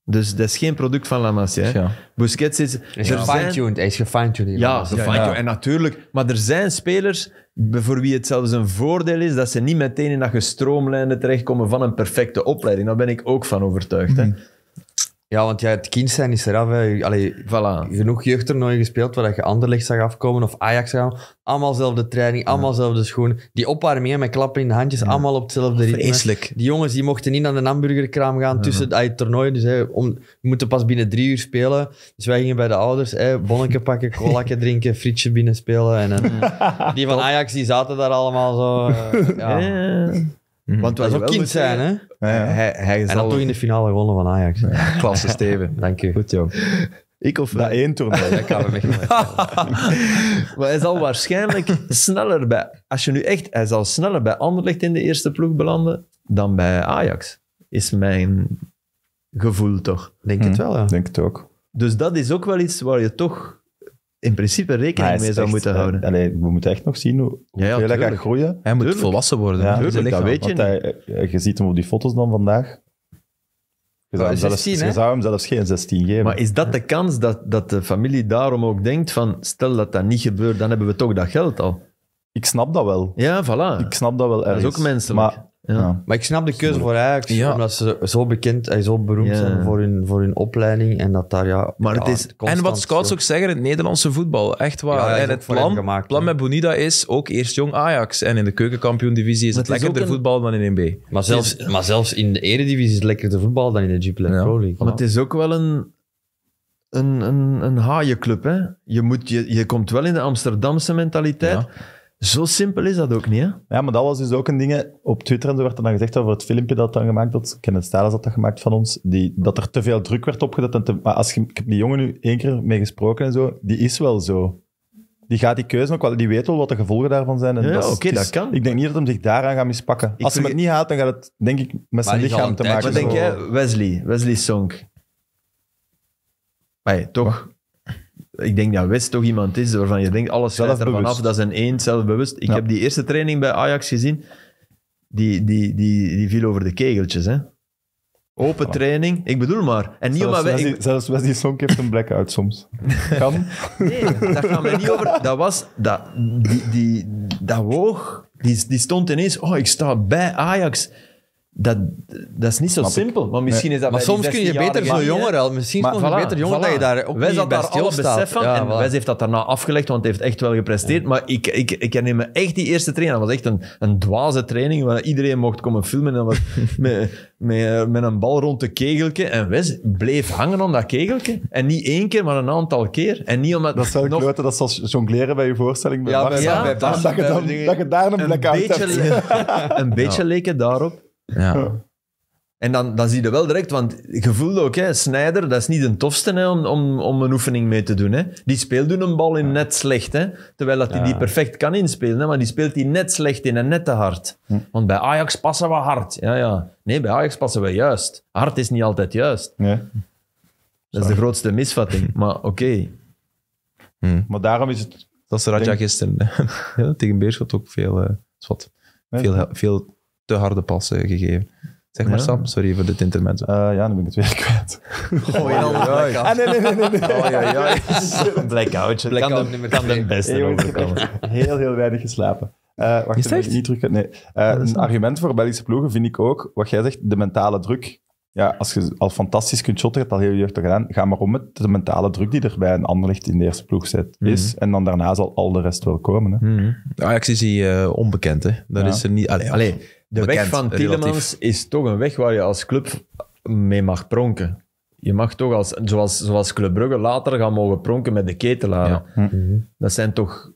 Dus dat is geen product van La Masia. Busquets is... Hij is gefine-tuned. Hij is gefine-tuned. en natuurlijk. Maar er zijn spelers voor wie het zelfs een voordeel is dat ze niet meteen in dat gestroomlijnde terechtkomen van een perfecte opleiding. Daar ben ik ook van overtuigd. Hè. Mhm. Ja, want ja, het kind zijn is eraf. Hè. Allee, voilà. Genoeg jeugdtoernooien gespeeld waar je Anderlecht zag afkomen of Ajax zag afkomen. Allemaal dezelfde training, allemaal ja. schoenen. schoen. Die opwarmingen met klappen in de handjes, allemaal op hetzelfde ritme. Vreselijk. Die jongens die mochten niet naar de hamburgerkraam gaan tussen het toernooi. Dus hè, om, we moeten pas binnen drie uur spelen. Dus wij gingen bij de ouders hè, pakken, colakje drinken, frietje binnen spelen. En, eh, die van Ajax die zaten daar allemaal zo. Eh, ja. Mhm. Want het was ook kind zijn, hè? Hij, hij En toch in de finale gewonnen van Ajax. Klasse Steven. Dank je. Goed, joh. Ik of dat eh, één toernooi, dat kan hem echt Maar hij zal waarschijnlijk sneller bij... Als je nu echt... Hij zal sneller bij Anderlecht in de eerste ploeg belanden dan bij Ajax. Is mijn gevoel toch. Denk het mhm. wel, ja. Denk het ook. Dus dat is ook wel iets waar je toch in principe rekening mee zou moeten houden. we moeten echt nog zien hoe, hoeveel ja, gaat groeien. Hij moet volwassen worden. dat weet je eh, Je ziet hem op die foto's dan vandaag. Je zou, zelfs, geen 16 geven. Maar is dat de kans dat, dat de familie daarom ook denkt van stel dat dat niet gebeurt, dan hebben we toch dat geld al? Ik snap dat wel. Ja, voilà. Ik snap dat wel ergens. Dat is ook menselijk. Maar ja. Maar ik snap de keuze voor Ajax, omdat ze zo bekend en zo beroemd zijn voor hun, voor hun opleiding en dat daar ja. Maar het is, en wat scouts ook zeggen in het Nederlandse voetbal, echt waar. en het plan, plan met Bonida is ook eerst jong Ajax. En in de keukenkampioen-divisie is het, het lekkerder voetbal dan in 1B. Maar zelfs, maar zelfs in de eredivisie is het lekkerder voetbal dan in de G Pro League. Maar het is ook wel een, een, een, een haaienclub. Hè? Je, moet, je, je komt wel in de Amsterdamse mentaliteit. Zo simpel is dat ook niet, hè? Ja, maar dat was dus ook een ding. Op Twitter en zo werd er dan gezegd over het filmpje dat dan gemaakt wordt. Kenneth Stiles had dat gemaakt van ons. Die, dat er te veel druk werd opgezet. En te, maar als ik heb die jongen nu één keer mee gesproken en zo. Die is wel zo. Die gaat die keuze ook wel. Die weet wel wat de gevolgen daarvan zijn. En ja, oké, dat kan. Ik denk niet dat hij zich daaraan gaat mispakken. als hij het niet haalt, dan gaat het denk ik met zijn lichaam te maken. Wat denk jij, Wesley? Wesley Song. Nee, toch? ik denk dat West toch iemand is waarvan je denkt, alles zelf er vanaf, dat is een één, zelfbewust. Ik heb die eerste training bij Ajax gezien, die, die, die, die viel over de kegeltjes. Hè? Open training, ik bedoel maar. En niet zelfs, omdat ik... Song heeft een blackout soms. Kan. nee, dat gaan we niet over. Dat was, dat, die, die, dat woog, die, die stond ineens, oh, ik sta bij Ajax. Dat, dat is niet zo simpel, maar misschien is dat Maar soms kun je beter zo jonger Misschien maar, is het beter jonger dat je daar ook Wij zat daar alle besef van ja, en voilà. heeft dat daarna afgelegd, want hij heeft echt wel gepresteerd. Maar ik, ik, ik herinner me echt die eerste training. Dat was echt een, een dwaze training, waar iedereen mocht komen filmen. En met, met, met een bal rond de kegeltje. En Wes bleef hangen om dat kegeltje. En niet één keer, maar een aantal keer. En niet omdat... Dat zou nog... dat zou jongleren bij je voorstelling. ja, dat, je daar een aan hebt. Een beetje leek het daarop. Ja. En dan, dan zie je wel direct, want je ook, hè, Snyder, dat is niet de tofste hè, om, om, om een oefening mee te doen. Hè. Die speelt een bal in net slecht, hè, terwijl dat hij die, die perfect kan inspelen. Hè, maar die speelt die net slecht in en net te hard. Hm. Want bij Ajax passen we hard. Ja, ja. Nee, bij Ajax passen we juist. Hard is niet altijd juist. Dat is de grootste misvatting, maar oké. Hm. Maar daarom is het... Dat is Raja gisteren. ja, tegen Beerschot ook veel, uh, veel, veel te harde pas gegeven. Zeg maar Sam, sorry voor dit intermezzo. Uh, ja, dan ben ik het weer kwijt. Oh ja, Ah, nee, nee, nee. nee, Oh, ja, ja. Blackout. kan, de, kan de beste Heel, heel weinig geslapen. Uh, wacht, Is even, niet terug. Nee. Eh, een argument voor Belgische ploegen vind ik ook, wat jij zegt, de mentale druk. Ja, als je al fantastisch kunt shotten, dat al heel gedaan, ga maar om met de mentale druk die er bij een ander ligt in de eerste ploeg zit, is. Mhm. En dan daarna zal al de rest wel komen. Hè. Mhm. Ajax is hier eh, onbekend, hè. Dat is er niet... Allee, de weg van Tielemans is toch een weg waar je als club mee mag pronken. Je mag toch, als, zoals, zoals Club Brugge, later gaan mogen pronken met de ketelaar. Dat zijn toch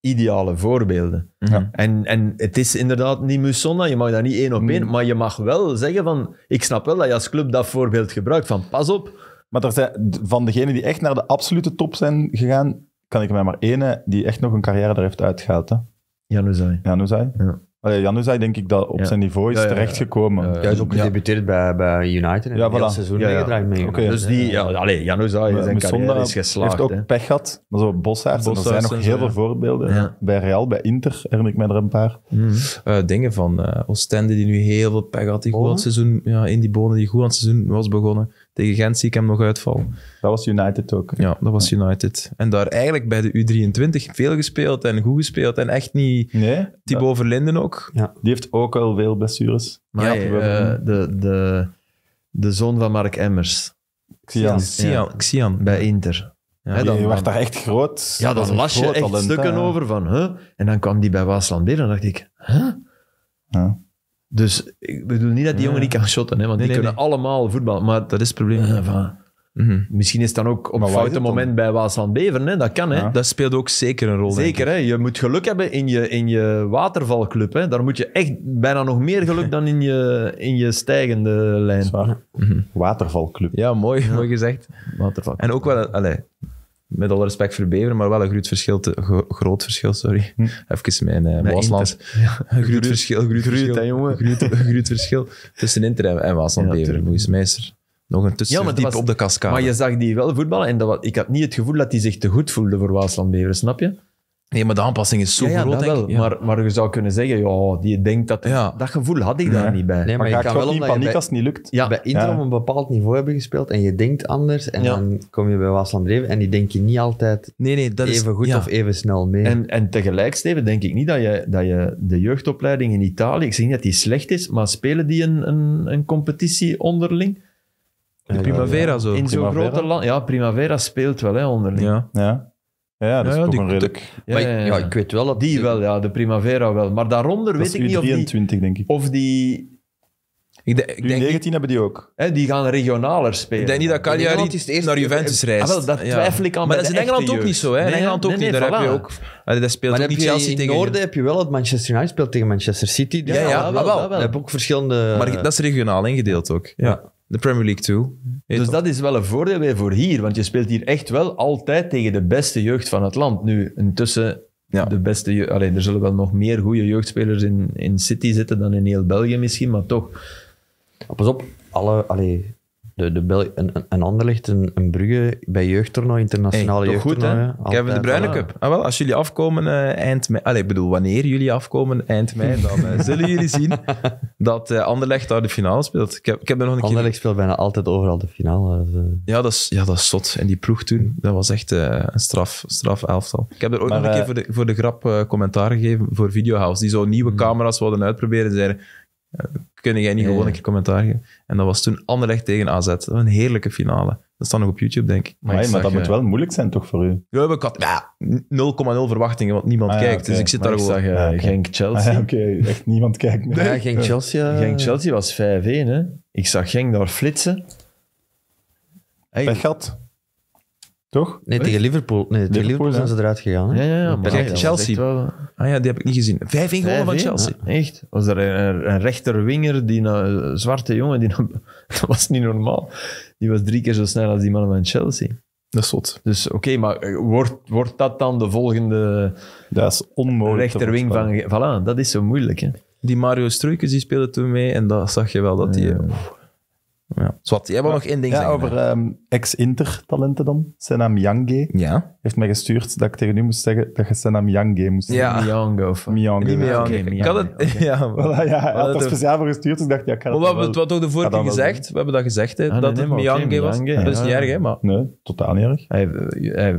ideale voorbeelden. Mhm. Ja. En, en het is inderdaad niet Musonna, je mag daar niet één op één, mhm. maar je mag wel zeggen van, ik snap wel dat je als club dat voorbeeld gebruikt, van pas op. Maar van degenen die echt naar de absolute top zijn gegaan, kan ik mij maar één die echt nog een carrière daar heeft uitgehaald. Ja, Januzaj. Januzaj. Ja. Allee, Januzaj denk ik dat op zijn niveau is terechtgekomen. hij is ook gedebuteerd bij, bij United en ja, voilà. seizoen meegedraaid mee. Dus die, ja, allee, Januzaj is een carrière is geslaagd. heeft ook pech gehad, maar zo Bossaert, er zijn nog heel veel voorbeelden. Bij Real, bij Inter herinner ik mij er een paar. Mm. dingen van uh, Oostende die nu heel veel pech had, die goed oh. seizoen, ja, in die bonen die goed het seizoen was begonnen. Tegen Gent zie ik hem nog uitval. Dat was United ook. Ja, dat was United. En daar eigenlijk bij de U23 veel gespeeld en goed gespeeld. En echt niet... Nee. Thibaut Verlinden ook. Ja. Die heeft ook al veel blessures. Maar ja, eh, eh, de, de, de zoon van Mark Emmers. Xian. Ja. Xian. Bij Inter. Ja, dan, die werd daar echt groot. Ja, dat las je echt stukken over van... hè En dan kwam die bij Waasland binnen en dacht ik... hè huh? Ja. Dus ik bedoel niet dat die jongen niet kan shotten, hè, want die kunnen allemaal voetbal. Maar dat is het probleem. van, mhm. mhm. Misschien is het dan ook op het foute moment bij Waasland Beveren. Hè? Dat kan, hè? Dat speelt ook zeker een rol. Zeker, hè? Je moet geluk hebben in je, in je watervalclub. Hè? Daar moet je echt bijna nog meer geluk dan in je, in je stijgende lijn. mm Watervalclub. Ja, mooi, mooi gezegd. En ook wel, allee, met alle respect voor Beveren, maar wel een groot verschil. groot verschil, sorry. Hm. Even mijn eh, Waasland. Groot, verschil, groot, verschil. jongen? Groot, groot verschil tussen Inter en, en Waasland-Beveren. Ja, nog een tussen ja, op de cascade. Maar je zag die wel voetballen en dat, ik had niet het gevoel dat hij zich te goed voelde voor Waasland-Beveren, snap je? Nee, maar de aanpassing is zo groot, Maar, maar je zou kunnen zeggen, ja, die denkt dat... Dat gevoel had ik daar niet bij. Nee, maar, maar je kan wel in paniek als het niet lukt. Ja. Bij Inter op een bepaald niveau hebben gespeeld en je denkt anders en dan kom je bij Wasland en die denk je niet altijd even goed of even snel mee. En, en denk ik niet dat je, dat je de jeugdopleiding in Italië, ik zeg niet dat die slecht is, maar spelen die een, een, een competitie onderling? De Primavera zo. In zo'n grote land. Ja, Primavera speelt wel hè, onderling. Ja. ja. Ja, dat is toch een redelijk... ja, ik weet wel dat... Die wel, ja, de Primavera wel. Maar daaronder weet ik niet of die, 23, denk ik. of die... Ik, ik denk, 19 hebben die ook. Hè, die gaan regionaler spelen. ik denk niet dat Cagliari naar Juventus eh, reist. Ah, wel, dat twijfel ik aan Maar dat is in Engeland ook niet zo. Hè? In Engeland ook niet. heb je ook... Dat speelt Maar in het Noorden heb je wel het Manchester United speelt tegen Manchester City. Dus ja, ja, dat wel, dat wel. Je hebt ook verschillende... Maar dat is regionaal ingedeeld ook. Ja de Premier League toe. dus dat is wel een voordeel weer voor hier, want je speelt hier echt wel altijd tegen de beste jeugd van het land. Nu, intussen, de beste jeugd, er zullen wel nog meer goede jeugdspelers in, in City zitten dan in heel België misschien, maar toch. Pas op, alle, allee, de, de Bel een, een ander een, een Brugge bij jeugdtoernooi, internationale hey, jeugdtoernooi. Goed, Kevin de bruine Cup. Ah, wel, als jullie afkomen eh, eind mei, allee, ik bedoel, wanneer jullie afkomen eind mei, dan eh, zullen jullie zien dat uh, Anderlecht daar de finale speelt. Ik heb, ik heb er nog een Anderlecht speelt bijna altijd overal de finale. Dus, ja, dat is, ja, dat is zot. En die ploeg toen, dat was echt een straf, straf elftal. Ik heb er ook nog een keer voor de, voor de grap commentaar gegeven voor Videohouse, die zo nieuwe mhm. camera's wilden uitproberen en zeiden Kun jij niet gewoon een keer commentaar geven? En dat was toen Anderlecht tegen AZ. een heerlijke finale. Dat staat nog op YouTube, denk ik. Maar, dat moet eh, wel moeilijk zijn, toch, voor u? Ja, ik had 0,0 verwachtingen, want niemand ah, kijkt. Dus ik zit daar ik Zag, eh, ah, chelsea Oké, echt niemand kijkt meer. Ja, Genk-Chelsea eh, Genk -Chelsea was 5-1, hè. Ik zag Geng daar flitsen. Hey. Pech toch? Nee, tegen Liverpool. Nee, tegen Liverpool, zijn ze eruit gegaan. Hè? Ja, ja, ja. Maar Chelsea. Ah ja, die heb ik niet gezien. Vijf ingewonnen van Chelsea. echt. Was er een, rechterwinger, die na, eh, zwarte jongen, die dat was niet normaal. Die was drie keer zo snel als die mannen van Chelsea. Dat is zot. Dus oké, maar eh, wordt, wordt dat dan de volgende dat is onmogelijk rechterwing van... Voilà, dat is zo moeilijk. Hè? Die Mario Struikens die speelde toen mee en dat zag je wel dat die... Ja. Zwat, dus jij wil nog één ding zeggen. Over ehm, ex-Inter-talenten dan. Senam Yange ja. heeft mij gestuurd dat ik tegen u moest zeggen dat je Senam Yange moest zeggen. Ja. Miyange of... Myange. het... Ja, ja, hij had er speciaal voor gestuurd, ik dacht, ja, ik ga We hebben het de vorige keer gezegd. We hebben dat gezegd, hè, ah, dat nee, het was. dat is niet erg, hè, Nee, totaal niet erg. Hij, hij,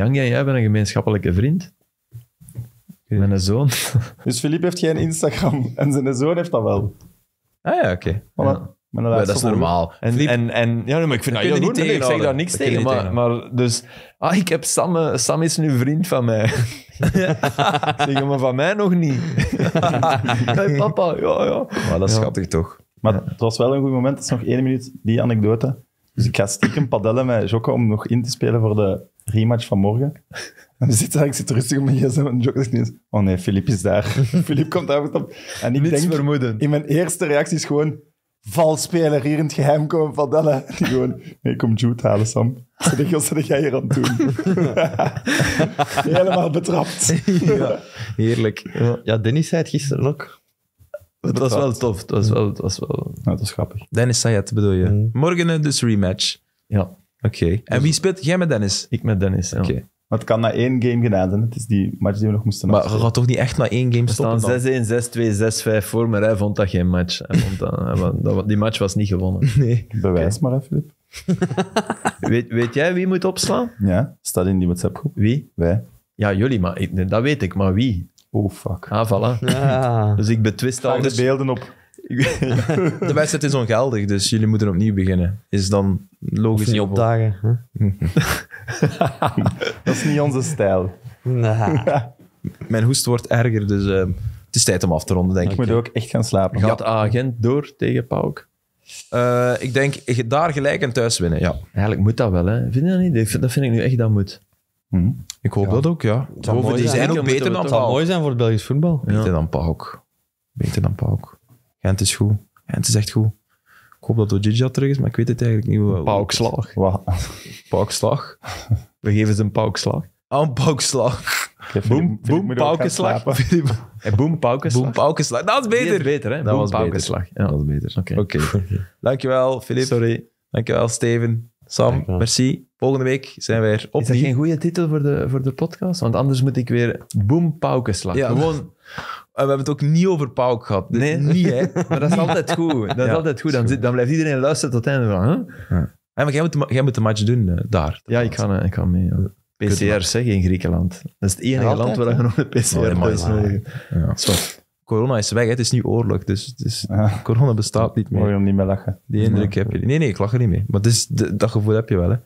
en jij bent een gemeenschappelijke vriend. Mijn zoon. Dus Filip heeft geen Instagram en zijn zoon heeft dat wel. Ah ja, oké. Okay. Voilà. Maar ja, dat is normaal. En, en, en, ja, maar ik vind dat heel goed. Nee, ik zeg daar niks dat tegen. Maar, maar, dus, ah, ik heb Sam, eh, Sam is nu vriend van mij. zeg maar van mij nog niet. hey, papa, ja, ja. Maar dat is ja. schattig toch. Maar ja. het was wel een goed moment. Het is nog één minuut, die anekdote. Dus ik ga stiekem padellen met Jokko om nog in te spelen voor de rematch van morgen. En we zit, ik zit rustig op mijn gsm en Jokko zegt niet Oh nee, Filip is daar. Filip komt daar op. En ik denk, vermoeden. in mijn eerste reactie is gewoon valspeler hier in het geheim komen van Die gewoon, nee, kom Jude halen, Sam. Wat zeg jij hier aan doen. Helemaal betrapt. ja, heerlijk. Ja, Dennis zei het gisteren ook. Het was wel tof. Het was wel... Het was wel... Ja, dat was grappig. Dennis zei het, bedoel je. Mm. Morgen dus rematch. Ja. Oké. En dus wie speelt? Jij met Dennis? Ik met Dennis, Oké. Maar het kan na één game gedaan zijn. Het is die match die we nog moesten Maar we toch niet echt na één game staan. 6-1, 6-2, 6-5 voor, maar hij vond dat geen match. vond die match was niet gewonnen. Nee. Bewijs maar, even, Filip. Weet, jij wie moet opslaan? Ja, staat in die WhatsApp-groep. Wie? Wij. Ja, jullie, maar dat weet ik. Maar wie? Oh, fuck. Ah, voilà. Dus ik betwist al de beelden op. De wedstrijd is ongeldig, dus jullie moeten opnieuw beginnen. Is dan logisch. Of niet opdagen. dat is niet onze stijl. Mijn hoest wordt erger, dus ehm, het is tijd om af te ronden, denk ik. Ik moet ook echt gaan slapen. Gaat agent door tegen Pauk? Eh, ik denk daar gelijk en thuis winnen, ja. Eigenlijk moet dat wel, hè? Vind je dat niet? Dat vind ik nu echt dat moet. Hm? Ik hoop dat ook, ja. die zijn, ook beter dan Pauk. zou mooi zijn voor het Belgisch voetbal. Beter dan Pauk. Beter dan Pauk. Gent is goed. Gent is echt goed. Ik hoop dat Ojidja terug is, maar ik weet het eigenlijk niet. Hoe, paukslag. Paukslag. We geven ze een paukslag. Ah, een paukslag. boom, boom, paukenslag. boom, paukenslag. Boom, Dat is beter. Is beter, hè? Dat boom, was paukenslag. Ja. Dat was beter. Oké. Okay. Dankjewel, Filip. Sorry. Dankjewel, Steven. Sam, merci. Volgende week zijn we er opnieuw. Is dat geen goede titel voor de, voor de podcast? Want anders moet ik weer boom, paukenslag. gewoon... Eh, we hebben het ook niet over Pauk gehad. nee. Niet, hè. Maar dat is altijd goed. Dat is altijd goed. Dan, dan blijft iedereen luisteren tot het einde van... Ja. maar jij moet, de, jij moet de match doen, eh, daar. Ja, ik ga eh, ik kan mee. PCR zeggen in Griekenland. Dat is het enige land waar je nog een pcr doen Corona is weg, het is nu oorlog, dus, corona bestaat niet meer. Mooi om niet meer lachen. Die indruk heb je niet. Nee, nee, ik lach er niet mee. Maar dat gevoel heb je wel, hè.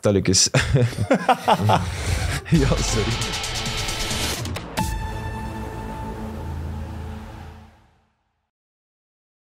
Dat ja, sorry.